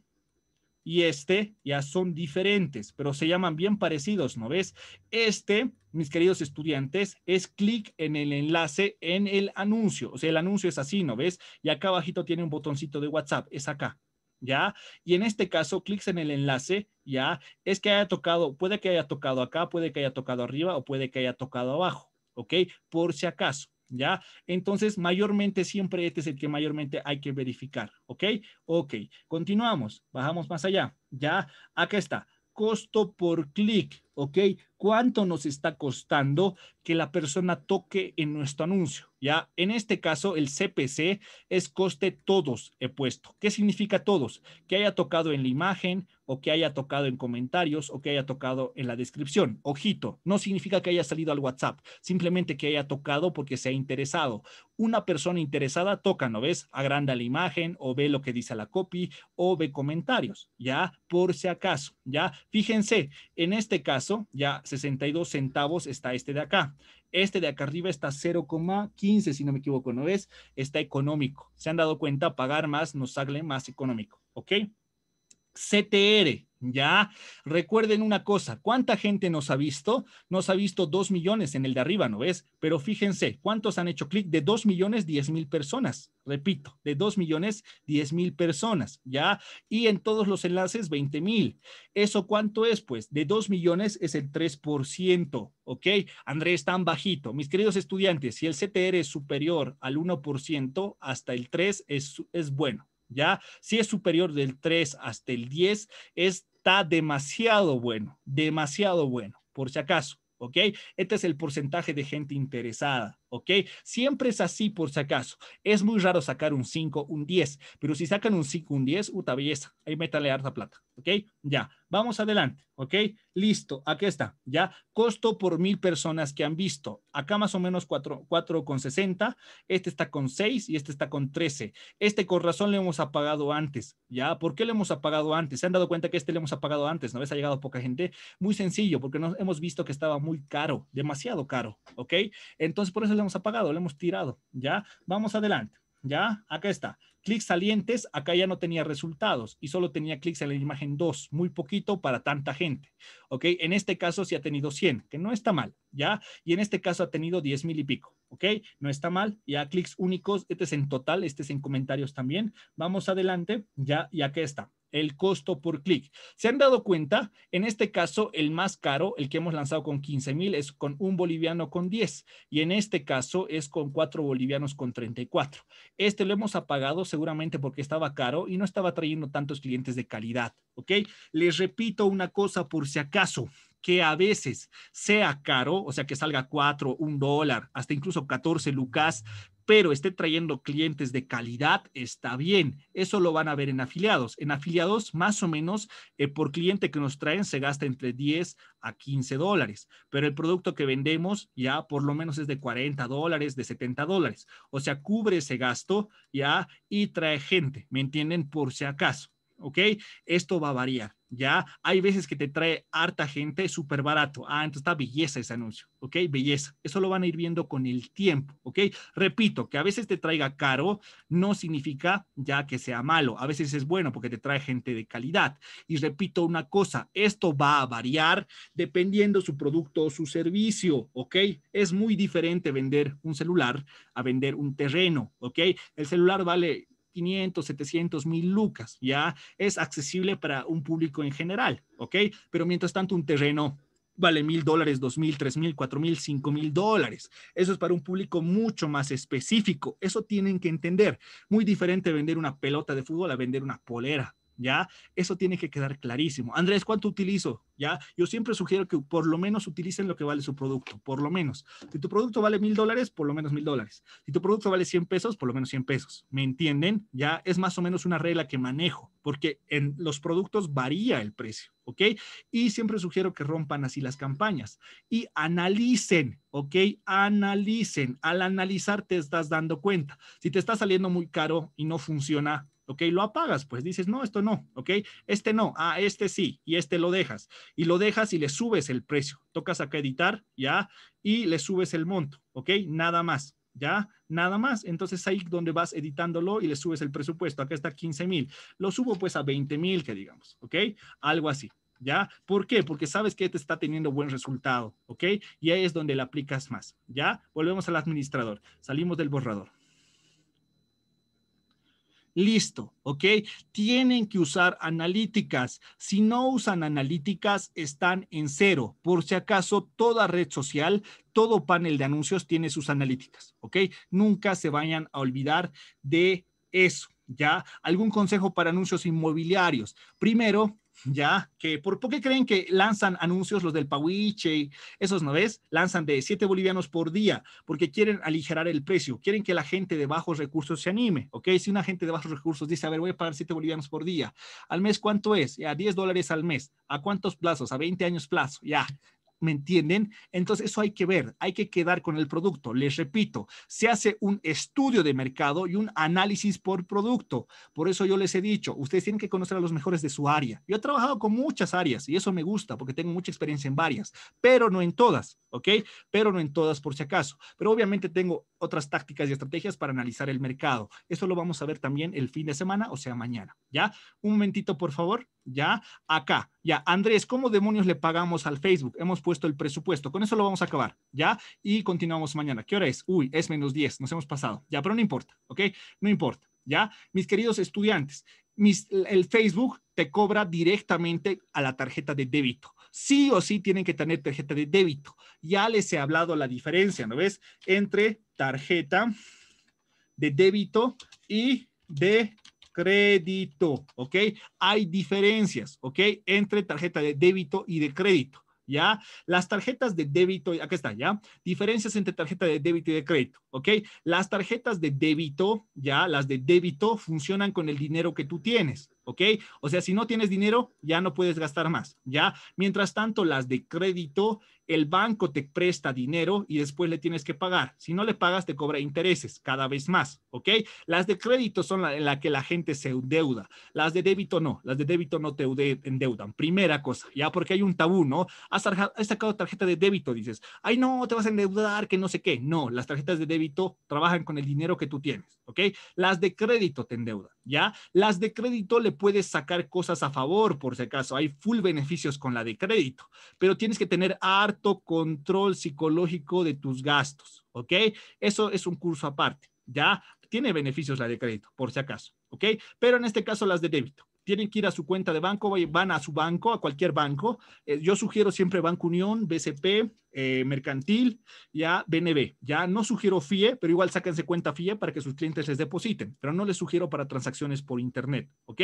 y este ya son diferentes, pero se llaman bien parecidos, ¿no ves? Este, mis queridos estudiantes, es clic en el enlace en el anuncio. O sea, el anuncio es así, ¿no ves? Y acá abajito tiene un botoncito de WhatsApp, es acá. ¿Ya? Y en este caso, clics en el enlace, ¿ya? Es que haya tocado, puede que haya tocado acá, puede que haya tocado arriba o puede que haya tocado abajo, ¿ok? Por si acaso, ¿ya? Entonces, mayormente siempre este es el que mayormente hay que verificar, ¿ok? Ok, continuamos, bajamos más allá, ¿ya? Acá está, costo por clic, ¿ok? ¿Cuánto nos está costando que la persona toque en nuestro anuncio? Ya, en este caso, el CPC es coste todos he puesto. ¿Qué significa todos? Que haya tocado en la imagen o que haya tocado en comentarios o que haya tocado en la descripción. Ojito, no significa que haya salido al WhatsApp, simplemente que haya tocado porque se ha interesado. Una persona interesada toca, ¿no ves? Agranda la imagen o ve lo que dice la copy o ve comentarios, ya, por si acaso, ya. Fíjense, en este caso, ya 62 centavos está este de acá. Este de acá arriba está 0,15, si no me equivoco, ¿no es? Está económico. Se han dado cuenta, pagar más nos sale más económico, ¿ok? CTR, ya, recuerden una cosa, ¿cuánta gente nos ha visto? Nos ha visto dos millones en el de arriba, ¿no ves? Pero fíjense, ¿cuántos han hecho clic? De dos millones, diez mil personas. Repito, de dos millones, diez mil personas, ¿ya? Y en todos los enlaces, veinte mil. ¿Eso cuánto es? Pues de dos millones es el 3%, ¿ok? Andrés, tan bajito. Mis queridos estudiantes, si el CTR es superior al 1%, hasta el 3 es, es bueno. ¿ya? Si es superior del 3 hasta el 10, está demasiado bueno, demasiado bueno, por si acaso, ¿ok? Este es el porcentaje de gente interesada. ¿ok? Siempre es así por si acaso. Es muy raro sacar un 5, un 10, pero si sacan un 5, un 10, puta belleza, ahí métale harta plata, ¿ok? Ya, vamos adelante, ¿ok? Listo, aquí está, ya, costo por mil personas que han visto. Acá más o menos 4,60, este está con 6 y este está con 13. Este con razón le hemos apagado antes, ¿ya? ¿Por qué le hemos apagado antes? Se han dado cuenta que este le hemos apagado antes, ¿no ves? Ha llegado poca gente. Muy sencillo, porque nos hemos visto que estaba muy caro, demasiado caro, ¿ok? Entonces, por eso hemos apagado, lo hemos tirado, ¿ya? Vamos adelante, ¿ya? Acá está. Clics salientes, acá ya no tenía resultados y solo tenía clics en la imagen 2, muy poquito para tanta gente, ¿ok? En este caso sí ha tenido 100, que no está mal, ¿ya? Y en este caso ha tenido 10 mil y pico, ¿ok? No está mal, ya clics únicos, este es en total, este es en comentarios también. Vamos adelante, ya, ya que está el costo por clic. ¿Se han dado cuenta? En este caso, el más caro, el que hemos lanzado con 15 mil, es con un boliviano con 10. Y en este caso es con cuatro bolivianos con 34. Este lo hemos apagado seguramente porque estaba caro y no estaba trayendo tantos clientes de calidad. ¿Ok? Les repito una cosa por si acaso que a veces sea caro, o sea, que salga 4, 1 dólar, hasta incluso 14 lucas, pero esté trayendo clientes de calidad, está bien. Eso lo van a ver en afiliados. En afiliados, más o menos, eh, por cliente que nos traen se gasta entre 10 a 15 dólares, pero el producto que vendemos ya por lo menos es de 40 dólares, de 70 dólares. O sea, cubre ese gasto ya y trae gente, ¿me entienden? Por si acaso. ¿ok? Esto va a variar, ¿ya? Hay veces que te trae harta gente súper barato. Ah, entonces está belleza ese anuncio, ¿ok? Belleza. Eso lo van a ir viendo con el tiempo, ¿ok? Repito, que a veces te traiga caro no significa ya que sea malo. A veces es bueno porque te trae gente de calidad. Y repito una cosa, esto va a variar dependiendo su producto o su servicio, ¿ok? Es muy diferente vender un celular a vender un terreno, ¿ok? El celular vale 500, 700 mil lucas, ya es accesible para un público en general, ¿ok? Pero mientras tanto, un terreno vale mil dólares, dos mil, tres mil, cuatro mil, cinco mil dólares. Eso es para un público mucho más específico. Eso tienen que entender. Muy diferente vender una pelota de fútbol a vender una polera. ¿ya? Eso tiene que quedar clarísimo. Andrés, ¿cuánto utilizo? ¿Ya? Yo siempre sugiero que por lo menos utilicen lo que vale su producto, por lo menos. Si tu producto vale mil dólares, por lo menos mil dólares. Si tu producto vale 100 pesos, por lo menos 100 pesos. ¿Me entienden? Ya es más o menos una regla que manejo, porque en los productos varía el precio, ¿ok? Y siempre sugiero que rompan así las campañas y analicen, ¿ok? Analicen. Al analizar te estás dando cuenta. Si te está saliendo muy caro y no funciona, ¿ok? Lo apagas, pues dices, no, esto no, ¿ok? Este no, ah, este sí, y este lo dejas. Y lo dejas y le subes el precio. Tocas acá editar, ¿ya? Y le subes el monto, ¿ok? Nada más, ¿ya? Nada más. Entonces ahí donde vas editándolo y le subes el presupuesto. Acá está 15 mil. Lo subo pues a 20 mil, que digamos, ¿ok? Algo así. ¿Ya? ¿Por qué? Porque sabes que te está teniendo buen resultado, ¿ok? Y ahí es donde le aplicas más, ¿ya? Volvemos al administrador, salimos del borrador. Listo, ¿ok? Tienen que usar analíticas. Si no usan analíticas, están en cero. Por si acaso, toda red social, todo panel de anuncios tiene sus analíticas, ¿ok? Nunca se vayan a olvidar de eso. ¿Ya? ¿Algún consejo para anuncios inmobiliarios? Primero, ya que por, qué creen que lanzan anuncios los del y esos no ves, lanzan de 7 bolivianos por día, porque quieren aligerar el precio, quieren que la gente de bajos recursos se anime, ¿ok? Si una gente de bajos recursos dice, a ver, voy a pagar 7 bolivianos por día, al mes, ¿cuánto es? A 10 dólares al mes, ¿a cuántos plazos? A 20 años plazo, ya, ¿Me entienden? Entonces eso hay que ver, hay que quedar con el producto. Les repito, se hace un estudio de mercado y un análisis por producto. Por eso yo les he dicho, ustedes tienen que conocer a los mejores de su área. Yo he trabajado con muchas áreas y eso me gusta porque tengo mucha experiencia en varias, pero no en todas, ¿ok? Pero no en todas por si acaso. Pero obviamente tengo otras tácticas y estrategias para analizar el mercado. Eso lo vamos a ver también el fin de semana, o sea, mañana. ¿Ya? Un momentito, por favor. ¿ya? Acá, ya, Andrés, ¿cómo demonios le pagamos al Facebook? Hemos puesto el presupuesto, con eso lo vamos a acabar, ¿ya? Y continuamos mañana. ¿Qué hora es? Uy, es menos 10, nos hemos pasado, ya, pero no importa, ¿ok? No importa, ¿ya? Mis queridos estudiantes, el Facebook te cobra directamente a la tarjeta de débito. Sí o sí tienen que tener tarjeta de débito. Ya les he hablado la diferencia, ¿no ves? Entre tarjeta de débito y de crédito, ¿ok? Hay diferencias, ¿ok? Entre tarjeta de débito y de crédito, ¿ya? Las tarjetas de débito, acá está, ¿ya? Diferencias entre tarjeta de débito y de crédito, ¿ok? Las tarjetas de débito, ¿ya? Las de débito funcionan con el dinero que tú tienes, ¿ok? O sea, si no tienes dinero, ya no puedes gastar más, ¿ya? Mientras tanto, las de crédito, el banco te presta dinero y después le tienes que pagar. Si no le pagas, te cobra intereses cada vez más, ¿ok? Las de crédito son las en la que la gente se endeuda. Las de débito no, las de débito no te endeudan. Primera cosa, ¿ya? Porque hay un tabú, ¿no? has sacado tarjeta de débito, dices, ay, no, te vas a endeudar, que no sé qué. No, las tarjetas de débito trabajan con el dinero que tú tienes, ¿ok? Las de crédito te endeudan, ¿ya? Las de crédito le puedes sacar cosas a favor, por si acaso. Hay full beneficios con la de crédito, pero tienes que tener harto control psicológico de tus gastos, ¿ok? Eso es un curso aparte, ¿ya? Tiene beneficios la de crédito, por si acaso, ¿ok? Pero en este caso las de débito tienen que ir a su cuenta de banco, van a su banco, a cualquier banco. Eh, yo sugiero siempre Banco Unión, BCP, eh, Mercantil, ya BNB. Ya no sugiero FIE, pero igual sáquense cuenta FIE para que sus clientes les depositen, pero no les sugiero para transacciones por Internet, ¿ok?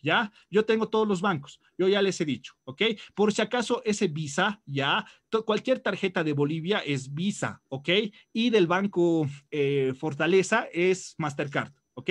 Ya, yo tengo todos los bancos, yo ya les he dicho, ¿ok? Por si acaso ese Visa, ya, cualquier tarjeta de Bolivia es Visa, ¿ok? Y del Banco eh, Fortaleza es Mastercard. ¿ok?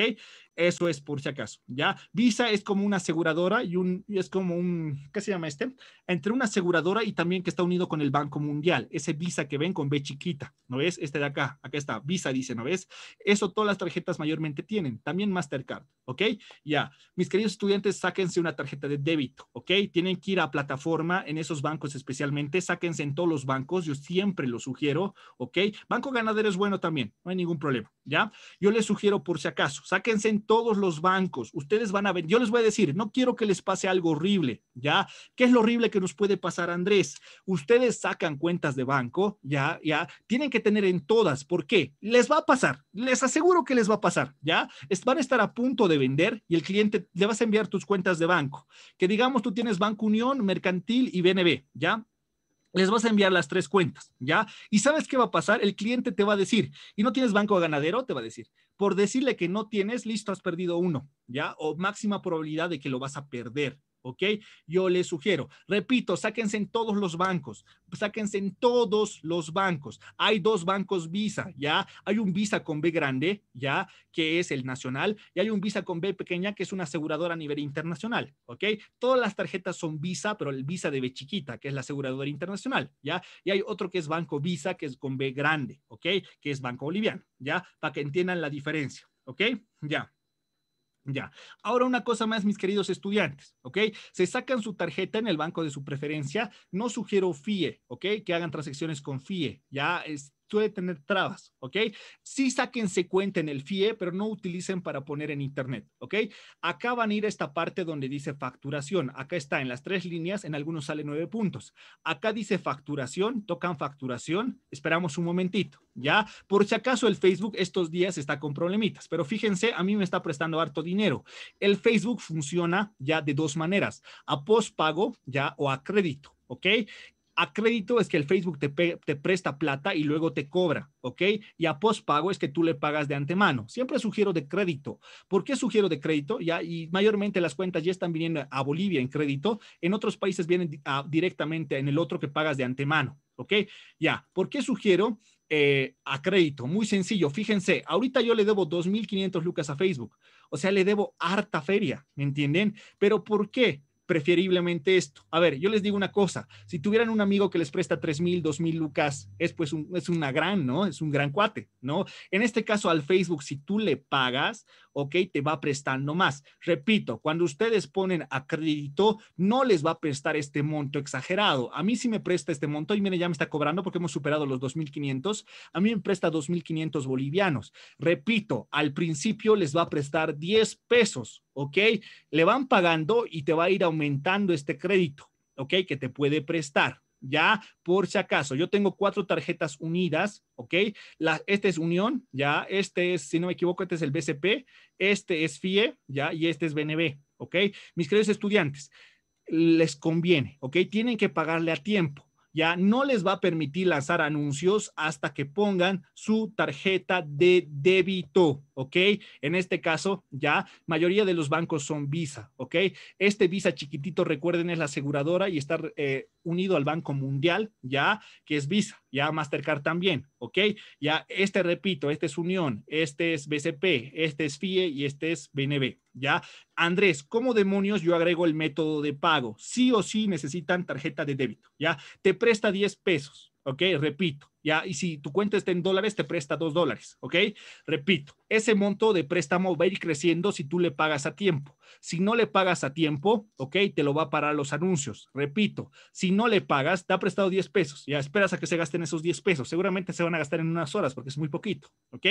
Eso es por si acaso, ¿ya? Visa es como una aseguradora y un, es como un, ¿qué se llama este? Entre una aseguradora y también que está unido con el Banco Mundial. Ese Visa que ven con B chiquita, ¿no ves? Este de acá, acá está, Visa dice, ¿no ves? Eso todas las tarjetas mayormente tienen, también Mastercard, ¿ok? Ya, mis queridos estudiantes, sáquense una tarjeta de débito, ¿ok? Tienen que ir a plataforma en esos bancos especialmente, sáquense en todos los bancos, yo siempre lo sugiero, ¿ok? Banco Ganadero es bueno también, no hay ningún problema, ¿ya? Yo les sugiero por si acaso, sáquense en todos los bancos. Ustedes van a ver, yo les voy a decir, no quiero que les pase algo horrible, ¿ya? ¿Qué es lo horrible que nos puede pasar, Andrés? Ustedes sacan cuentas de banco, ¿ya? ¿Ya? Tienen que tener en todas, ¿por qué? Les va a pasar, les aseguro que les va a pasar, ¿ya? van a estar a punto de vender y el cliente le vas a enviar tus cuentas de banco, que digamos tú tienes Banco Unión, Mercantil y BNB, ¿ya? les vas a enviar las tres cuentas, ¿ya? Y sabes qué va a pasar, el cliente te va a decir, y no tienes banco ganadero, te va a decir, por decirle que no tienes, listo, has perdido uno, ¿ya? O máxima probabilidad de que lo vas a perder, ¿ok? Yo les sugiero, repito, sáquense en todos los bancos, sáquense en todos los bancos. Hay dos bancos Visa, ¿ya? Hay un Visa con B grande, ¿ya? Que es el nacional, y hay un Visa con B pequeña, que es una aseguradora a nivel internacional, ¿ok? Todas las tarjetas son Visa, pero el Visa de B chiquita, que es la aseguradora internacional, ¿ya? Y hay otro que es Banco Visa, que es con B grande, ¿ok? Que es Banco Boliviano, ¿ya? Para que entiendan la diferencia, ¿ok? Ya. Ya. Ahora una cosa más, mis queridos estudiantes, ¿ok? Se sacan su tarjeta en el banco de su preferencia. No sugiero FIE, ¿ok? Que hagan transacciones con FIE. Ya es, suele tener trabas, ¿ok? Sí sáquense cuenta en el FIE, pero no utilicen para poner en Internet, ¿ok? Acá van a ir a esta parte donde dice facturación. Acá está en las tres líneas, en algunos sale nueve puntos. Acá dice facturación, tocan facturación. Esperamos un momentito, ¿ya? Por si acaso el Facebook estos días está con problemitas, pero fíjense, a mí me está prestando harto dinero. El Facebook funciona ya de dos maneras, a postpago, ya, o a crédito. ¿ok? a crédito es que el Facebook te, presta plata y luego te cobra, ¿ok? Y a postpago es que tú le pagas de antemano. Siempre sugiero de crédito. ¿Por qué sugiero de crédito? Ya, y mayormente las cuentas ya están viniendo a Bolivia en crédito. En otros países vienen directamente en el otro que pagas de antemano, ¿ok? Ya, ¿por qué sugiero eh, a crédito? Muy sencillo. Fíjense, ahorita yo le debo 2.500 lucas a Facebook. O sea, le debo harta feria, ¿me entienden? Pero ¿por qué? preferiblemente esto. A ver, yo les digo una cosa, si tuvieran un amigo que les presta tres mil, dos mil lucas, es pues un, es una gran, ¿no? Es un gran cuate, ¿no? En este caso al Facebook, si tú le pagas, ¿ok? Te va prestando más. Repito, cuando ustedes ponen a crédito, no les va a prestar este monto exagerado. A mí sí me presta este monto y mire, ya me está cobrando porque hemos superado los 2.500. A mí me presta 2.500 bolivianos. Repito, al principio les va a prestar 10 pesos, ¿ok? Le van pagando y te va a ir aumentando este crédito, ¿ok? Que te puede prestar ya por si acaso. Yo tengo cuatro tarjetas unidas, ¿ok? La, este es unión, ya, este es, si no me equivoco, este es el BCP, este es FIE, ya, y este es BNB, ¿ok? Mis queridos estudiantes, les conviene, ¿ok? Tienen que pagarle a tiempo. Ya no les va a permitir lanzar anuncios hasta que pongan su tarjeta de débito, ¿ok? En este caso, ya mayoría de los bancos son Visa, ¿ok? Este Visa chiquitito, recuerden, es la aseguradora y está eh, unido al Banco Mundial, ya que es Visa, ya Mastercard también, ¿ok? Ya este, repito, este es Unión, este es BCP, este es FIE y este es BNB, ¿ya? Andrés, ¿cómo demonios yo agrego el método de pago? Sí o sí necesitan tarjeta de débito, ¿ya? Te presta 10 pesos, ¿ok? Repito, ya, y si tu cuenta está en dólares, te presta dos dólares, ¿ok? Repito, ese monto de préstamo va a ir creciendo si tú le pagas a tiempo. Si no le pagas a tiempo, ¿ok? Te lo va a parar los anuncios. Repito, si no le pagas, te ha prestado 10 pesos, ya esperas a que se gasten esos 10 pesos. Seguramente se van a gastar en unas horas porque es muy poquito, ¿ok?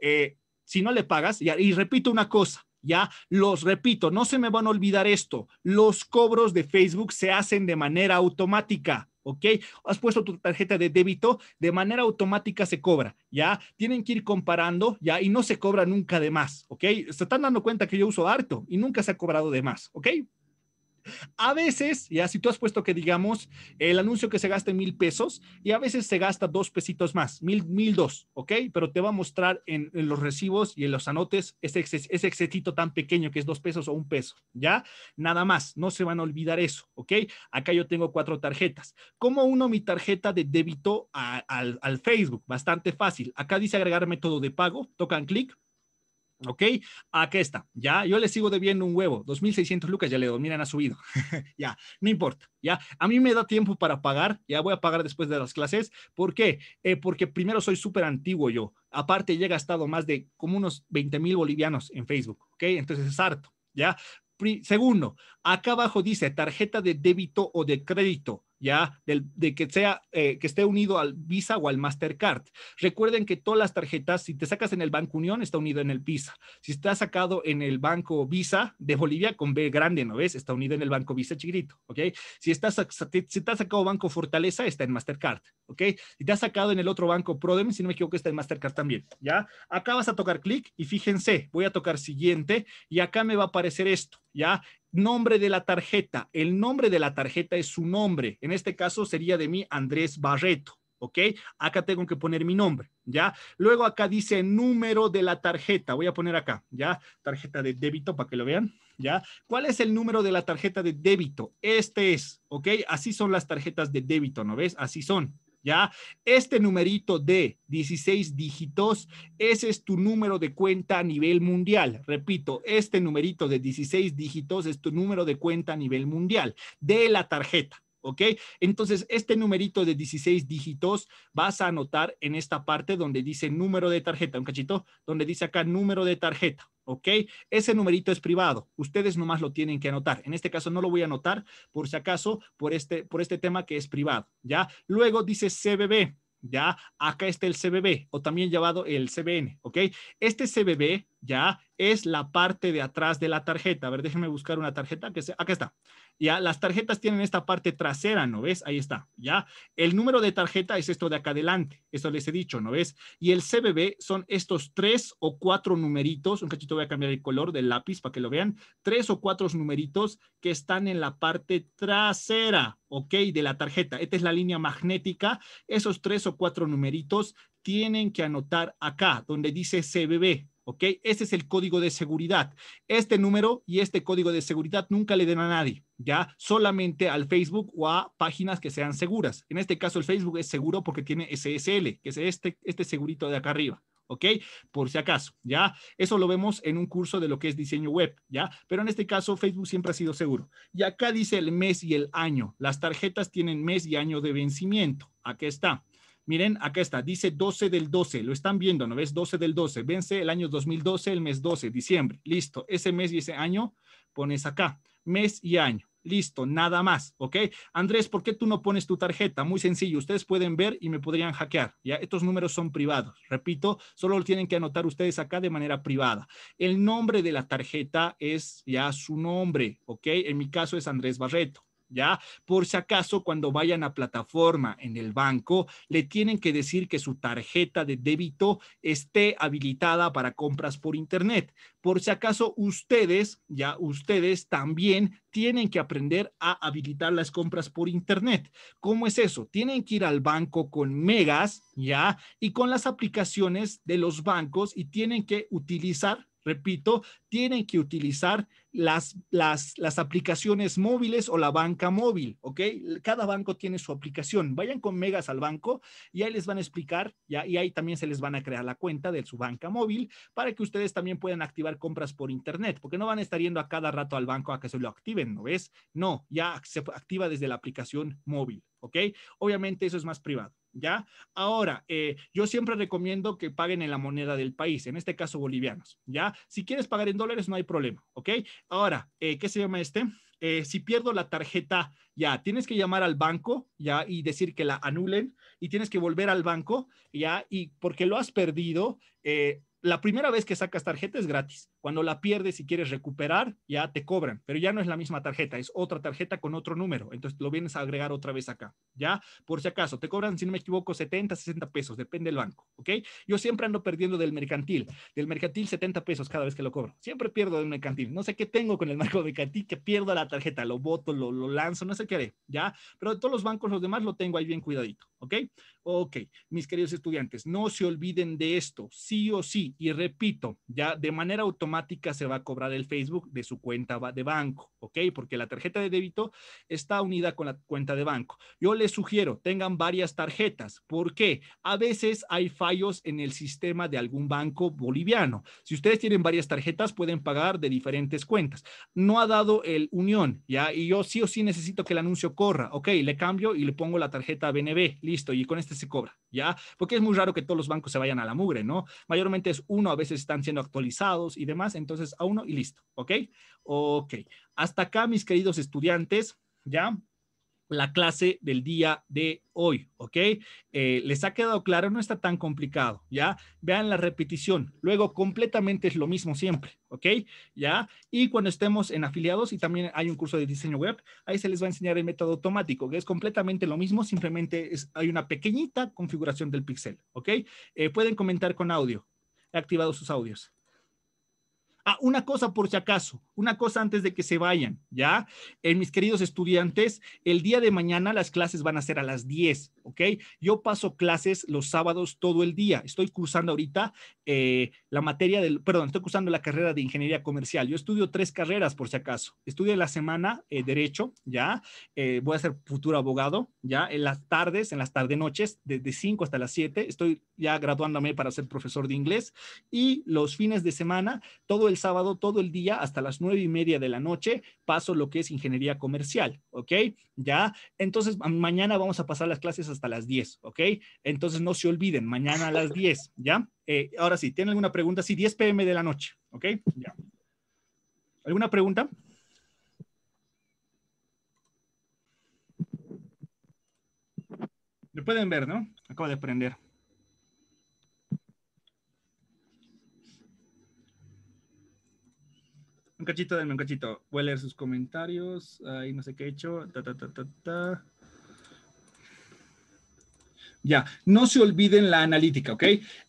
Eh, si no le pagas, y repito una cosa, ¿ya? Los repito, no se me van a olvidar esto, los cobros de Facebook se hacen de manera automática. ¿ok? Has puesto tu tarjeta de débito, de manera automática se cobra, ¿ya? Tienen que ir comparando, ¿ya? Y no se cobra nunca de más, ¿ok? Se están dando cuenta que yo uso harto y nunca se ha cobrado de más, ¿ok? A veces, ya si tú has puesto que digamos el anuncio que se gasta en mil pesos y a veces se gasta dos pesitos más, mil, mil dos, ¿ok? Pero te va a mostrar en, los recibos y en los anotes ese, ese tan pequeño que es dos pesos o un peso, ¿ya? Nada más, no se van a olvidar eso, ¿ok? Acá yo tengo cuatro tarjetas. ¿Cómo uno mi tarjeta de débito al, al Facebook? Bastante fácil. Acá dice agregar método de pago, tocan clic, ¿Ok? Aquí está. Ya, yo le sigo debiendo un huevo. 2.600 lucas, ya le doy. Miren, ha subido. [laughs] ya, no importa. Ya, a mí me da tiempo para pagar. Ya voy a pagar después de las clases. ¿Por qué? Eh, porque primero soy súper antiguo yo. Aparte, ya he gastado más de como unos veinte mil bolivianos en Facebook. ¿Ok? Entonces es harto. Ya. segundo, acá abajo dice tarjeta de débito o de crédito. ¿ya? Del, de que sea, eh, que esté unido al Visa o al Mastercard. Recuerden que todas las tarjetas, si te sacas en el Banco Unión, está unido en el Visa. Si está sacado en el Banco Visa de Bolivia, con B grande, ¿no ves? Está unido en el Banco Visa chiquito, ¿ok? Si estás si te has sacado Banco Fortaleza, está en Mastercard, ¿ok? Si te has sacado en el otro banco Prodem, si no me equivoco, está en Mastercard también, ¿ya? Acá vas a tocar clic y fíjense, voy a tocar siguiente y acá me va a aparecer esto, ¿ya? nombre de la tarjeta. El nombre de la tarjeta es su nombre. En este caso sería de mí Andrés Barreto. ¿ok? Acá tengo que poner mi nombre, ¿ya? Luego acá dice número de la tarjeta, voy a poner acá, ¿ya? Tarjeta de débito para que lo vean, ¿ya? ¿Cuál es el número de la tarjeta de débito? Este es, ¿ok? Así son las tarjetas de débito, ¿no ves? Así son, ¿ya? Este numerito de 16 dígitos, ese es tu número de cuenta a nivel mundial. Repito, este numerito de 16 dígitos es tu número de cuenta a nivel mundial de la tarjeta. ¿ok? Entonces, este numerito de 16 dígitos vas a anotar en esta parte donde dice número de tarjeta, un cachito, donde dice acá número de tarjeta, ¿ok? Ese numerito es privado. Ustedes nomás lo tienen que anotar. En este caso no lo voy a anotar por si acaso por este, por este tema que es privado, ¿ya? Luego dice CBB, ¿ya? Acá está el CBB o también llamado el CBN, ¿ok? Este CBB ¿ya? Es la parte de atrás de la tarjeta. A ver, déjenme buscar una tarjeta que sea, acá está. Ya, las tarjetas tienen esta parte trasera, ¿no ves? Ahí está, ¿ya? El número de tarjeta es esto de acá adelante, eso les he dicho, ¿no ves? Y el CBB son estos tres o cuatro numeritos, un cachito voy a cambiar el color del lápiz para que lo vean, tres o cuatro numeritos que están en la parte trasera, ¿ok? De la tarjeta. Esta es la línea magnética, esos tres o cuatro numeritos tienen que anotar acá, donde dice CBB, ¿ok? ese es el código de seguridad. Este número y este código de seguridad nunca le den a nadie, ¿ya? Solamente al Facebook o a páginas que sean seguras. En este caso, el Facebook es seguro porque tiene SSL, que es este, este segurito de acá arriba. ¿Ok? Por si acaso, ¿ya? Eso lo vemos en un curso de lo que es diseño web, ¿ya? Pero en este caso, Facebook siempre ha sido seguro. Y acá dice el mes y el año. Las tarjetas tienen mes y año de vencimiento. Aquí está. Miren, acá está, dice 12 del 12, lo están viendo, ¿no ves? 12 del 12, vence el año 2012, el mes 12, diciembre, listo. Ese mes y ese año pones acá, mes y año. Listo, nada más, ¿ok? Andrés, ¿por qué tú no pones tu tarjeta? Muy sencillo, ustedes pueden ver y me podrían hackear, ¿ya? Estos números son privados, repito, solo lo tienen que anotar ustedes acá de manera privada. El nombre de la tarjeta es ya su nombre, ¿ok? En mi caso es Andrés Barreto, ¿ya? Por si acaso cuando vayan a plataforma en el banco, le tienen que decir que su tarjeta de débito esté habilitada para compras por Internet. Por si acaso ustedes, ya ustedes también tienen que aprender a habilitar las compras por Internet. ¿Cómo es eso? Tienen que ir al banco con megas, ¿ya? Y con las aplicaciones de los bancos y tienen que utilizar repito, tienen que utilizar las, las, las, aplicaciones móviles o la banca móvil, ¿ok? Cada banco tiene su aplicación. Vayan con megas al banco y ahí les van a explicar, y ahí también se les van a crear la cuenta de su banca móvil para que ustedes también puedan activar compras por internet, porque no van a estar yendo a cada rato al banco a que se lo activen, ¿no ves? No, ya se activa desde la aplicación móvil, ¿ok? Obviamente eso es más privado. ¿ya? Ahora, eh, yo siempre recomiendo que paguen en la moneda del país, en este caso bolivianos, ¿ya? Si quieres pagar en dólares, no hay problema, ¿ok? Ahora, eh, ¿qué se llama este? Eh, si pierdo la tarjeta, ya, tienes que llamar al banco, ya, y decir que la anulen, y tienes que volver al banco, ya, y porque lo has perdido, la primera vez que sacas tarjeta es gratis. Cuando la pierdes y quieres recuperar, ya te cobran, pero ya no es la misma tarjeta, es otra tarjeta con otro número. Entonces lo vienes a agregar otra vez acá, ¿ya? Por si acaso, te cobran, si no me equivoco, 70, 60 pesos, depende del banco, ¿ok? Yo siempre ando perdiendo del mercantil, del mercantil 70 pesos cada vez que lo cobro. Siempre pierdo del mercantil. No sé qué tengo con el marco mercantil que pierdo la tarjeta, lo voto, lo, lo lanzo, no sé qué haré, ¿ya? Pero de todos los bancos, los demás lo tengo ahí bien cuidadito, ¿ok? Ok, mis queridos estudiantes, no se olviden de esto, sí o sí, y repito, ya de manera automática se va a cobrar el Facebook de su cuenta de banco, ¿ok? Porque la tarjeta de débito está unida con la cuenta de banco. Yo les sugiero, tengan varias tarjetas. ¿Por qué? A veces hay fallos en el sistema de algún banco boliviano. Si ustedes tienen varias tarjetas, pueden pagar de diferentes cuentas. No ha dado el unión, ¿ya? Y yo sí o sí necesito que el anuncio corra, ¿ok? Le cambio y le pongo la tarjeta BNB, listo, y con este se cobra, ¿ya? Porque es muy raro que todos los bancos se vayan a la mugre, ¿no? Mayormente es uno, a veces están siendo actualizados y demás entonces a uno y listo, ¿ok? Ok, hasta acá mis queridos estudiantes, ¿ya? la clase del día de hoy, ¿ok? Eh, ¿Les ha quedado claro? No está tan complicado, ¿ya? Vean la repetición. Luego, completamente es lo mismo siempre, ¿ok? ¿Ya? Y cuando estemos en afiliados y también hay un curso de diseño web, ahí se les va a enseñar el método automático, que es completamente lo mismo, simplemente es, hay una pequeñita configuración del pixel, ¿ok? Eh, pueden comentar con audio. He activado sus audios. Ah, una cosa por si acaso, una cosa antes de que se vayan, ¿ya? en eh, mis queridos estudiantes, el día de mañana las clases van a ser a las 10. ¿ok? Yo paso clases los sábados todo el día. Estoy cursando ahorita eh, la materia del, perdón, estoy cursando la carrera de ingeniería comercial. Yo estudio tres carreras por si acaso. Estudio la semana eh, derecho, ya. Eh, voy a ser futuro abogado, ya. En las tardes, en las tarde noches, desde 5 hasta las 7, estoy ya graduándome para ser profesor de inglés. Y los fines de semana, todo el sábado, todo el día, hasta las nueve y media de la noche, paso lo que es ingeniería comercial, ¿ok? Ya. Entonces, mañana vamos a pasar las clases hasta las 10, ¿ok? Entonces no se olviden, mañana a las 10, ¿ya? Eh, ahora sí, ¿tienen alguna pregunta? Sí, 10 pm de la noche, ¿ok? Ya. ¿Alguna pregunta? Lo pueden ver, ¿no? Acabo de prender. Un cachito, denme un cachito. Voy a leer sus comentarios. Ahí no sé qué he hecho. Ta, ta, ta, ta, ta. Ya, no se olviden la analítica, ¿ok?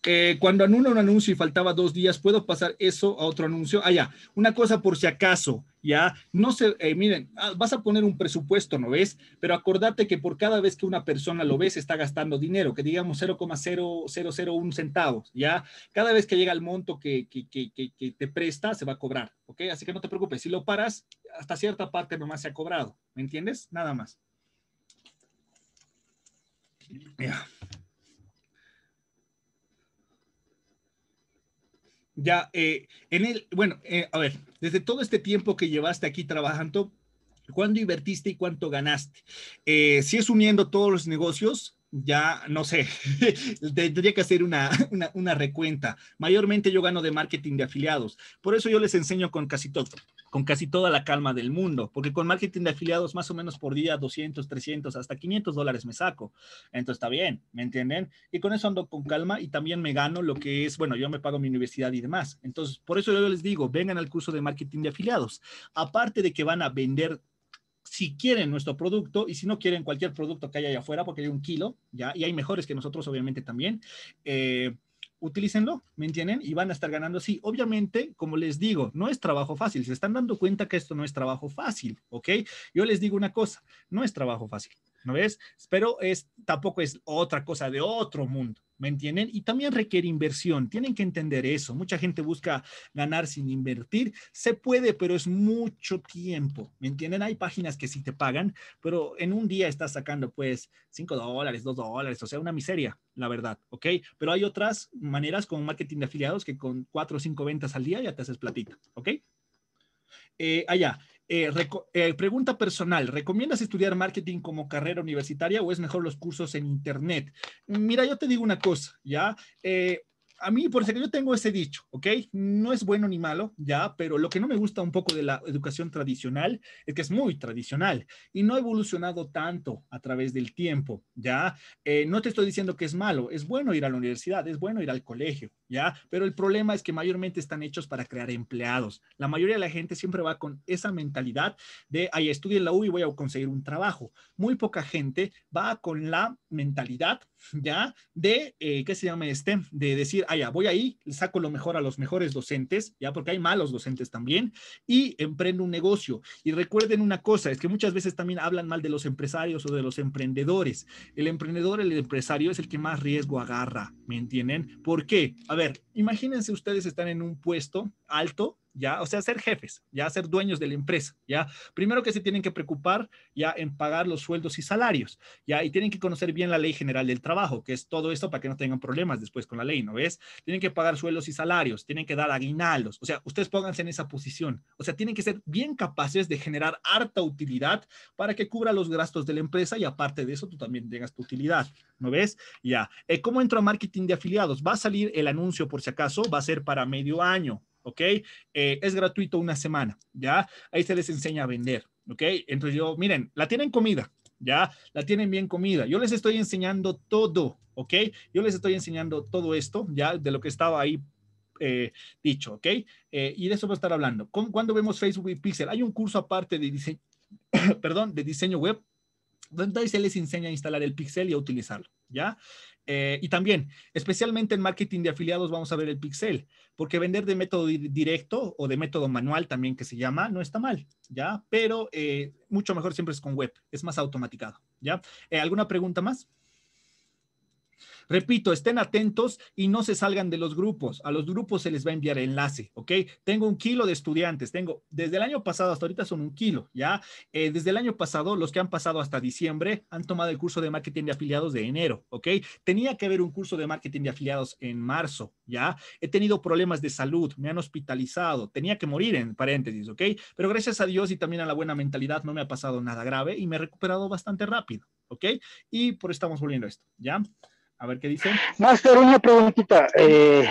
Eh, cuando anulo un anuncio y faltaba dos días, ¿puedo pasar eso a otro anuncio? Ah, ya, una cosa por si acaso, ya, no se, eh, miren, ah, vas a poner un presupuesto, ¿no ves? Pero acordate que por cada vez que una persona lo ves, está gastando dinero, que digamos 0,001 centavos, ¿ya? Cada vez que llega el monto que, que, que, que, te presta, se va a cobrar, ¿ok? Así que no te preocupes, si lo paras, hasta cierta parte nomás se ha cobrado, ¿me entiendes? Nada más. Ya. Eh, en el, bueno, eh, a ver, desde todo este tiempo que llevaste aquí trabajando, ¿cuándo invertiste y cuánto ganaste? Eh, si es uniendo todos los negocios, ya no sé, [laughs] tendría que hacer una, [laughs] una, una recuenta. Mayormente yo gano de marketing de afiliados, por eso yo les enseño con casi todo, con casi toda la calma del mundo, porque con marketing de afiliados más o menos por día 200, 300, hasta 500 dólares me saco. Entonces está bien, ¿me entienden? Y con eso ando con calma y también me gano lo que es, bueno, yo me pago mi universidad y demás. Entonces, por eso yo les digo, vengan al curso de marketing de afiliados. Aparte de que van a vender si quieren nuestro producto y si no quieren cualquier producto que haya allá afuera, porque hay un kilo, ya, y hay mejores que nosotros, obviamente también. Eh, utilícenlo, ¿me entienden? Y van a estar ganando así. Obviamente, como les digo, no es trabajo fácil. Se están dando cuenta que esto no es trabajo fácil, ¿ok? Yo les digo una cosa, no es trabajo fácil, ¿no ves? Pero es, tampoco es otra cosa de otro mundo. ¿me entienden? Y también requiere inversión, tienen que entender eso. Mucha gente busca ganar sin invertir, se puede, pero es mucho tiempo, ¿me entienden? Hay páginas que sí te pagan, pero en un día estás sacando pues 5 dólares, 2 dólares, o sea, una miseria, la verdad, ¿ok? Pero hay otras maneras con marketing de afiliados que con 4 o 5 ventas al día ya te haces platito. ¿ok? Eh, allá, eh, eh, pregunta personal, ¿recomiendas estudiar marketing como carrera universitaria o es mejor los cursos en Internet? Mira, yo te digo una cosa, ¿ya? Eh, a mí, por eso que yo tengo ese dicho, ¿ok? No es bueno ni malo, ya, pero lo que no me gusta un poco de la educación tradicional es que es muy tradicional y no ha evolucionado tanto a través del tiempo, ¿ya? no te estoy diciendo que es malo, es bueno ir a la universidad, es bueno ir al colegio, ¿ya? Pero el problema es que mayormente están hechos para crear empleados. La mayoría de la gente siempre va con esa mentalidad de, ay, estudié en la U y voy a conseguir un trabajo. Muy poca gente va con la mentalidad, ¿ya? De, eh, ¿qué se llama este? De decir, ay, ah, ya, voy ahí, saco lo mejor a los mejores docentes, ¿ya? Porque hay malos docentes también, y emprendo un negocio. Y recuerden una cosa, es que muchas veces también hablan mal de los empresarios o de los emprendedores. El emprendedor, el empresario es el que más riesgo agarra, ¿me entienden? ¿Por qué? A a ver, imagínense ustedes están en un puesto alto ya, o sea, ser jefes, ya ser dueños de la empresa, ya. Primero que se tienen que preocupar ya en pagar los sueldos y salarios, ya, y tienen que conocer bien la ley general del trabajo, que es todo esto para que no tengan problemas después con la ley, ¿no ves? Tienen que pagar sueldos y salarios, tienen que dar aguinaldos, o sea, ustedes pónganse en esa posición, o sea, tienen que ser bien capaces de generar harta utilidad para que cubra los gastos de la empresa y aparte de eso tú también tengas tu utilidad, ¿no ves? Ya. Eh, ¿Cómo entro a marketing de afiliados? Va a salir el anuncio por si acaso, va a ser para medio año, ¿ok? Eh, es gratuito una semana, ¿ya? Ahí se les enseña a vender, ¿ok? Entonces yo, miren, la tienen comida, ¿ya? La tienen bien comida. Yo les estoy enseñando todo, ¿ok? Yo les estoy enseñando todo esto, ¿ya? De lo que estaba ahí eh, dicho, ¿ok? Eh, y de eso voy a estar hablando. Con, cuando vemos Facebook y Pixel, hay un curso aparte de diseño, [coughs] perdón, de diseño web, donde ahí se les enseña a instalar el Pixel y a utilizarlo. ¿ya? Eh, y también, especialmente en marketing de afiliados, vamos a ver el pixel, porque vender de método directo o de método manual también que se llama, no está mal, ¿ya? Pero eh, mucho mejor siempre es con web, es más automatizado, ¿ya? Eh, ¿Alguna pregunta más? Repito, estén atentos y no se salgan de los grupos. A los grupos se les va a enviar enlace, ¿ok? Tengo un kilo de estudiantes, tengo, desde el año pasado hasta ahorita son un kilo, ¿ya? Eh, desde el año pasado, los que han pasado hasta diciembre han tomado el curso de marketing de afiliados de enero, ¿ok? Tenía que haber un curso de marketing de afiliados en marzo, ¿ya? He tenido problemas de salud, me han hospitalizado, tenía que morir en paréntesis, ¿ok? Pero gracias a Dios y también a la buena mentalidad no me ha pasado nada grave y me he recuperado bastante rápido, ¿ok? Y por eso estamos volviendo a esto, ¿ya? A ver qué dice. Master, una preguntita. Eh,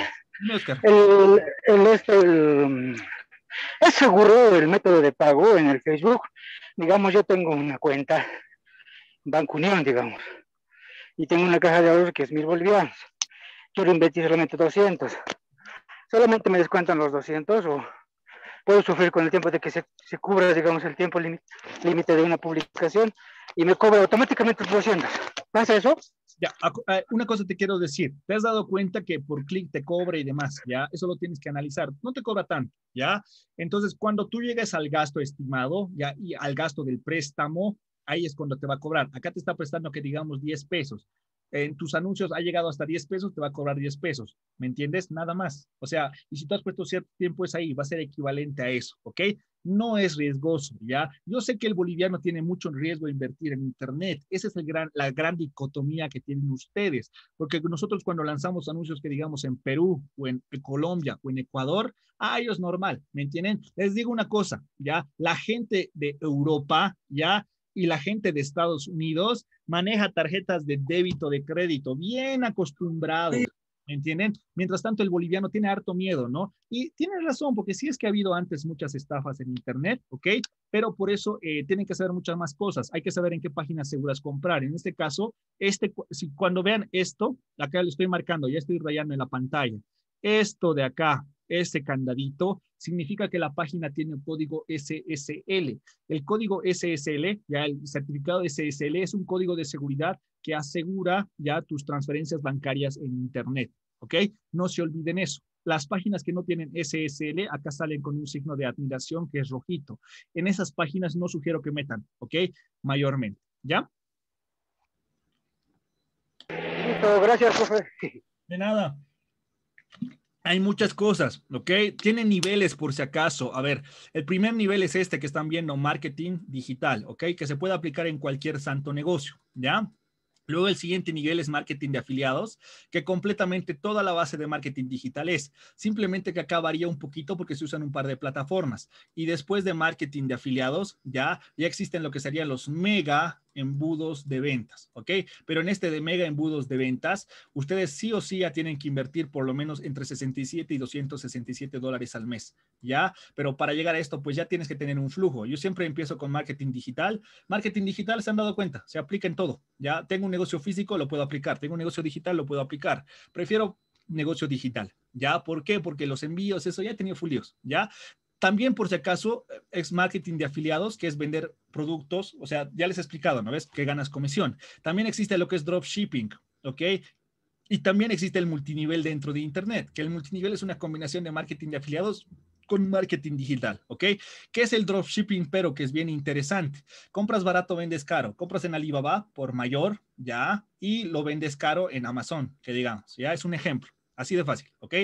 el, este, mm, ¿Es seguro el método de pago en el Facebook? Digamos, yo tengo una cuenta, Banco Unión, digamos, y tengo una caja de ahorros que es mil bolivianos. Yo le solamente 200. ¿Solamente me descuentan los 200 o puedo sufrir con el tiempo de que se, se cubra, digamos, el tiempo límite de una publicación y me cobra automáticamente los 200? ¿Más eso? Ya, eh, una cosa te quiero decir. Te has dado cuenta que por clic te cobra y demás, ¿ya? Eso lo tienes que analizar. No te cobra tanto, ¿ya? Entonces, cuando tú llegues al gasto estimado, ¿ya? Y al gasto del préstamo, ahí es cuando te va a cobrar. Acá te está prestando que digamos 10 pesos en tus anuncios ha llegado hasta 10 pesos, te va a cobrar 10 pesos. ¿Me entiendes? Nada más. O sea, y si tú has puesto cierto tiempo, es ahí, va a ser equivalente a eso, ¿ok? No es riesgoso, ¿ya? Yo sé que el boliviano tiene mucho riesgo de invertir en Internet. Esa es el gran, la gran dicotomía que tienen ustedes, porque nosotros cuando lanzamos anuncios que digamos en Perú o en Colombia o en Ecuador, a es normal, ¿me entienden? Les digo una cosa, ¿ya? La gente de Europa, ¿ya? y la gente de Estados Unidos maneja tarjetas de débito, de crédito, bien acostumbrados. ¿Me entienden? Mientras tanto, el boliviano tiene harto miedo, ¿no? Y tiene razón, porque sí es que ha habido antes muchas estafas en Internet, ¿ok? Pero por eso eh, tienen que saber muchas más cosas. Hay que saber en qué páginas seguras comprar. En este caso, este, si, cuando vean esto, acá lo estoy marcando, ya estoy rayando en la pantalla. Esto de acá, ese candadito significa que la página tiene un código SSL. El código SSL, ya el certificado SSL, es un código de seguridad que asegura ya tus transferencias bancarias en Internet. ¿Ok? No se olviden eso. Las páginas que no tienen SSL acá salen con un signo de admiración que es rojito. En esas páginas no sugiero que metan, ¿ok? Mayormente, ¿ya? Listo, gracias, profe. De nada. Hay muchas cosas, ¿ok? Tiene niveles por si acaso. A ver, el primer nivel es este que están viendo, marketing digital, ¿ok? Que se puede aplicar en cualquier santo negocio, ¿ya? Luego el siguiente nivel es marketing de afiliados, que completamente toda la base de marketing digital es. Simplemente que acá varía un poquito porque se usan un par de plataformas. Y después de marketing de afiliados, ya, ya existen lo que serían los mega embudos de ventas, ¿ok? Pero en este de mega embudos de ventas, ustedes sí o sí ya tienen que invertir por lo menos entre 67 y 267 dólares al mes, ¿ya? Pero para llegar a esto, pues ya tienes que tener un flujo. Yo siempre empiezo con marketing digital. Marketing digital, se han dado cuenta, se aplica en todo, ¿ya? Tengo un negocio físico, lo puedo aplicar. Tengo un negocio digital, lo puedo aplicar. Prefiero negocio digital, ¿ya? ¿Por qué? Porque los envíos, eso ya he tenido fulios, ¿ya? También, por si acaso, es eh, marketing de afiliados, que es vender productos. O sea, ya les he explicado, ¿no ves? Que ganas comisión. También existe lo que es dropshipping, ¿ok? Y también existe el multinivel dentro de Internet, que el multinivel es una combinación de marketing de afiliados con marketing digital, ¿ok? ¿Qué es el dropshipping, pero que es bien interesante? Compras barato, vendes caro. Compras en Alibaba por mayor, ya, y lo vendes caro en Amazon, que digamos, ya es un ejemplo. Así de fácil, ¿ok?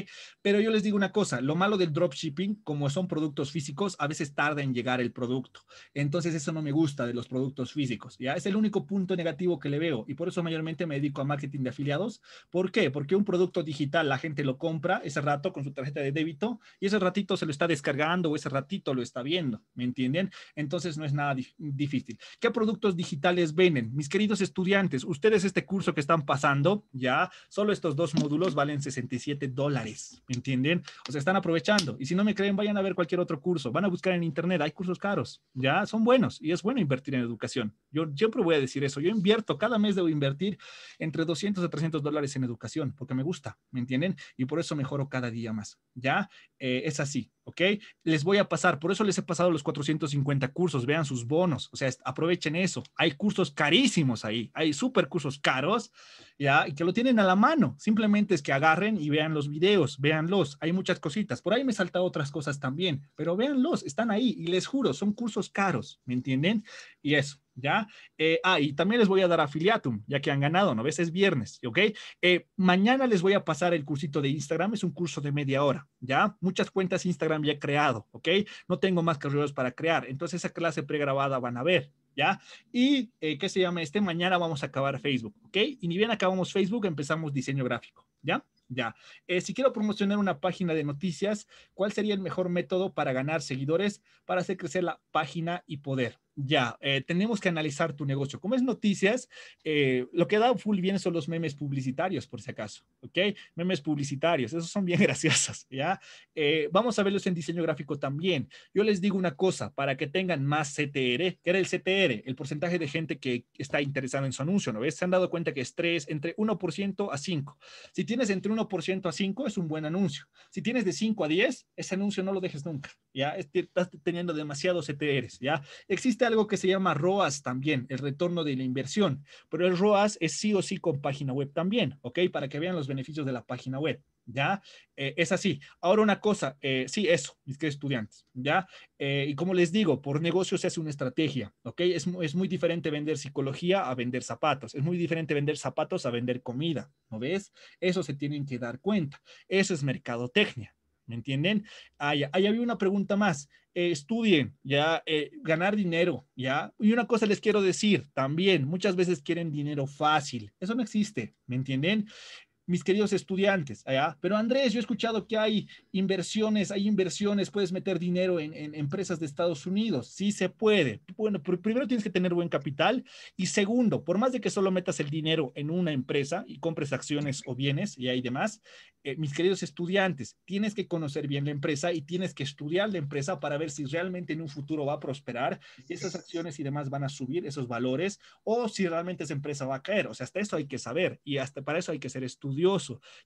Pero yo les digo una cosa, lo malo del dropshipping, como son productos físicos, a veces tarda en llegar el producto. Entonces eso no me gusta de los productos físicos, ¿ya? Es el único punto negativo que le veo y por eso mayormente me dedico a marketing de afiliados. ¿Por qué? Porque un producto digital la gente lo compra ese rato con su tarjeta de débito y ese ratito se lo está descargando o ese ratito lo está viendo, ¿me entienden? Entonces no es nada difícil. ¿Qué productos digitales venden? Mis queridos estudiantes, ustedes este curso que están pasando, ¿ya? Solo estos dos módulos valen 60 67 dólares, ¿me entienden? O sea, están aprovechando. Y si no me creen, vayan a ver cualquier otro curso, van a buscar en internet, hay cursos caros, ya son buenos y es bueno invertir en educación. Yo siempre voy a decir eso, yo invierto, cada mes debo invertir entre 200 a 300 dólares en educación, porque me gusta, ¿me entienden? Y por eso mejoro cada día más, ¿ya? Eh, es así, ¿ok? Les voy a pasar, por eso les he pasado los 450 cursos, vean sus bonos, o sea, aprovechen eso. Hay cursos carísimos ahí, hay super cursos caros, ¿ya? Y que lo tienen a la mano, simplemente es que agarren y vean los videos, véanlos, hay muchas cositas. Por ahí me salta otras cosas también, pero véanlos, están ahí y les juro, son cursos caros, ¿me entienden? Y eso. ¿ya? Eh, ah, y también les voy a dar afiliatum, ya que han ganado, ¿no ves? Es viernes, ¿ok? Eh, mañana les voy a pasar el cursito de Instagram, es un curso de media hora, ¿ya? Muchas cuentas Instagram ya he creado, ¿ok? No tengo más carreras para crear, entonces esa clase pregrabada van a ver. ¿Ya? Y, eh, ¿qué se llama este? Mañana vamos a acabar Facebook, ¿ok? Y ni bien acabamos Facebook, empezamos diseño gráfico, ¿ya? Ya. si quiero promocionar una página de noticias, ¿cuál sería el mejor método para ganar seguidores, para hacer crecer la página y poder? ya, eh, tenemos que analizar tu negocio. Como es noticias, eh, lo que da full bien son los memes publicitarios, por si acaso, ¿ok? Memes publicitarios, esos son bien [laughs] graciosos, ¿ya? Eh, vamos a verlos en diseño gráfico también. Yo les digo una cosa, para que tengan más CTR, que era el CTR, el porcentaje de gente que está interesada en su anuncio, ¿no ves? Se han dado cuenta que es 3, entre 1% a 5. Si tienes entre 1% a 5, es un buen anuncio. Si tienes de 5 a 10, ese anuncio no lo dejes nunca, ¿ya? Estás teniendo demasiados CTRs, ¿ya? Existe algo que se llama ROAS también, el retorno de la inversión, pero el ROAS es sí o sí con página web también, ¿ok? Para que vean los beneficios de la página web. ¿ya? Eh, es así. Ahora una cosa, eh, sí, eso, mis queridos estudiantes, ¿ya? Eh, y como les digo, por negocio se hace una estrategia, ¿ok? Es, es, muy diferente vender psicología a vender zapatos, es muy diferente vender zapatos a vender comida, ¿no ves? Eso se tienen que dar cuenta. Eso es mercadotecnia. ¿me entienden? Ahí, había una pregunta más. Eh, estudien, ya, eh, ganar dinero, ya. Y una cosa les quiero decir también, muchas veces quieren dinero fácil, eso no existe, ¿me entienden? mis queridos estudiantes, pero Andrés, yo he escuchado que hay inversiones, hay inversiones, puedes meter dinero en, empresas de Estados Unidos, sí se puede. Bueno, primero tienes que tener buen capital y segundo, por más de que solo metas el dinero en una empresa y compres acciones o bienes y hay demás, eh, mis queridos estudiantes, tienes que conocer bien la empresa y tienes que estudiar la empresa para ver si realmente en un futuro va a prosperar, esas acciones y demás van a subir, esos valores, o si realmente esa empresa va a caer. O sea, hasta eso hay que saber y hasta para eso hay que ser estudiante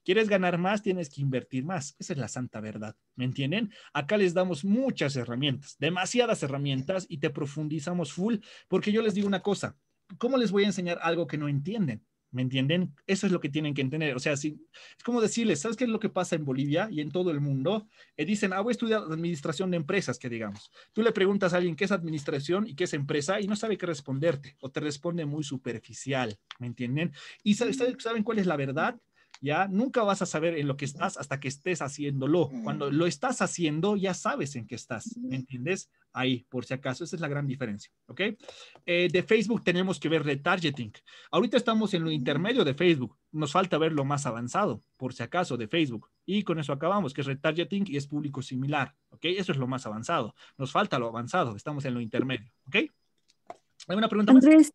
¿Quieres ganar más? Tienes que invertir más. Esa es la santa verdad, ¿me entienden? Acá les damos muchas herramientas, demasiadas herramientas y te profundizamos full porque yo les digo una cosa, ¿cómo les voy a enseñar algo que no entienden? ¿Me entienden? Eso es lo que tienen que entender. O sea, si, es como decirles, ¿sabes qué es lo que pasa en Bolivia y en todo el mundo? Eh, dicen, ah, voy a estudiar administración de empresas, que digamos. Tú le preguntas a alguien qué es administración y qué es empresa y no sabe qué responderte o te responde muy superficial, ¿me entienden? ¿Y saben cuál es la verdad? ¿ya? Nunca vas a saber en lo que estás hasta que estés haciéndolo. Cuando lo estás haciendo, ya sabes en qué estás, ¿me entiendes? Ahí, por si acaso, esa es la gran diferencia, ¿ok? Eh, de Facebook tenemos que ver retargeting. Ahorita estamos en lo intermedio de Facebook, nos falta ver lo más avanzado, por si acaso, de Facebook. Y con eso acabamos, que es retargeting y es público similar, ¿ok? Eso es lo más avanzado. Nos falta lo avanzado, estamos en lo intermedio, ¿ok? ¿Hay una pregunta Andrés,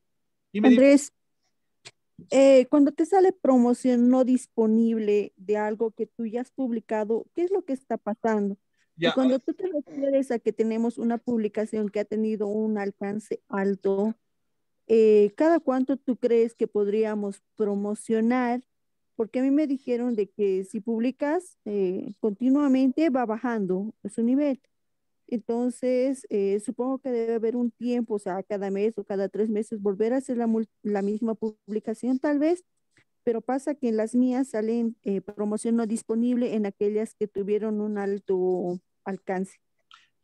Andrés, eh, cuando te sale promoción no disponible de algo que tú ya has publicado, ¿qué es lo que está pasando? cuando tú te refieres a que tenemos una publicación que ha tenido un alcance alto, eh, ¿cada cuánto tú crees que podríamos promocionar? Porque a mí me dijeron de que si publicas eh, continuamente va bajando su nivel. Entonces, eh, supongo que debe haber un tiempo, o sea, cada mes o cada tres meses volver a hacer la, misma publicación tal vez, pero pasa que en las mías salen eh, promoción no disponible en aquellas que tuvieron un alto alcance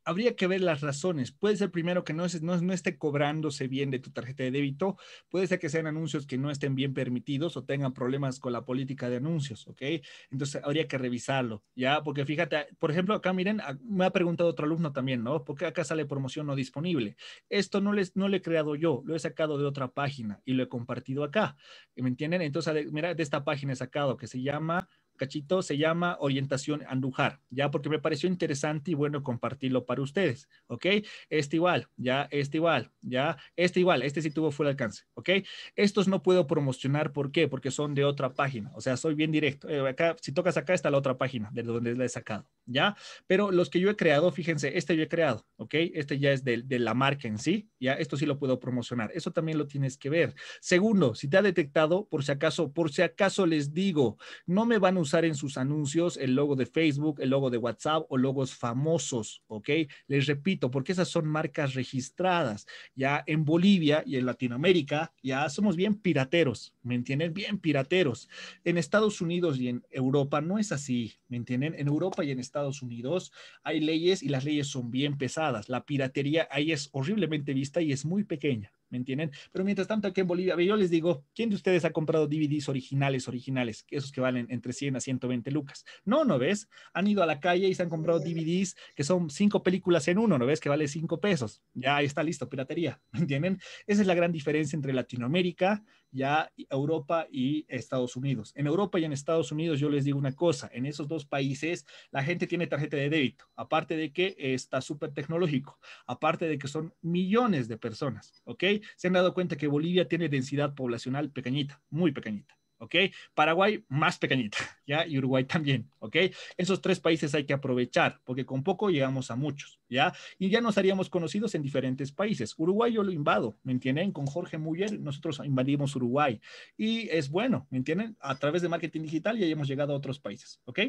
habría que ver las razones. Puede ser primero que no, no, esté cobrándose bien de tu tarjeta de débito, puede ser que sean anuncios que no estén bien permitidos o tengan problemas con la política de anuncios, ¿ok? Entonces habría que revisarlo, ¿ya? Porque fíjate, por ejemplo, acá miren, me ha preguntado otro alumno también, ¿no? Porque acá sale promoción no disponible? Esto no, les, no lo he creado yo, lo he sacado de otra página y lo he compartido acá, ¿me entienden? Entonces, mira, de esta página he sacado que se llama cachito, se llama Orientación Andujar, ya porque me pareció interesante y bueno compartirlo para ustedes, ¿ok? Este igual, ya, este igual, ya, este igual, este sí tuvo el alcance, ¿ok? Estos no puedo promocionar, ¿por qué? Porque son de otra página, o sea, soy bien directo. Eh, acá, si tocas acá, está la otra página de donde la he sacado, ¿ya? Pero los que yo he creado, fíjense, este yo he creado, ¿ok? Este ya es de, de la marca en sí, ya, esto sí lo puedo promocionar, eso también lo tienes que ver. Segundo, si te ha detectado, por si acaso, por si acaso les digo, no me van a usar en sus anuncios el logo de Facebook, el logo de WhatsApp o logos famosos, ¿ok? Les repito, porque esas son marcas registradas. Ya en Bolivia y en Latinoamérica ya somos bien pirateros, ¿me entienden? Bien pirateros. En Estados Unidos y en Europa no es así, ¿me entienden? En Europa y en Estados Unidos hay leyes y las leyes son bien pesadas. La piratería ahí es horriblemente vista y es muy pequeña. ¿me entienden? Pero mientras tanto aquí en Bolivia, yo les digo, ¿quién de ustedes ha comprado DVDs originales, originales, esos que valen entre 100 a 120 lucas? No, ¿no ves? Han ido a la calle y se han comprado DVDs que son cinco películas en uno, ¿no ves? Que vale cinco pesos. Ya está listo, piratería, ¿me entienden? Esa es la gran diferencia entre Latinoamérica ya Europa y Estados Unidos. En Europa y en Estados Unidos yo les digo una cosa, en esos dos países la gente tiene tarjeta de débito, aparte de que está súper tecnológico, aparte de que son millones de personas, ¿ok? Se han dado cuenta que Bolivia tiene densidad poblacional pequeñita, muy pequeñita. ¿ok? Paraguay más pequeñita, [laughs] ¿ya? Y Uruguay también, ¿ok? Esos tres países hay que aprovechar, porque con poco llegamos a muchos, ¿ya? Y ya nos haríamos conocidos en diferentes países. Uruguay yo lo invado, ¿me entienden? Con Jorge Muller nosotros invadimos Uruguay. Y es bueno, ¿me entienden? A través de marketing digital ya hemos llegado a otros países, ¿ok?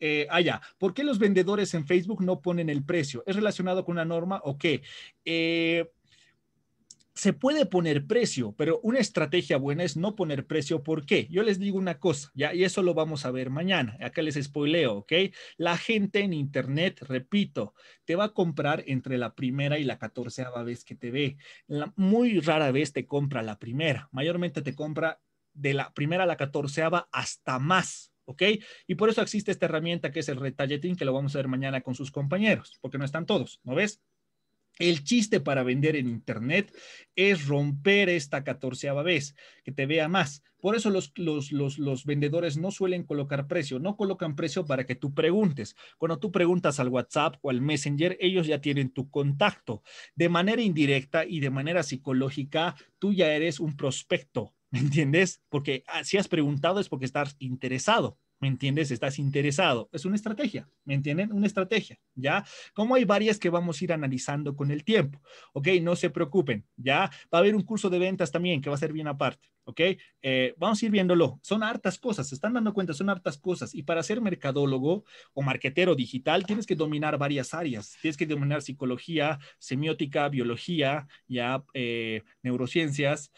Eh, allá. ¿Por qué los vendedores en Facebook no ponen el precio? ¿Es relacionado con una norma o qué? Eh, se puede poner precio, pero una estrategia buena es no poner precio. ¿Por qué? Yo les digo una cosa, ya, y eso lo vamos a ver mañana. Acá les spoileo, ¿ok? La gente en Internet, repito, te va a comprar entre la primera y la catorceava vez que te ve. muy rara vez te compra la primera, mayormente te compra de la primera a la catorceava hasta más, ¿ok? Y por eso existe esta herramienta que es el retalleting, que lo vamos a ver mañana con sus compañeros, porque no están todos, ¿no ves? El chiste para vender en Internet es romper esta catorceava vez, que te vea más. Por eso los, los, los, los, vendedores no suelen colocar precio, no colocan precio para que tú preguntes. Cuando tú preguntas al WhatsApp o al Messenger, ellos ya tienen tu contacto. De manera indirecta y de manera psicológica, tú ya eres un prospecto, ¿me entiendes? Porque ah, si has preguntado es porque estás interesado. ¿Me entiendes? Estás interesado. Es una estrategia, ¿me entienden? Una estrategia, ¿ya? Como hay varias que vamos a ir analizando con el tiempo, ¿ok? No se preocupen, ¿ya? Va a haber un curso de ventas también que va a ser bien aparte, ¿ok? Eh, vamos a ir viéndolo. Son hartas cosas, se están dando cuenta, son hartas cosas. Y para ser mercadólogo o marquetero digital, tienes que dominar varias áreas. Tienes que dominar psicología, semiótica, biología, ya, eh, neurociencias.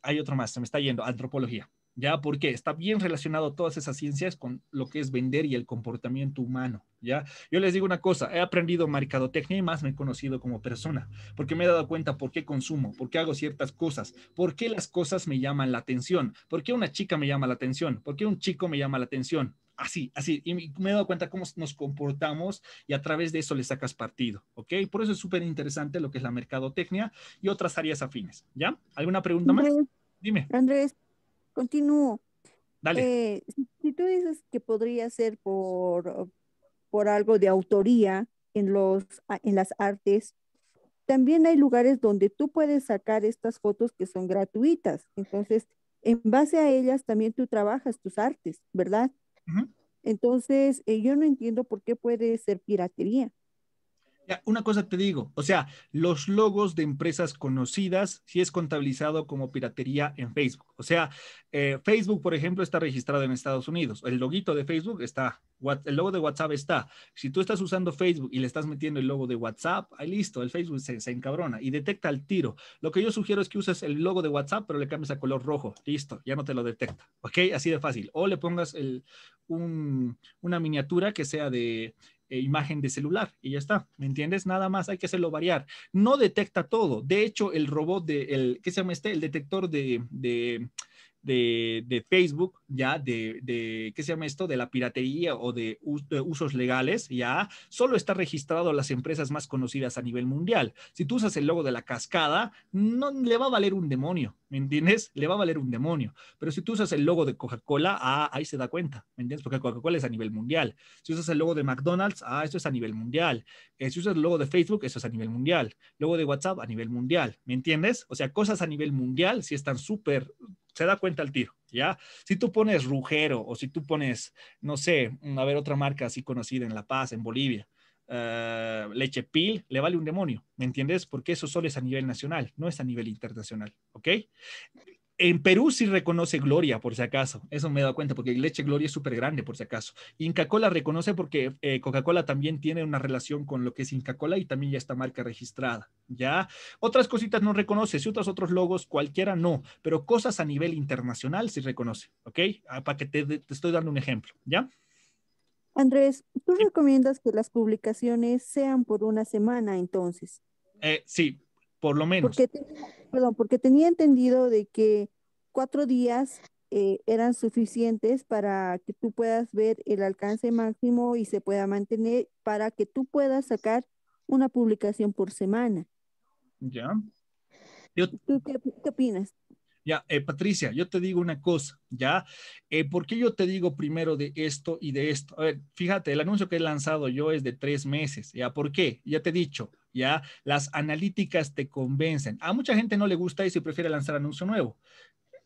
Hay otro más, se me está yendo, antropología. ¿ya? Porque está bien relacionado todas esas ciencias con lo que es vender y el comportamiento humano, ¿ya? Yo les digo una cosa, he aprendido mercadotecnia y más me he conocido como persona, porque me he dado cuenta por qué consumo, por qué hago ciertas cosas, por qué las cosas me llaman la atención, por qué una chica me llama la atención, por qué un chico me llama la atención. Así, así, y me he dado cuenta cómo nos comportamos y a través de eso le sacas partido, ¿ok? Por eso es súper interesante lo que es la mercadotecnia y otras áreas afines, ¿ya? ¿Alguna pregunta más? Dime. Andrés, continúo. Dale. Eh, si, tú dices que podría ser por, por algo de autoría en, los, en las artes, también hay lugares donde tú puedes sacar estas fotos que son gratuitas. Entonces, en base a ellas también tú trabajas tus artes, ¿verdad? Entonces, eh, yo no entiendo por qué puede ser piratería. Una cosa te digo, o sea, los logos de empresas conocidas sí es contabilizado como piratería en Facebook. O sea, eh, Facebook, por ejemplo, está registrado en Estados Unidos. El loguito de Facebook está, el logo de WhatsApp está. Si tú estás usando Facebook y le estás metiendo el logo de WhatsApp, ahí listo, el Facebook se, encabrona y detecta el tiro. Lo que yo sugiero es que uses el logo de WhatsApp, pero le cambies a color rojo. Listo, ya no te lo detecta. ¿Ok? Así de fácil. O le pongas una miniatura que sea de eh, imagen de celular y ya está, ¿me entiendes? Nada más hay que hacerlo variar. No detecta todo. De hecho, el robot de, el, ¿qué se llama este? El detector de de, Facebook, ya, de, de, ¿qué se llama esto? De la piratería o de, usos legales, ya, solo está registrado las empresas más conocidas a nivel mundial. Si tú usas el logo de la cascada, no le va a valer un demonio, ¿me entiendes? Le va a valer un demonio. Pero si tú usas el logo de Coca-Cola, ah, ahí se da cuenta, ¿me entiendes? Porque Coca-Cola es a nivel mundial. Si usas el logo de McDonald's, ah, esto es a nivel mundial. Eh, si usas el logo de Facebook, eso es a nivel mundial. Logo de WhatsApp, a nivel mundial, ¿me entiendes? O sea, cosas a nivel mundial si están súper se da cuenta el tiro, ¿ya? Si tú pones Rugero o si tú pones, no sé, a ver, otra marca así conocida en La Paz, en Bolivia, Lechepil, leche pil, le vale un demonio, ¿me entiendes? Porque eso solo es a nivel nacional, no es a nivel internacional, ¿ok? En Perú sí reconoce Gloria, por si acaso. Eso me he dado cuenta, porque Leche Gloria es súper grande, por si acaso. Inca Cola reconoce porque eh, Coca-Cola también tiene una relación con lo que es Inca Cola y también ya está marca registrada. Ya otras cositas no reconoce, si otros otros logos cualquiera no, pero cosas a nivel internacional sí reconoce, ¿ok? Ah, para que te, estoy dando un ejemplo, ¿ya? Andrés, ¿tú recomiendas que las publicaciones sean por una semana entonces? Eh, sí, por lo menos. perdón, porque tenía entendido de que cuatro días eh, eran suficientes para que tú puedas ver el alcance máximo y se pueda mantener para que tú puedas sacar una publicación por semana. Ya. ¿Tú qué, opinas? Ya, eh, Patricia, yo te digo una cosa, ¿ya? Eh, ¿Por qué yo te digo primero de esto y de esto? A ver, fíjate, el anuncio que he lanzado yo es de tres meses, ¿ya? ¿Por qué? Ya te he dicho, ¿ya? Las analíticas te convencen. A mucha gente no le gusta eso y prefiere lanzar anuncio nuevo.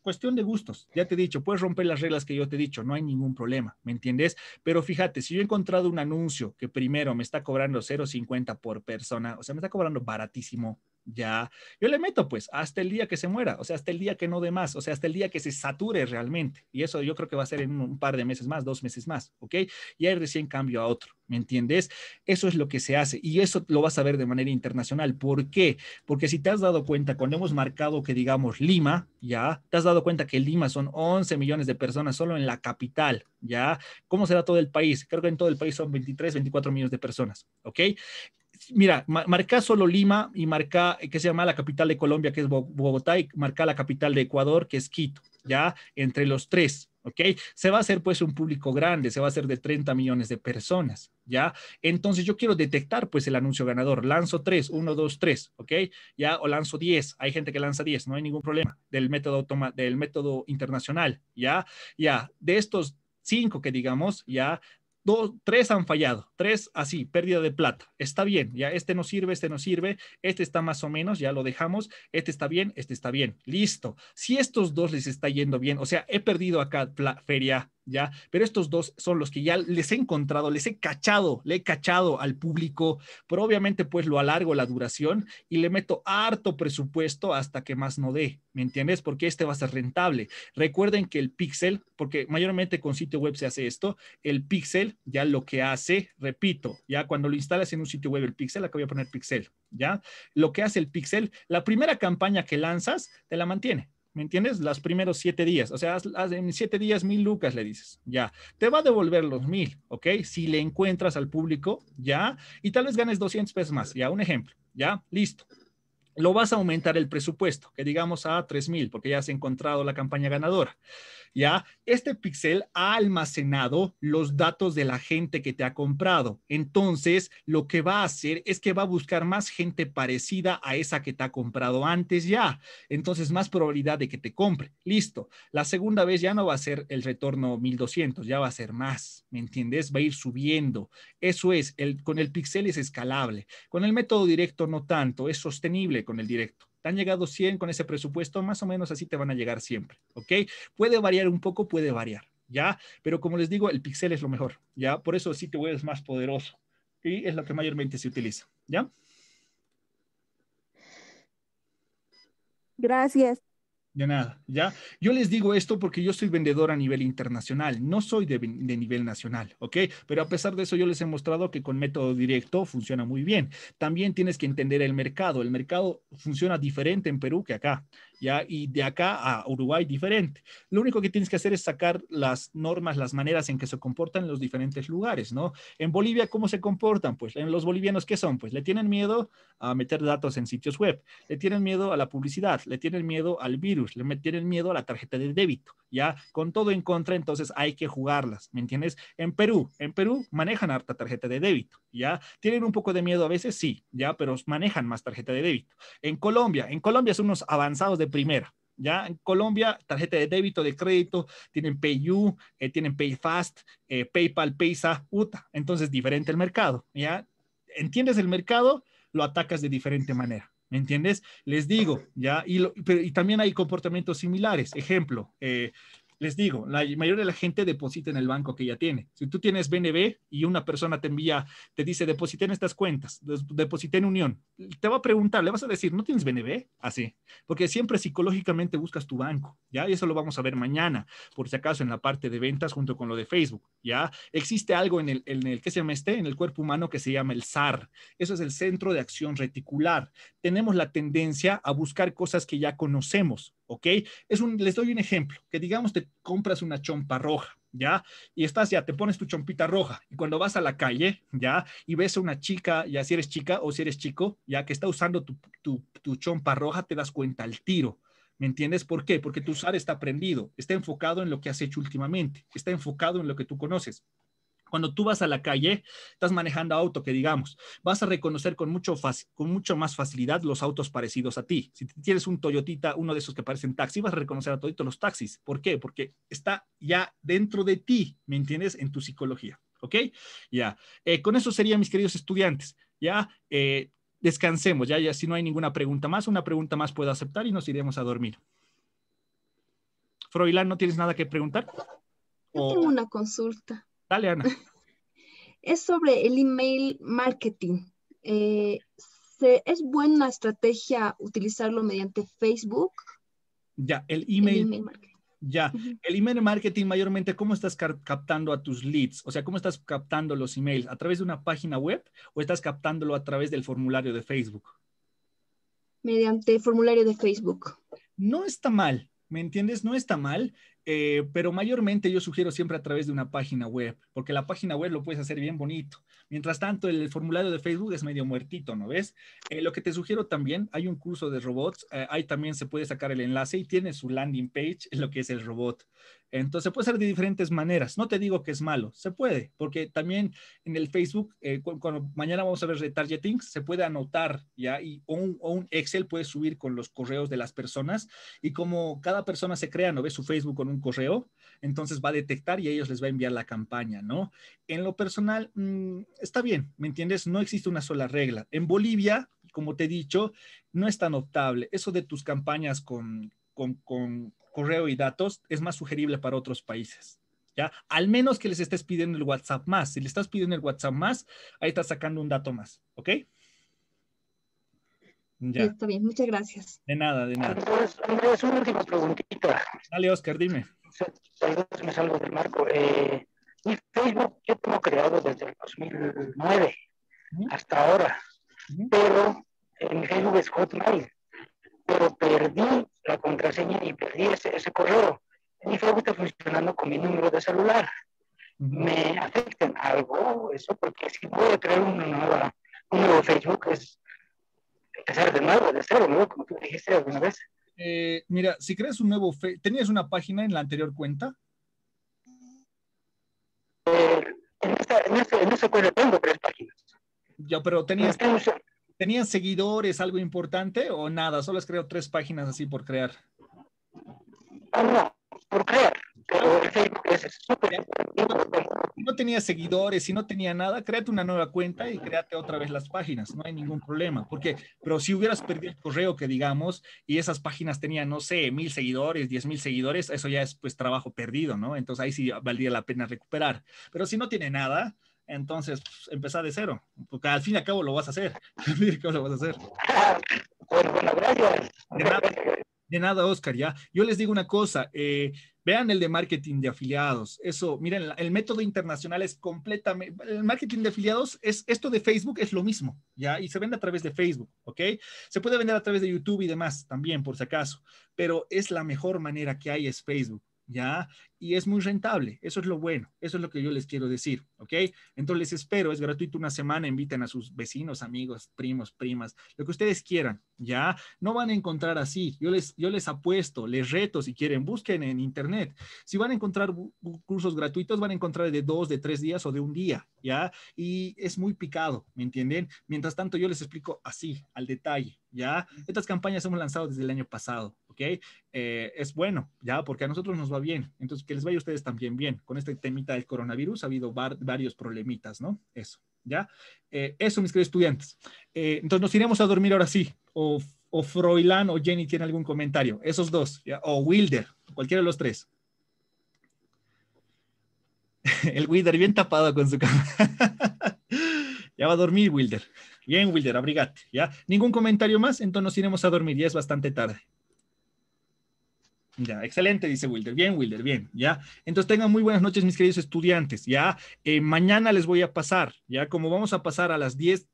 Cuestión de gustos, ya te he dicho, puedes romper las reglas que yo te he dicho, no hay ningún problema, ¿me entiendes? Pero fíjate, si yo he encontrado un anuncio que primero me está cobrando 0.50 por persona, o sea, me está cobrando baratísimo, ya, yo le meto pues hasta el día que se muera, o sea, hasta el día que no dé más, o sea, hasta el día que se sature realmente. Y eso yo creo que va a ser en un par de meses más, dos meses más, ¿ok? Y ahí recién cambio a otro, ¿me entiendes? Eso es lo que se hace y eso lo vas a ver de manera internacional. ¿Por qué? Porque si te has dado cuenta, cuando hemos marcado que digamos Lima, ¿ya? Te has dado cuenta que Lima son 11 millones de personas solo en la capital, ¿ya? ¿Cómo será todo el país? Creo que en todo el país son 23, 24 millones de personas, ¿ok? mira, marca solo Lima y marca, eh, que se llama la capital de Colombia, que es Bogotá, y marca la capital de Ecuador, que es Quito, ya entre los tres. ¿ok? Se va a hacer pues un público grande, se va a hacer de 30 millones de personas, ¿ya? Entonces yo quiero detectar pues el anuncio ganador, lanzo tres, uno, dos, tres, ¿ok? Ya, o lanzo diez, hay gente que lanza 10, no hay ningún problema, del método, del método internacional, ¿ya? Ya, de estos cinco que digamos, ya dos, tres han fallado, tres así, pérdida de plata. Está bien, ya este no sirve, este no sirve, este está más o menos, ya lo dejamos, este está bien, este está bien, listo. Si estos dos les está yendo bien, o sea, he perdido acá feria, ¿ya? Pero estos dos son los que ya les he encontrado, les he cachado, le he cachado al público, pero obviamente pues lo alargo la duración y le meto harto presupuesto hasta que más no dé, ¿me entiendes? Porque este va a ser rentable. Recuerden que el pixel, porque mayormente con sitio web se hace esto, el pixel ya lo que hace, repito, ya cuando lo instalas en un sitio web el pixel, acá voy a poner pixel, ¿ya? Lo que hace el pixel, la primera campaña que lanzas, te la mantiene ¿Me entiendes? Los primeros siete días. O sea, en siete días mil lucas, le dices. Ya. Te va a devolver los mil, ¿ok? Si le encuentras al público, ya. Y tal vez ganes 200 pesos más. Ya, un ejemplo. Ya, listo lo vas a aumentar el presupuesto, que digamos a 3000, porque ya has encontrado la campaña ganadora. Ya, este pixel ha almacenado los datos de la gente que te ha comprado. Entonces, lo que va a hacer es que va a buscar más gente parecida a esa que te ha comprado antes ya. Entonces, más probabilidad de que te compre. Listo. La segunda vez ya no va a ser el retorno 1200, ya va a ser más, ¿me entiendes? Va a ir subiendo. Eso es, el, con el pixel es escalable. Con el método directo no tanto, es sostenible con el directo. Te han llegado 100 con ese presupuesto, más o menos así te van a llegar siempre, ¿ok? Puede variar un poco, puede variar, ¿ya? Pero como les digo, el pixel es lo mejor, ¿ya? Por eso sí te vuelves más poderoso y es lo que mayormente se utiliza, ¿ya? Gracias. De nada, ¿ya? Yo les digo esto porque yo soy vendedor a nivel internacional, no soy de, de, nivel nacional, ¿ok? Pero a pesar de eso, yo les he mostrado que con método directo funciona muy bien. También tienes que entender el mercado. El mercado funciona diferente en Perú que acá. ¿ya? Y de acá a Uruguay diferente. Lo único que tienes que hacer es sacar las normas, las maneras en que se comportan en los diferentes lugares, ¿no? En Bolivia, ¿cómo se comportan? Pues en los bolivianos, ¿qué son? Pues le tienen miedo a meter datos en sitios web, le tienen miedo a la publicidad, le tienen miedo al virus, le tienen miedo a la tarjeta de débito, ¿ya? Con todo en contra, entonces hay que jugarlas, ¿me entiendes? En Perú, en Perú manejan harta tarjeta de débito, ¿ya? Tienen un poco de miedo a veces, sí, ¿ya? Pero manejan más tarjeta de débito. En Colombia, en Colombia son unos avanzados de primera. Ya en Colombia, tarjeta de débito, de crédito, tienen PayU, eh, tienen PayFast, eh, PayPal, Paysa, UTA. Entonces, diferente el mercado. Ya entiendes el mercado, lo atacas de diferente manera. ¿Me entiendes? Les digo, ya, y, también hay comportamientos similares. Ejemplo, eh, les digo, la mayoría de la gente deposita en el banco que ya tiene. Si tú tienes BNB y una persona te envía, te dice, deposité en estas cuentas, deposité en Unión, te va a preguntar, le vas a decir, ¿no tienes BNB? Así, porque siempre psicológicamente buscas tu banco, ¿ya? Y eso lo vamos a ver mañana, por si acaso en la parte de ventas junto con lo de Facebook, ¿ya? Existe algo en el, en el que se me esté, en el cuerpo humano que se llama el SAR. Eso es el centro de acción reticular. Tenemos la tendencia a buscar cosas que ya conocemos ¿ok? Es un, les doy un ejemplo, que digamos te compras una chompa roja, ¿ya? Y estás ya, te pones tu chompita roja y cuando vas a la calle, ¿ya? Y ves a una chica, ya si eres chica o si eres chico, ya que está usando tu, tu, tu chompa roja, te das cuenta al tiro. ¿Me entiendes? ¿Por qué? Porque tu usar está aprendido, está enfocado en lo que has hecho últimamente, está enfocado en lo que tú conoces. Cuando tú vas a la calle, estás manejando auto, que digamos, vas a reconocer con mucho, con mucho más facilidad los autos parecidos a ti. Si tienes un Toyotita, uno de esos que parecen taxi, vas a reconocer a todito los taxis. ¿Por qué? Porque está ya dentro de ti, ¿me entiendes? En tu psicología. ¿Ok? Ya. Eh, con eso sería, mis queridos estudiantes. Ya. Eh, descansemos, ya, ya si no hay ninguna pregunta más, una pregunta más puedo aceptar y nos iremos a dormir. Froilán, ¿no tienes nada que preguntar? Yo tengo una consulta. Dale, Ana. [laughs] es sobre el email marketing. Eh, ¿Es buena estrategia utilizarlo mediante Facebook? Ya, el email. marketing. Ya, el email marketing mayormente, ¿cómo estás captando a tus leads? O sea, ¿cómo estás captando los emails? ¿A través de una página web o estás captándolo a través del formulario de Facebook? Mediante el formulario de Facebook. No está mal, ¿me entiendes? No está mal. Eh, pero mayormente yo sugiero siempre a través de una página web, porque la página web lo puedes hacer bien bonito. Mientras tanto, el formulario de Facebook es medio muertito, ¿no ves? Eh, lo que te sugiero también, hay un curso de robots, eh, ahí también se puede sacar el enlace y tiene su landing page, lo que es el robot. Entonces, puede ser de diferentes maneras. No te digo que es malo, se puede, porque también en el Facebook, cuando mañana vamos a ver retargeting, se puede anotar, ¿ya? Y o un, Excel puede subir con los correos de las personas y como cada persona se crea, ¿no ves? Su Facebook con un correo, entonces va a detectar y ellos les va a enviar la campaña, ¿no? En lo personal, mm, está bien, ¿me entiendes? No existe una sola regla. En Bolivia, como te he dicho, no es tan optable. Eso de tus campañas con, con correo y datos es más sugerible para otros países. ¿Ya? Al menos que les estés pidiendo el WhatsApp más. Si le estás pidiendo el WhatsApp más, ahí estás sacando un dato más, ¿ok? Está bien, muchas gracias. De nada, de nada. entonces pues, Andrés, una última preguntita. Dale, Oscar, dime. me salgo del marco. Eh, mi Facebook yo tengo creado desde el 2009 hasta ahora, pero mi Facebook es Hotmail, pero perdí la contraseña y perdí ese, correo. Mi Facebook está funcionando con mi número de celular. ¿Me afecta en algo eso? Porque si puedo crear una nueva, un nuevo Facebook es empezar de nuevo, de cero, Como tú dijiste alguna vez. Eh, mira, si creas un nuevo fe, ¿tenías una página en la anterior cuenta? Eh, en, esta, este, este cuenta tengo tres páginas. Ya, pero tenías, este ¿tenías seguidores, algo importante o nada? Solo has creado tres páginas así por crear. Ah, no, por crear si no tenía seguidores, si no tenía nada, créate una nueva cuenta y créate otra vez las páginas, no hay ningún problema. Porque, pero si hubieras perdido el correo que digamos y esas páginas tenían, no sé, mil seguidores, diez mil seguidores, eso ya es pues trabajo perdido, ¿no? Entonces ahí sí valdría la pena recuperar. Pero si no tiene nada, entonces pues, empieza de cero, porque al fin y al cabo lo vas a hacer. [laughs] lo vas a hacer. De nada, de nada Oscar, ya. Yo les digo una cosa, eh, Vean el de marketing de afiliados. Eso, miren, el método internacional es completamente, el marketing de afiliados es, esto de Facebook es lo mismo, ¿ya? Y se vende a través de Facebook, ¿ok? Se puede vender a través de YouTube y demás también, por si acaso, pero es la mejor manera que hay es Facebook. ¿ya? Y es muy rentable, eso es lo bueno, eso es lo que yo les quiero decir, ¿ok? Entonces les espero, es gratuito una semana, inviten a sus vecinos, amigos, primos, primas, lo que ustedes quieran, ¿ya? No van a encontrar así, yo les, yo les apuesto, les reto si quieren, busquen en internet, si van a encontrar cursos gratuitos, van a encontrar de dos, de tres días o de un día, ¿ya? Y es muy picado, ¿me entienden? Mientras tanto, yo les explico así, al detalle, estas campañas hemos lanzado desde el año pasado, ¿ok? Eh, es bueno, ¿ya? Porque a nosotros nos va bien. Entonces, que les vaya a ustedes también bien. Con este temita del coronavirus ha habido varios problemitas, ¿no? Eso, ¿ya? Eh, eso, mis queridos estudiantes. Eh, entonces, nos iremos a dormir ahora sí. O, o Froilán o Jenny tiene algún comentario. Esos dos, O Wilder, cualquiera de los tres. [laughs] el Wilder bien tapado con su cama. [laughs] ya va a dormir, Wilder. Bien, Wilder, abrigate, ¿ya? Ningún comentario más, entonces nos iremos a dormir, ya es bastante tarde. Ya, excelente, dice Wilder. Bien, Wilder, bien, ya. Entonces tengan muy buenas noches, mis queridos estudiantes, ya. Eh, mañana les voy a pasar, ya, como vamos a pasar a las 10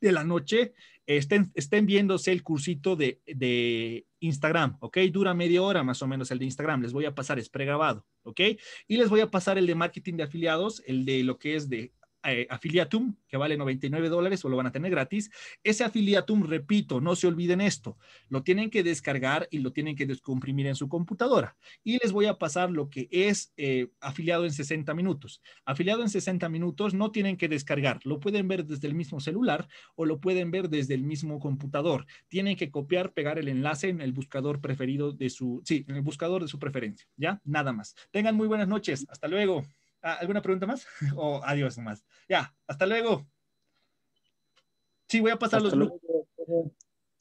de la noche, estén, estén viéndose el cursito de, de Instagram, ¿ok? Dura media hora más o menos el de Instagram, les voy a pasar, es pregrabado, ¿ok? Y les voy a pasar el de marketing de afiliados, el de lo que es de eh, afiliatum que vale 99 dólares o lo van a tener gratis. Ese afiliatum repito, no se olviden esto, lo tienen que descargar y lo tienen que descomprimir en su computadora. Y les voy a pasar lo que es eh, afiliado en 60 minutos. Afiliado en 60 minutos no tienen que descargar, lo pueden ver desde el mismo celular o lo pueden ver desde el mismo computador. Tienen que copiar, pegar el enlace en el buscador preferido de su, sí, en el buscador de su preferencia, ¿ya? Nada más. Tengan muy buenas noches. Hasta luego. Ah, ¿Alguna pregunta más? [laughs] O adiós nomás. Ya, hasta luego. Sí, voy a pasar los...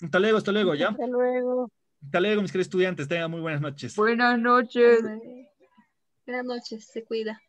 Hasta luego, hasta luego, ¿ya? Hasta luego. Hasta luego, mis queridos estudiantes. Tengan muy buenas noches. Buenas noches. Buenas noches, se cuida.